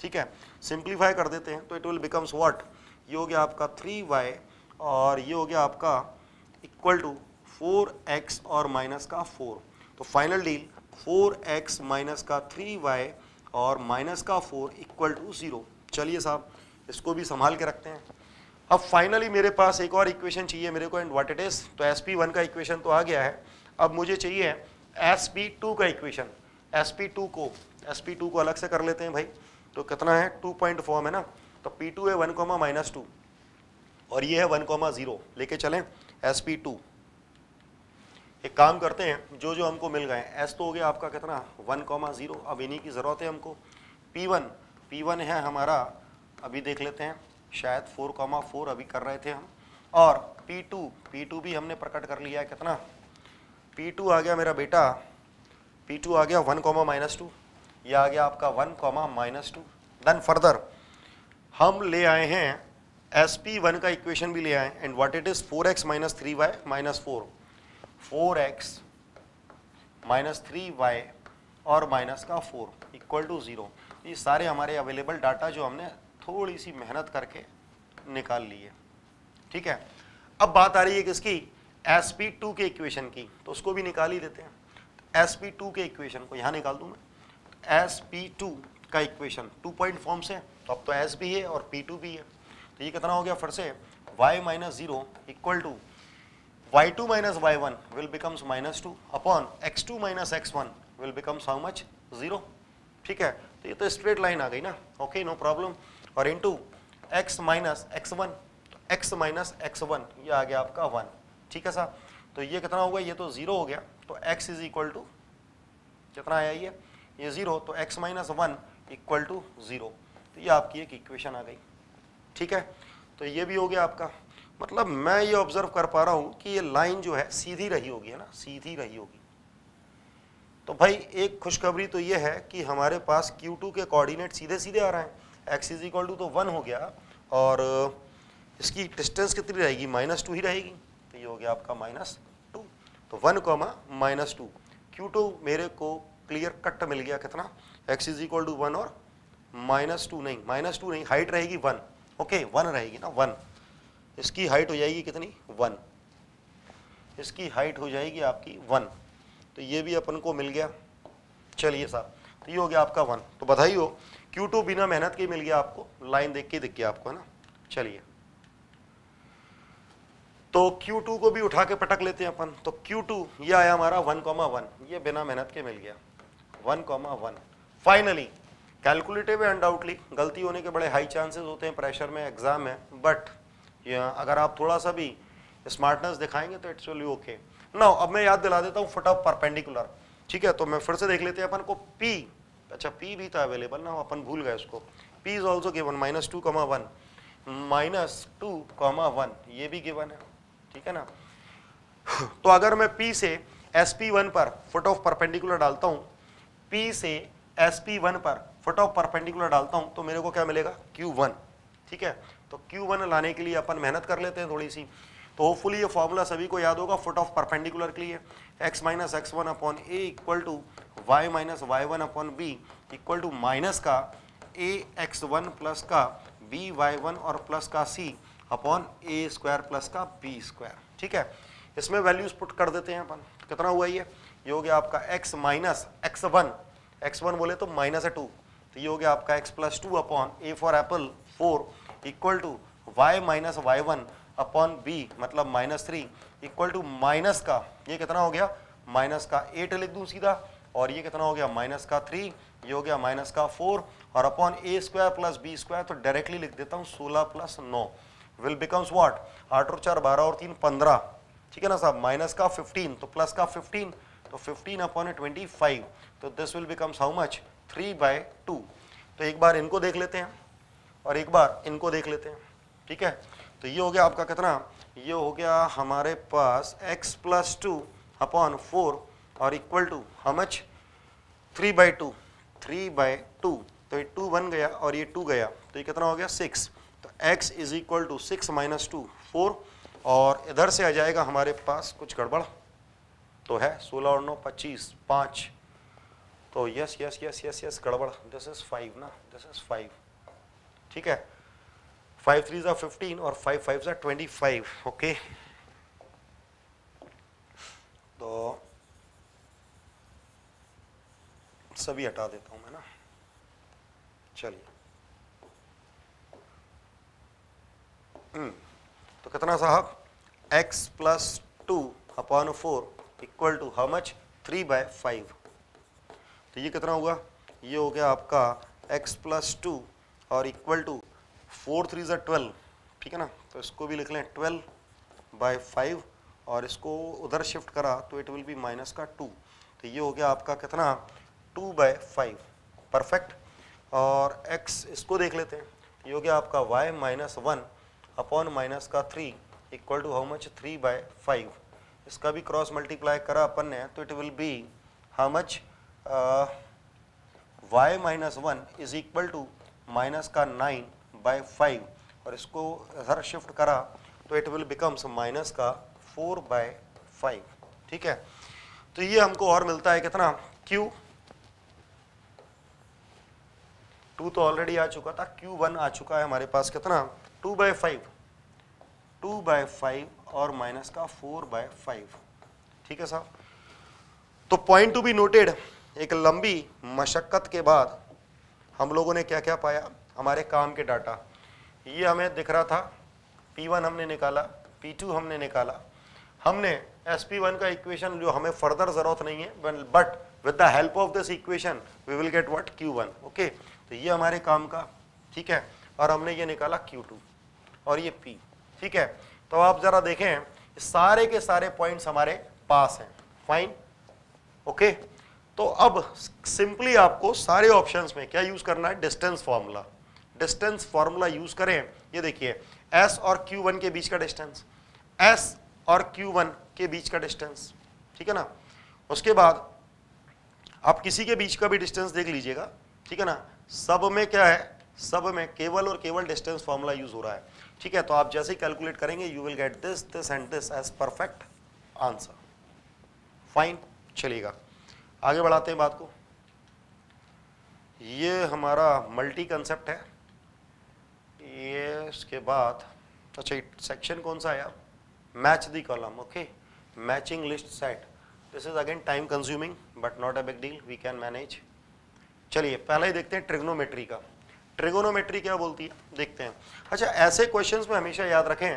ठीक है सिंप्लीफाई कर देते हैं तो इट विल बिकम्स व्हाट ये हो गया आपका थ्री वाई और ये हो गया आपका इक्वल टू फोर एक्स और माइनस का फोर तो final deal four x minus का थ्री वाई और माइनस का फोर इक्वल टू ज़ीरो चलिए साहब इसको भी संभाल के रखते हैं अब फाइनली मेरे पास एक और इक्वेशन चाहिए मेरे को एंड व्हाट इट इज़ तो एस पी वन का इक्वेशन तो आ गया है अब मुझे चाहिए एस पी टू का इक्वेशन एस पी टू को एस पी टू को अलग से कर लेते हैं भाई तो कितना है टू पॉइंट फॉर्म है ना तो पी टू है वन कोमा माइनस टू और ये है वन कोमा ज़ीरो लेके चलें एस पी टू एक काम करते हैं जो जो हमको मिल गए एस तो हो गया आपका कितना वन कॉमा ज़ीरो अब इन्हीं की ज़रूरत है हमको पी वन पी वन है हमारा अभी देख लेते हैं शायद फोर कॉमा फोर अभी कर रहे थे हम और पी टू पी टू भी हमने प्रकट कर लिया है कितना पी टू आ गया मेरा बेटा पी टू आ गया वन कॉमा माइनस टू यह आ गया आपका one comma minus two then further हम ले आए हैं एस पी वन का इक्वेशन भी ले आए and what it is four x minus three y minus four four x minus three y और माइनस का फोर इक्वल टू ज़ीरो ये सारे हमारे अवेलेबल डाटा जो हमने थोड़ी सी मेहनत करके निकाल ली है ठीक है अब बात आ रही है किसकी एस पी टू के इक्वेशन की तो उसको भी निकाल ही देते हैं एस पी टू के इक्वेशन को यहाँ निकाल दूँ मैं एस पी टू का इक्वेशन टू पॉइंट फॉर्म से तो अब तो एस भी है और पी टू भी है तो ये कितना हो गया फिर से y minus zero equal to y2 minus y1 will becomes minus 2 upon x2 minus x1 will becomes how much 0 ठीक है तो ये तो स्ट्रेट लाइन आ गई ना ओके नो प्रॉब्लम और into x minus x one x minus x one ये आ गया आपका वन ठीक है सा तो ये कितना होगा ये तो जीरो हो गया तो x इज इक्वल टू कितना आया ये ये जीरो तो x minus one equal to zero तो ये आपकी एक इक्वेशन आ गई ठीक है तो ये भी हो गया आपका मतलब मैं ये ऑब्जर्व कर पा रहा हूं कि ये लाइन जो है सीधी रही होगी है ना सीधी रही होगी तो भाई एक खुशखबरी तो ये है कि हमारे पास Q2 के कोऑर्डिनेट सीधे सीधे आ रहे हैं x इज इक्वल टू तो वन हो गया और इसकी डिस्टेंस कितनी रहेगी माइनस टू ही रहेगी तो ये हो गया आपका माइनस टू तो one comma minus two Q two मेरे को क्लियर कट मिल गया कितना x is equal to one और माइनस टू नहीं माइनस टू नहीं हाइट रहेगी वन ओके वन रहेगी ना वन इसकी हाइट हो जाएगी कितनी वन इसकी हाइट हो जाएगी आपकी वन तो ये भी अपन को मिल गया चलिए साहब तो ये हो गया आपका वन तो बधाई हो क्यू टू बिना मेहनत के मिल गया आपको लाइन देख के दिख गया आपको है ना चलिए तो Q2 को भी उठा के पटक लेते हैं अपन तो Q2 ये आया हमारा 1.1 ये बिना मेहनत के मिल गया 1.1 फाइनली कैलकुलेटिव है अनडाउटली गलती होने के बड़े हाई चांसेस होते हैं प्रेशर में एग्जाम है बट या अगर आप थोड़ा सा भी स्मार्टनेस दिखाएंगे तो इट्स विल ओके ना अब मैं याद दिला देता हूँ ऑफ परपेंडिकुलर ठीक है तो मैं फिर से देख लेते हैं अपन को पी अच्छा पी भी तो अवेलेबल ना अपन भूल गए उसको P is also given minus two comma one minus two comma one ये भी गिवन है ठीक है ना तो अगर मैं पी से एस पी वन पर फुट ऑफ परपेंडिकुलर डालता हूँ पी से एस पी वन पर फुट ऑफ परपेंडिकुलर डालता हूँ तो मेरे को क्या मिलेगा क्यू वन ठीक है तो क्यू वन लाने के लिए अपन मेहनत कर लेते हैं थोड़ी सी तो होपफुली ये फॉर्मूला सभी को याद होगा फुट ऑफ परपेंडिकुलर के लिए x minus x one upon a equal to y minus y one upon b equal to minus का ए एक्स वन प्लस का बी वाई वन और प्लस का c upon a square plus का b square ठीक है इसमें values put कर देते हैं अपन कितना हुआ ये ये हो गया आपका x minus x one x one बोले तो माइनस है टू तो ये हो गया आपका x plus two upon a for apple four equal to y minus y one upon b मतलब minus three equal to minus का ये कितना हो गया माइनस का एट लिख दूँ सीधा और ये कितना हो गया माइनस का थ्री ये हो गया माइनस का फोर और upon a square plus b square तो डायरेक्टली लिख देता हूँ सोलह प्लस नौ विल बिकम्स वॉट आठ और चार बारह और तीन पंद्रह ठीक है ना साहब माइनस का फिफ्टीन तो प्लस का फिफ्टीन तो फिफ्टीन अपॉन ट्वेंटी फाइव तो this will becomes how much three by two तो एक बार इनको देख लेते हैं और एक बार इनको देख लेते हैं ठीक है तो ये हो गया आपका कितना ये हो गया हमारे पास x plus two upon four और equal to how much three by two three by two तो ये टू बन गया और ये टू गया तो ये कितना हो गया सिक्स तो x is equal to six minus two four और इधर से आ जाएगा हमारे पास कुछ गड़बड़ तो है सोलह और नौ पच्चीस पाँच तो yes yes yes yes yes गड़बड़ दिस इज़ फाइव ना दिस इज़ फाइव ठीक है फाइव थ्री ज़ा फिफ्टीन और फाइव फाइव ज़ा ट्वेंटी फाइव ओके तो सभी हटा देता हूं मैं ना चलिए हम्म, तो कितना साहब x plus two upon four equal to how much three by five तो ये कितना हुआ ये हो गया आपका x प्लस टू और इक्वल टू फोर थ्री जो ट्वेल्व ठीक है ना तो इसको भी लिख लें ट्वेल्व बाय फाइव और इसको उधर शिफ्ट करा तो इट विल बी माइनस का टू तो ये हो गया आपका कितना टू बाय फाइव परफेक्ट और एक्स इसको देख लेते हैं ये हो गया आपका y minus one upon minus का three equal to how much three by five इसका भी क्रॉस मल्टीप्लाई करा अपन ने तो it will be how much y minus one is equal to minus का नाइन बाय फाइव और इसको सर शिफ्ट करा तो इट विल बिकम्स माइनस का फोर बाय फाइव ठीक है तो ये हमको और मिलता है कितना क्यू टू तो ऑलरेडी आ चुका था क्यू वन आ चुका है हमारे पास कितना two by five two by five और माइनस का फोर बाय फाइव ठीक है साहब तो पॉइंट टू बी नोटेड एक लंबी मशक्क़त के बाद हम लोगों ने क्या क्या पाया हमारे काम के डाटा ये हमें दिख रहा था P1 हमने निकाला P2 हमने निकाला हमने SP1 का इक्वेशन जो हमें फर्दर ज़रूरत नहीं है but with the help of this equation we will get what Q1 okay तो ये हमारे काम का ठीक है और हमने ये निकाला Q2 और ये P ठीक है तो आप ज़रा देखें सारे के सारे पॉइंट्स हमारे पास हैं फाइन ओके तो अब सिंपली आपको सारे ऑप्शंस में क्या यूज करना है distance formula distance formula use करें ये देखिए एस और क्यू वन के बीच का डिस्टेंस एस और क्यू वन के बीच का डिस्टेंस ठीक है ना उसके बाद आप किसी के बीच का भी डिस्टेंस देख लीजिएगा ठीक है ना सब में क्या है सब में केवल और केवल डिस्टेंस फॉर्मूला यूज हो रहा है ठीक है तो आप जैसे ही कैलकुलेट करेंगे you will get this this and this as perfect answer fine चलेगा आगे बढ़ाते हैं बात को ये हमारा मल्टी कंसेप्ट है ये इसके बाद अच्छा सेक्शन कौन सा आया match the column okay matching list set this is again time consuming but not a big deal we can manage चलिए पहले ही देखते हैं ट्रिग्नोमेट्री का ट्रिगोनोमेट्री क्या बोलती है देखते हैं अच्छा ऐसे क्वेश्चंस में हमेशा याद रखें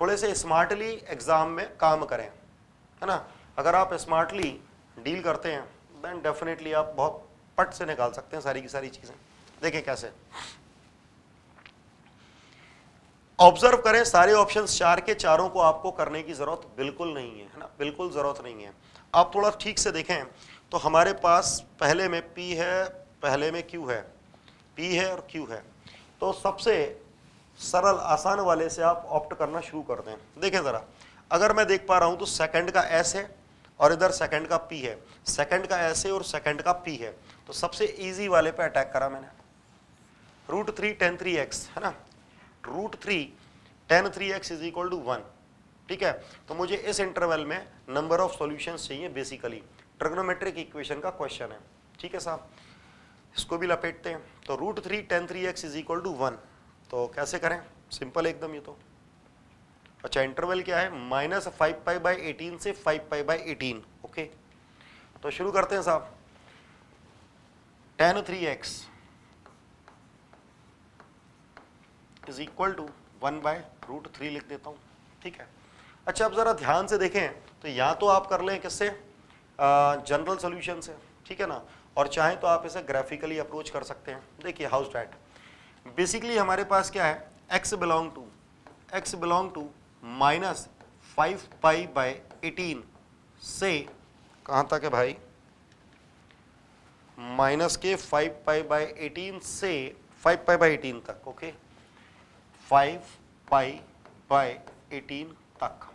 थोड़े से स्मार्टली एग्जाम में काम करें है ना अगर आप स्मार्टली डील करते हैं देन डेफिनेटली आप बहुत पट से निकाल सकते हैं सारी की सारी चीज़ें देखें कैसे ऑब्जर्व करें सारे ऑप्शंस चार के चारों को आपको करने की ज़रूरत बिल्कुल नहीं है है ना बिल्कुल ज़रूरत नहीं है आप थोड़ा ठीक से देखें तो हमारे पास पहले में पी है पहले में क्यू है पी है और क्यू है तो सबसे सरल आसान वाले से आप ऑप्ट करना शुरू कर दें देखें ज़रा अगर मैं देख पा रहा हूं तो सेकंड का एस है और इधर सेकंड का पी है सेकंड का ऐसे और सेकंड का पी है तो सबसे इजी वाले पे अटैक करा मैंने root three tan three x है ना root three tan three x is equal to one ठीक है तो मुझे इस इंटरवल में नंबर ऑफ सॉल्यूशंस चाहिए बेसिकली ट्रिग्नोमेट्रिक इक्वेशन का क्वेश्चन है ठीक है साहब इसको भी लपेटते हैं तो root three tan three x is equal to one तो कैसे करें सिंपल एकदम ये तो अच्छा इंटरवल क्या है minus five pi by eighteen से five pi by eighteen okay तो शुरू करते हैं साहब tan three x is equal to one by root three लिख देता हूं ठीक है अच्छा अब ज़रा ध्यान से देखें तो या तो आप कर लें किससे जनरल सोल्यूशन से ठीक है ना और चाहे तो आप इसे ग्राफिकली अप्रोच कर सकते हैं देखिए हाउस डैट बेसिकली हमारे पास क्या है x belong to x belong to minus five pi by eighteen से कहाँ तक है भाई माइनस के फाइव पाई बाय एटीन से फाइव पाई बाय एटीन तक okay five pi by eighteen तक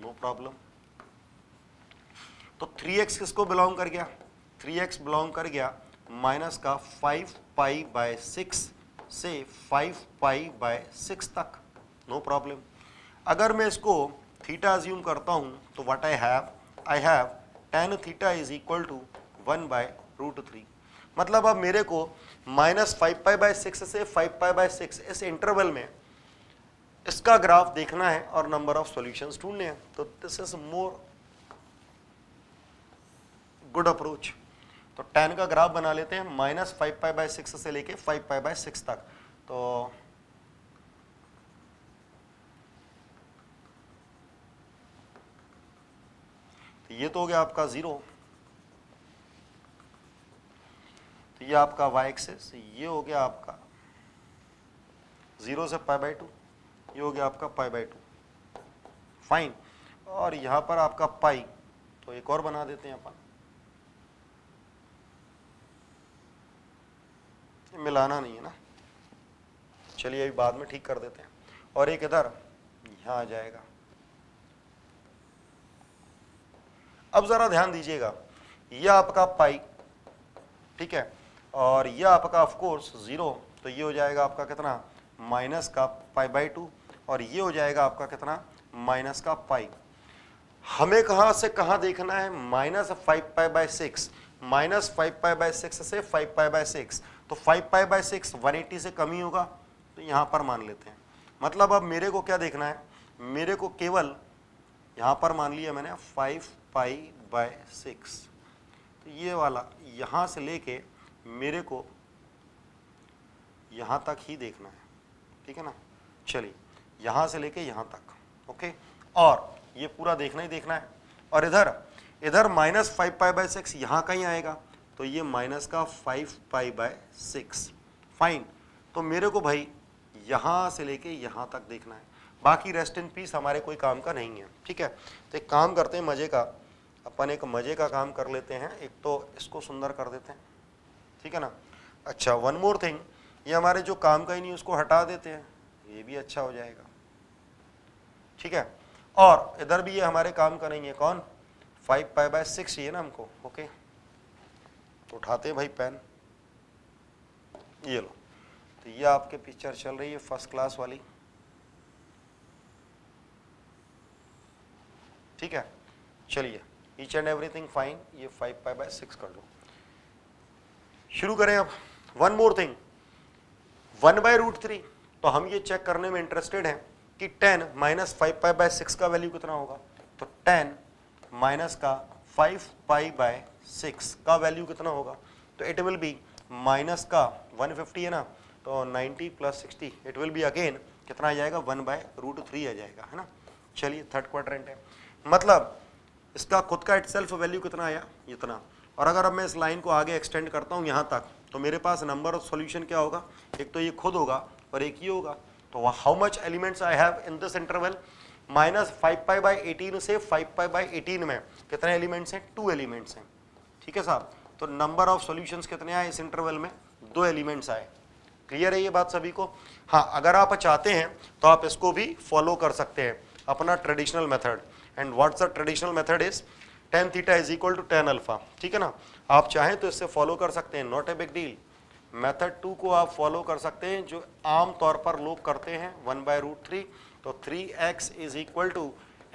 नो प्रॉब्लम तो थ्री एक्स किसको बिलोंग कर गया थ्री एक्स बिलोंग कर गया माइनस का फाइव पाई बाय सिक्स से फाइव पाई बाय सिक्स तक नो no प्रॉब्लम अगर मैं इसको थीटा एज्यूम करता हूँ तो what I have I have tan theta is equal to one by root three मतलब अब मेरे को minus five pi by six से फाइव पाई बाय सिक्स इस इंटरवल में इसका ग्राफ देखना है और नंबर ऑफ सोल्यूशन ढूंढने हैं तो this is more good approach तो टेन का ग्राफ बना लेते हैं minus five pi by six से लेके फाइव पाई बाय सिक्स तक तो ये तो हो गया आपका ज़ीरो तो ये आपका वाई एक्सेस ये हो गया आपका ज़ीरो से पाई बाई टू ये हो गया आपका पाई बाई टू फाइन और यहां पर आपका पाई तो एक और बना देते हैं अपन मिलाना नहीं है ना चलिए अभी बाद में ठीक कर देते हैं और एक इधर यहां आ जाएगा अब ज़रा ध्यान दीजिएगा यह आपका पाई ठीक है और यह आपका ऑफकोर्स ज़ीरो तो ये हो जाएगा आपका कितना माइनस का पाई बाई टू और ये हो जाएगा आपका कितना माइनस का पाई हमें कहा से कहा देखना है minus five pi by six minus five pi by six से फाइव पाई बाय सिक्स तो five pi by six one eighty से कमी होगा तो यहां पर मान लेते हैं मतलब अब मेरे को क्या देखना है मेरे को केवल यहां पर मान लिया मैंने फाइव पाई बाय सिक्स तो ये वाला यहाँ से लेके मेरे को यहाँ तक ही देखना है ठीक है ना चलिए यहाँ से लेके यहाँ तक ओके और ये पूरा देखना ही देखना है और इधर इधर minus five pi by six यहाँ का ही आएगा तो ये माइनस का five pi by six fine तो मेरे को भाई यहाँ से लेके यहाँ तक देखना है बाकी रेस्ट इन पीस हमारे कोई काम का नहीं है ठीक है तो एक काम करते हैं मज़े का अपन एक मज़े का काम कर लेते हैं एक तो इसको सुंदर कर देते हैं ठीक है ना अच्छा वन मोर थिंग ये हमारे जो काम का ही नहीं उसको हटा देते हैं ये भी अच्छा हो जाएगा ठीक है और इधर भी ये हमारे काम का नहीं है कौन फाइव पाई बाय सिक्स ये ना हमको ओके तो उठाते हैं भाई पेन ये लो तो ये आपके पिक्चर चल रही है फर्स्ट क्लास वाली ठीक है चलिए ईच एंड एवरीथिंग फाइन ये फाइव पाई बाय सिक्स कर लो शुरू करें अब one more thing one by root three तो हम ये चेक करने में इंटरेस्टेड हैं कि tan minus five pi by six का वैल्यू कितना होगा तो टेन माइनस का फाइव पाई बाय सिक्स का वैल्यू कितना होगा तो इट विल बी माइनस का वन फिफ्टी है ना तो ninety plus sixty it will be again कितना आ जाएगा वन बाय रूट थ्री आ जाएगा है ना चलिए थर्ड क्वाड्रेंट है मतलब इसका खुद का इट सेल्फ वैल्यू कितना आया इतना और अगर अब मैं इस लाइन को आगे एक्सटेंड करता हूँ यहाँ तक तो मेरे पास नंबर ऑफ सॉल्यूशन क्या होगा एक तो ये खुद होगा और एक ही होगा तो how much elements I have in this interval minus five pi by eighteen से फाइव पाई बाई एटीन में कितने एलिमेंट्स हैं टू एलिमेंट्स हैं ठीक है साहब तो नंबर ऑफ सॉल्यूशंस कितने आए इस इंटरवल में दो एलिमेंट्स आए क्लियर है ये बात सभी को हाँ अगर आप चाहते हैं तो आप इसको भी फॉलो कर सकते हैं अपना traditional method and what's the traditional method is tan theta is equal to tan alpha ठीक है ना आप चाहें तो इससे फॉलो कर सकते हैं not a big deal method two को आप फॉलो कर सकते हैं जो आम तौर पर लोग करते हैं वन बाय रूट थ्री तो three x is equal to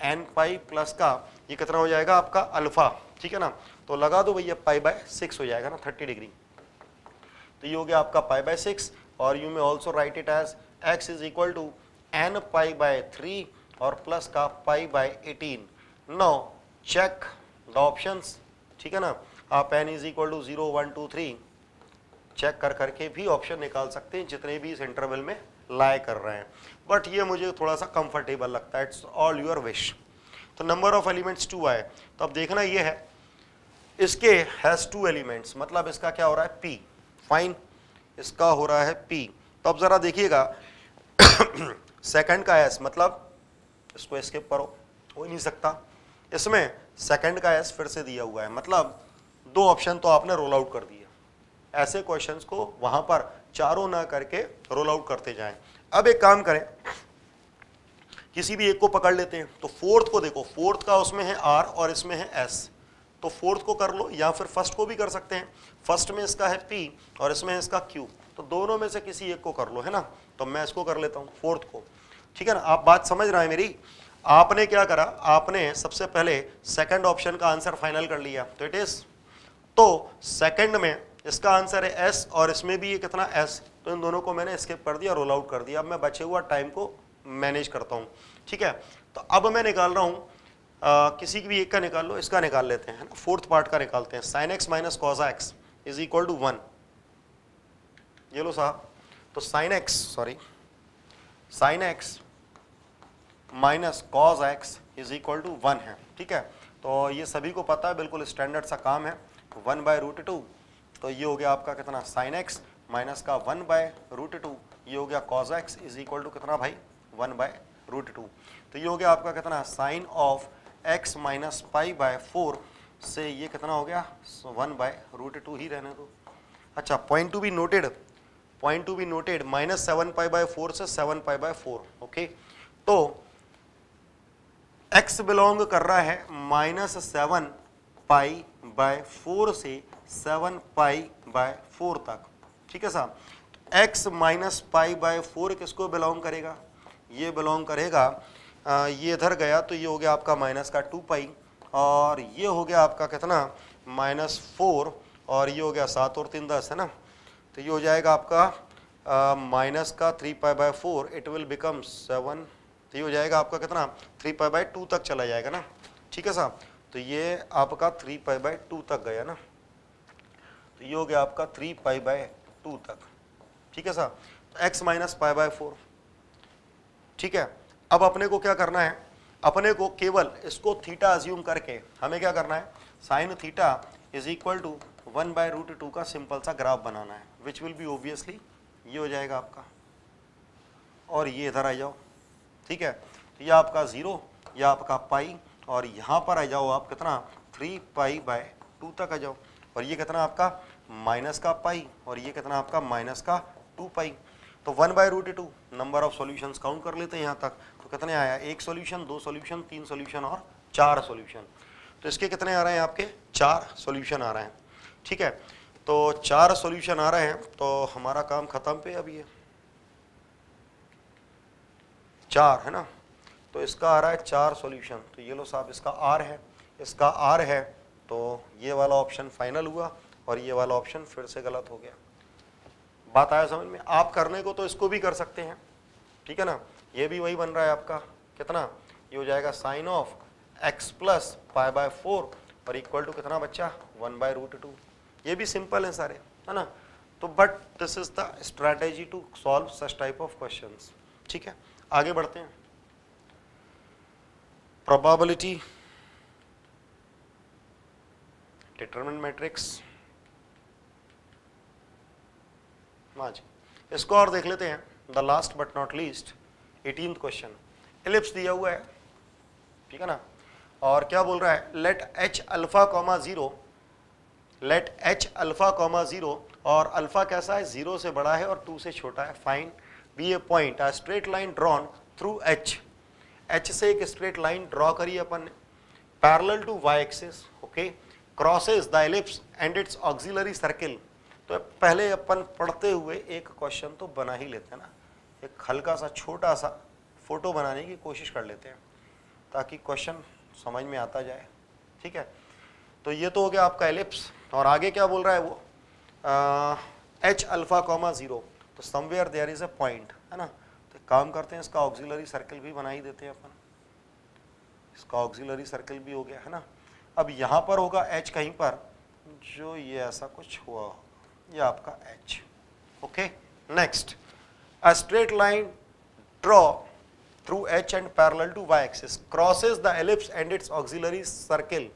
n pi plus का ये कितना हो जाएगा आपका अल्फा ठीक है ना तो लगा दो भैया पाई बाय सिक्स हो जाएगा ना थर्टी डिग्री तो ये हो गया आपका पाई बाय सिक्स और you may also write it as x is equal to n pi by three और प्लस का pi by eighteen no check the options ठीक है ना आप n is equal to zero one two three check कर करके भी option निकाल सकते हैं जितने भी इस इंटरवल में लाए कर रहे हैं बट ये मुझे थोड़ा सा कंफर्टेबल लगता है इट्स ऑल योर विश तो नंबर ऑफ एलिमेंट्स टू आए तो अब देखना ये है इसके हैज़ टू एलिमेंट्स मतलब इसका क्या हो रहा है पी फाइन इसका हो रहा है पी तो अब ज़रा देखिएगा सेकंड का एस मतलब इसको स्किप करो हो ही नहीं सकता इसमें सेकंड का एस फिर से दिया हुआ है मतलब दो ऑप्शन तो आपने रोल आउट कर दिया ऐसे क्वेश्चंस को वहां पर चारों ना करके रोल आउट करते जाएं अब एक काम करें किसी भी एक को पकड़ लेते हैं तो फोर्थ को देखो फोर्थ का उसमें है आर और इसमें है एस तो फोर्थ को कर लो या फिर फर्स्ट को भी कर सकते हैं फर्स्ट में इसका है पी और इसमें है इसका क्यू तो दोनों में से किसी एक को कर लो है ना तो मैं इसको कर लेता हूँ फोर्थ को ठीक है ना आप बात समझ रहे हैं मेरी आपने क्या करा आपने सबसे पहले सेकंड ऑप्शन का आंसर फाइनल कर लिया तो इट इज तो सेकंड में इसका आंसर है एस और इसमें भी ये कितना एस तो इन दोनों को मैंने स्किप कर दिया रोल आउट कर दिया अब मैं बचे हुआ टाइम को मैनेज करता हूँ ठीक है तो अब मैं निकाल रहा हूँ किसी की भी एक का निकाल लो इसका निकाल लेते हैं ना फोर्थ पार्ट का निकालते हैं sine x minus cos x is equal to one ये लो साहब तो sine x sorry sine x minus cos x is equal to one है ठीक है तो ये सभी को पता है बिल्कुल स्टैंडर्ड सा काम है वन बाय रूट टू तो ये हो गया आपका कितना साइन एक्स माइनस का वन बाय रूट टू ये हो गया cos x is equal to कितना भाई वन बाय रूट टू तो ये हो गया आपका कितना sine of x minus pi by four से ये कितना हो गया वन बाय रूट टू ही रहने दो अच्छा point to be noted point to be noted minus seven pi by four से seven pi by four okay तो एक्स बिलोंग कर रहा है minus seven pi by four से सेवन पाई बाय फोर तक ठीक है साहब तो x minus pi by four किसको बिलोंग करेगा ये बिलोंग करेगा आ, ये इधर गया तो ये हो गया आपका माइनस का टू पाई और ये हो गया आपका कितना माइनस फोर और ये हो गया सात और तीन दस है ना तो ये हो जाएगा आपका माइनस का three pi by four it will become seven ये हो जाएगा आपका कितना थ्री पाई बाई टू तक चला जाएगा ना ठीक है साहब तो ये आपका थ्री पाई बाई टू तक गया ना तो ये हो गया आपका थ्री पाई बाई टू तक ठीक है साहब तो x minus pi by four ठीक है अब अपने को क्या करना है अपने को केवल इसको थीटा अज्यूम करके हमें क्या करना है sine theta is equal to one by root two का सिंपल सा ग्राफ बनाना है विच विल बी ओबियसली ये हो जाएगा आपका और ये इधर आ जाओ ठीक है तो यह आपका ज़ीरो या आपका पाई और यहाँ पर आ जाओ आप कितना थ्री पाई बाय टू तक आ जाओ और ये कितना आपका माइनस का पाई और ये कितना आपका माइनस का टू पाई तो one by root two number of solution count कर लेते हैं यहाँ तक तो कितने आया एक सॉल्यूशन दो सॉल्यूशन तीन सॉल्यूशन और चार सॉल्यूशन तो इसके कितने आ रहे हैं आपके चार सॉल्यूशन आ रहे हैं ठीक है तो चार सॉल्यूशन आ रहे हैं तो हमारा काम ख़त्म पे अभी है चार है ना तो इसका आ रहा है चार सॉल्यूशन तो ये लो साहब इसका आर है इसका आर है तो ये वाला ऑप्शन फाइनल हुआ और ये वाला ऑप्शन फिर से गलत हो गया बात आया समझ में आप करने को तो इसको भी कर सकते हैं ठीक है ना ये भी वही बन रहा है आपका कितना ये हो जाएगा sine of x plus five by four और इक्वल टू कितना बच्चा वन बाय रूट टू ये भी सिंपल है सारे है ना तो but this is the strategy to solve such type of question ठीक है आगे बढ़ते हैं प्रोबेबिलिटी डिटर्मेंट मैट्रिक्स आज इसको और देख लेते हैं the last but not least eighteen question ellipse दिया हुआ है ठीक है ना और क्या बोल रहा है let H alpha comma zero let H alpha comma zero और अल्फा कैसा है जीरो से बड़ा है और टू से छोटा है fine be a point a straight line drawn through H H से एक स्ट्रेट लाइन ड्रॉ करिए अपन ने parallel to y axis okay crosses the ellipse and its auxiliary circle तो पहले अपन पढ़ते हुए एक क्वेश्चन तो बना ही लेते हैं ना एक हल्का सा छोटा सा फोटो बनाने की कोशिश कर लेते हैं ताकि क्वेश्चन समझ में आता जाए ठीक है तो ये तो हो गया आपका एलिप्स और आगे क्या बोल रहा है वो एच अल्फ़ा कॉमा ज़ीरो तो somewhere there is a point है ना तो काम करते हैं इसका ऑक्सिलरी सर्कल भी बना ही देते हैं अपन इसका ऑक्सिलरी सर्कल भी हो गया है ना अब यहाँ पर होगा एच कहीं पर जो ये ऐसा कुछ हुआ ये आपका H okay next a straight line draw through H and parallel to y axis crosses the ellipse and its auxiliary circle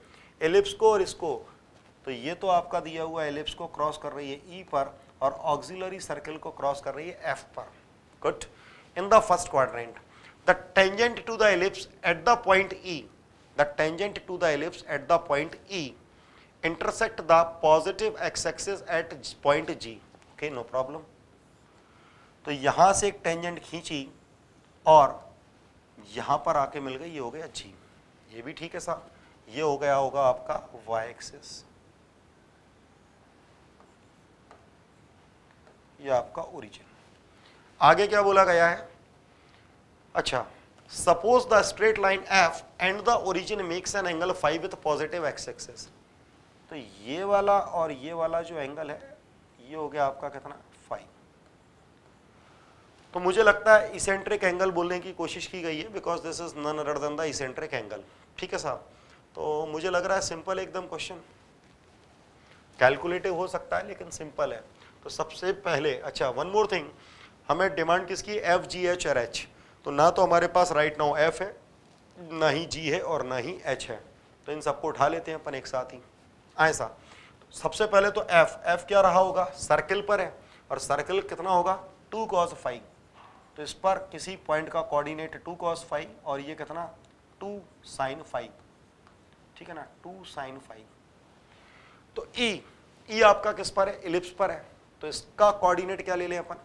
ellipse को और इसको तो ये तो आपका दिया हुआ एलिप्स को क्रॉस कर रही है ई e पर और ऑक्सिलरी सर्कल को क्रॉस कर रही है एफ पर good in the first quadrant the tangent to the ellipse at the point E the tangent to the ellipse at the point E intersect the positive x axis at point G okay no problem तो यहां से एक tangent खींची और यहां पर आके मिल गई ये हो गया जी ये भी ठीक है साहब ये हो गया होगा आपका वाई एक्सेस ये आपका ओरिजिन आगे क्या बोला गया है अच्छा suppose the straight line F and the origin makes an angle phi with positive x axis तो ये वाला और ये वाला जो एंगल है ये हो गया आपका कितना फाइव तो मुझे लगता है इसेंट्रिक एंगल बोलने की कोशिश की गई है because this is none other than the eccentric angle ठीक है साहब तो मुझे लग रहा है सिंपल एकदम क्वेश्चन कैलकुलेटिव हो सकता है लेकिन सिंपल है तो सबसे पहले अच्छा वन मोर थिंग हमें डिमांड किसकी एफ जी एच और एच तो ना तो हमारे पास राइट नाउ एफ है ना ही जी है और ना ही एच है तो इन सबको उठा लेते हैं अपन एक साथ ही ऐसा सबसे पहले तो एफ एफ क्या रहा होगा सर्किल पर है और सर्किल कितना होगा टू कॉस फाइव तो इस पर किसी पॉइंट का कोऑर्डिनेट टू कॉस फाइव और ये कितना टू साइन फाइव ठीक है ना टू साइन फाइव तो ई e, ई e आपका किस पर है इलिप्स पर है तो इसका कोऑर्डिनेट क्या ले लें अपन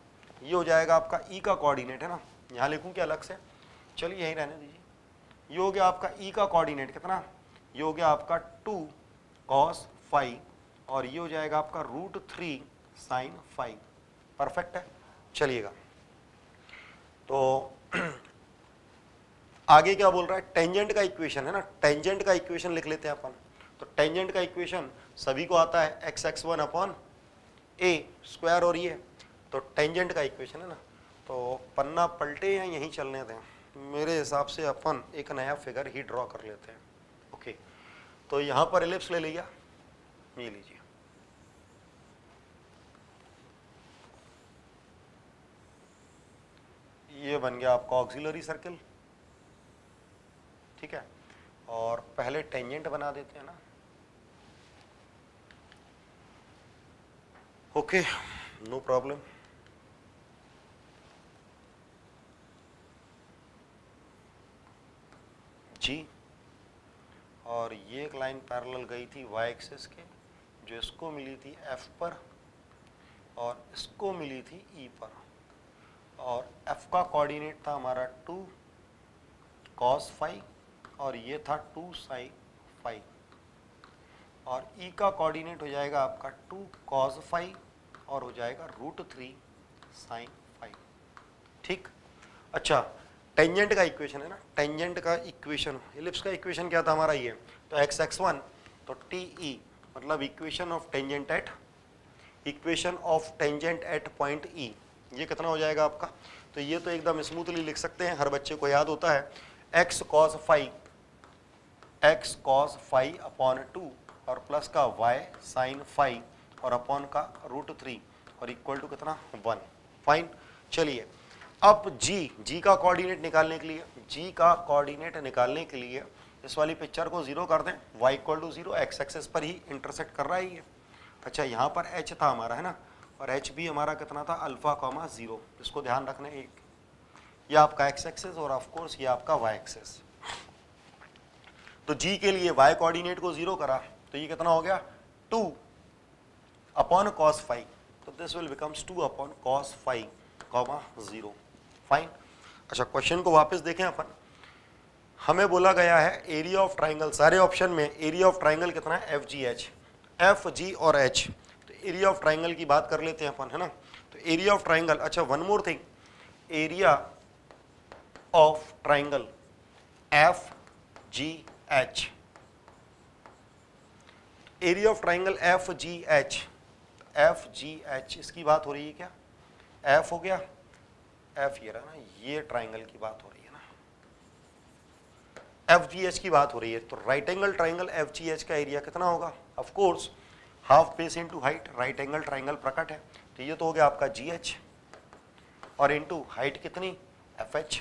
ये हो जाएगा आपका ई e का कोऑर्डिनेट है ना यहाँ लिखूँ क्या अलग से चलिए यहीं रहने दीजिए ये हो गया आपका ई e का कोऑर्डिनेट कितना ये हो गया आपका टू कॉस फाइव और ये हो जाएगा आपका root three sine phi perfect है चलिएगा तो आगे क्या बोल रहा है टेंजेंट का इक्वेशन है ना टेंजेंट का इक्वेशन लिख लेते हैं अपन तो टेंजेंट का इक्वेशन सभी को आता है x x one upon a square और ये तो टेंजेंट का इक्वेशन है ना तो पन्ना पलटे या यहीं चलने दें मेरे हिसाब से अपन एक नया फिगर ही ड्रॉ कर लेते हैं ओके तो यहाँ पर एलिप्स ले लिया ये लीजिए ये बन गया आपका ऑक्सिलरी सर्किल ठीक है और पहले टेंजेंट बना देते हैं ना Okay, no problem. जी और ये एक लाइन पैरेलल गई थी y एक्सेस के जो इसको मिली थी f पर और इसको मिली थी e पर और f का कोऑर्डिनेट था हमारा 2 cos फाइव और ये था 2 साई फाइव और e का कोऑर्डिनेट हो जाएगा आपका 2 cos फाइव और हो जाएगा रूट थ्री साइन फाइव ठीक अच्छा टेंजेंट का इक्वेशन है ना टेंजेंट का इक्वेशन इलिप्स का इक्वेशन क्या था हमारा ये तो एक्स एक्स वन तो टी ई e, मतलब equation of tangent at equation of tangent at point E ये कितना हो जाएगा आपका तो ये तो एकदम स्मूथली लिख सकते हैं हर बच्चे को याद होता है x cos phi x cos phi upon two और प्लस का वाई साइन फाइव और अपॉन का रूट थ्री और इक्वल टू कितना वन फाइन चलिए अब जी जी का कोऑर्डिनेट निकालने के लिए जी का कोऑर्डिनेट निकालने के लिए इस वाली पिक्चर को जीरो कर दें y equal to zero x axis पर ही इंटरसेक्ट कर रहा है ये अच्छा यहाँ पर एच था हमारा है ना और एच भी हमारा कितना था अल्फा कॉमा जीरो इसको ध्यान रखना एक यह आपका एक्स एक्सेस और ऑफकोर्स ये आपका वाई एक्सेस तो जी के लिए वाई कोऑर्डिनेट को जीरो करा तो ये कितना हो गया two upon cos phi. So तो this will becomes 2 upon cos phi comma 0. Fine. अच्छा क्वेश्चन को वापस देखें अपन हमें बोला गया है एरिया ऑफ ट्राइंगल सारे ऑप्शन में एरिया ऑफ ट्राइंगल कितना है F G H F G और एच तो एरिया ऑफ ट्राइंगल की बात कर लेते हैं अपन है ना तो एरिया ऑफ ट्राइंगल अच्छा one more thing area of triangle F G H area of triangle F G H F G H इसकी बात हो रही है क्या एफ हो गया एफ ये रहा ना ये ट्राइंगल की बात हो रही है ना एफ जी एच की बात हो रही है तो right angle triangle F G H का एरिया कितना होगा of course half base into height right angle triangle प्रकट है तो ये तो हो गया आपका जी एच और इंटू हाइट कितनी एफ एच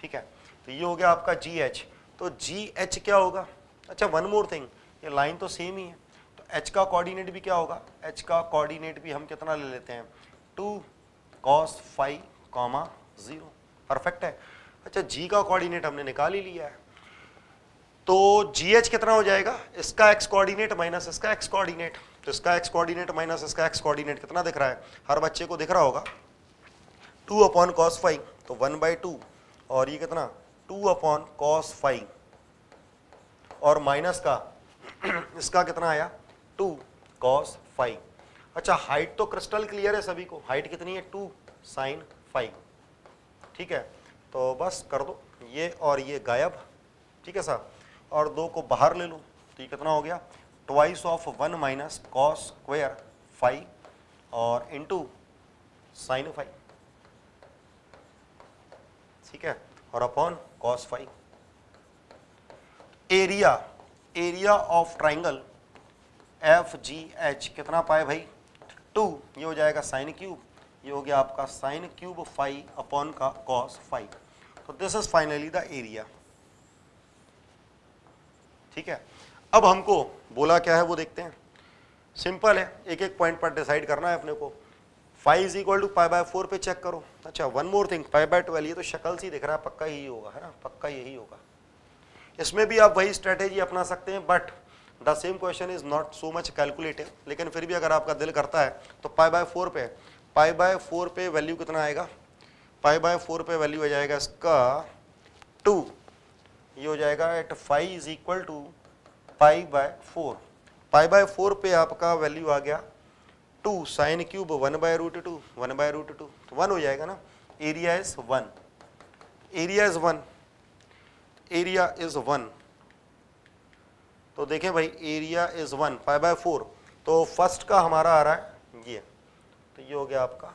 ठीक है तो ये हो गया आपका जी एच तो जी एच क्या होगा अच्छा वन मोर थिंग ये लाइन तो सेम ही है एच का कोऑर्डिनेट भी क्या होगा एच का कोऑर्डिनेट भी हम कितना ले लेते हैं two cos phi comma zero perfect है अच्छा जी का कोऑर्डिनेट हमने निकाल ही लिया है तो जी एच कितना हो जाएगा इसका एक्स कोऑर्डिनेट माइनस इसका एक्स कोऑर्डिनेट तो इसका एक्स कोऑर्डिनेट माइनस इसका एक्स कोऑर्डिनेट कितना दिख रहा है हर बच्चे को दिख रहा होगा टू अपॉन कॉस फाइव तो वन बाई टू और ये कितना टू अपॉन कॉस फाइव और माइनस का इसका कितना आया टू कॉस फाइव अच्छा हाइट तो क्रिस्टल क्लियर है सभी को हाइट कितनी है टू साइन फाइव ठीक है तो बस कर दो ये और ये गायब ठीक है सर और दो को बाहर ले लो तो ये कितना हो गया twice of one minus cos square five और इंटू साइन फाइव ठीक है और upon cos five area area of triangle F G H कितना पाए भाई टू ये हो जाएगा साइन क्यूब ये हो गया आपका साइन क्यूब फाइव अपॉन का कॉस फाइव तो this is finally the area ठीक है अब हमको बोला क्या है वो देखते हैं सिंपल है एक एक पॉइंट पर डिसाइड करना है अपने को five is equal to five by four पे चेक करो अच्छा one more thing five by twelve ये तो शक्ल से दिख रहा है पक्का यही होगा है ना पक्का यही होगा इसमें भी आप वही स्ट्रेटेजी अपना सकते हैं but the same question is not so much calculative लेकिन फिर भी अगर आपका दिल करता है तो पाई बाय फोर पे पाई बाय फोर पे वैल्यू कितना आएगा पाई बाय फोर पे वैल्यू आ जाएगा इसका टू ये हो जाएगा at five is equal to pi by four pi by four पे आपका वैल्यू आ गया two sine cube one by root two one by root two तो वन हो जाएगा ना area is one area is one area is one तो देखें भाई area is one five by four तो फर्स्ट का हमारा आ रहा है ये तो ये हो गया आपका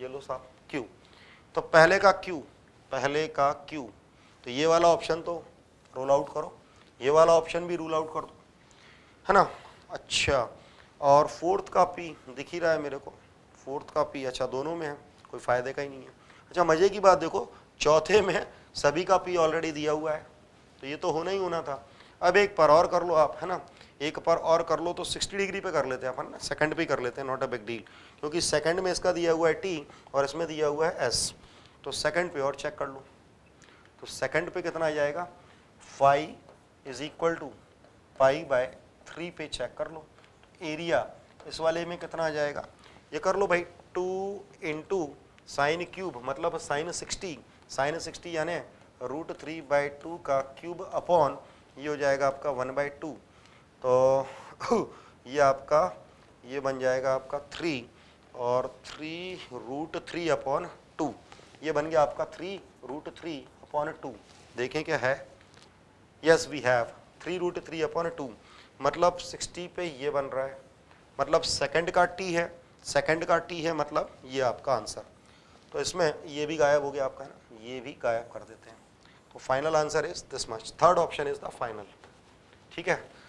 ये लो साहब क्यू तो पहले का क्यू पहले का क्यू तो ये वाला ऑप्शन तो रोल आउट करो ये वाला ऑप्शन भी रूल आउट कर दो है ना अच्छा और फोर्थ का पी दिख ही रहा है मेरे को फोर्थ का पी अच्छा दोनों में है कोई फ़ायदे का ही नहीं है अच्छा मज़े की बात देखो चौथे में सभी का पी ऑलरेडी दिया हुआ है तो ये तो होना ही होना था अब एक पर और कर लो आप है ना एक पर और कर लो तो 60 डिग्री पे कर लेते हैं अपन ना सेकंड पे कर लेते हैं नॉट अ बिग डील क्योंकि सेकंड में इसका दिया हुआ है टी और इसमें दिया हुआ है एस तो सेकंड पे और चेक कर लो तो सेकंड पे कितना आ जाएगा five is equal to five by three पे चेक कर लो एरिया इस वाले में कितना आ जाएगा ये कर लो भाई टू इंटू साइन क्यूब मतलब साइन सिक्सटी साइन सिक्सटी यानी रूट थ्री बाई टू का क्यूब अपॉन ये e हो जाएगा आपका वन बाई टू तो ये आपका ये बन जाएगा आपका थ्री और three root three upon two ये बन गया आपका three root three upon two देखें क्या है yes we have three root three upon two मतलब सिक्सटी पे ये बन रहा है मतलब सेकंड का टी है सेकंड का टी है मतलब ये आपका आंसर तो इसमें ये भी गायब हो गया आपका है ना ये भी गायब कर देते हैं तो final answer is this much third option is the final ठीक है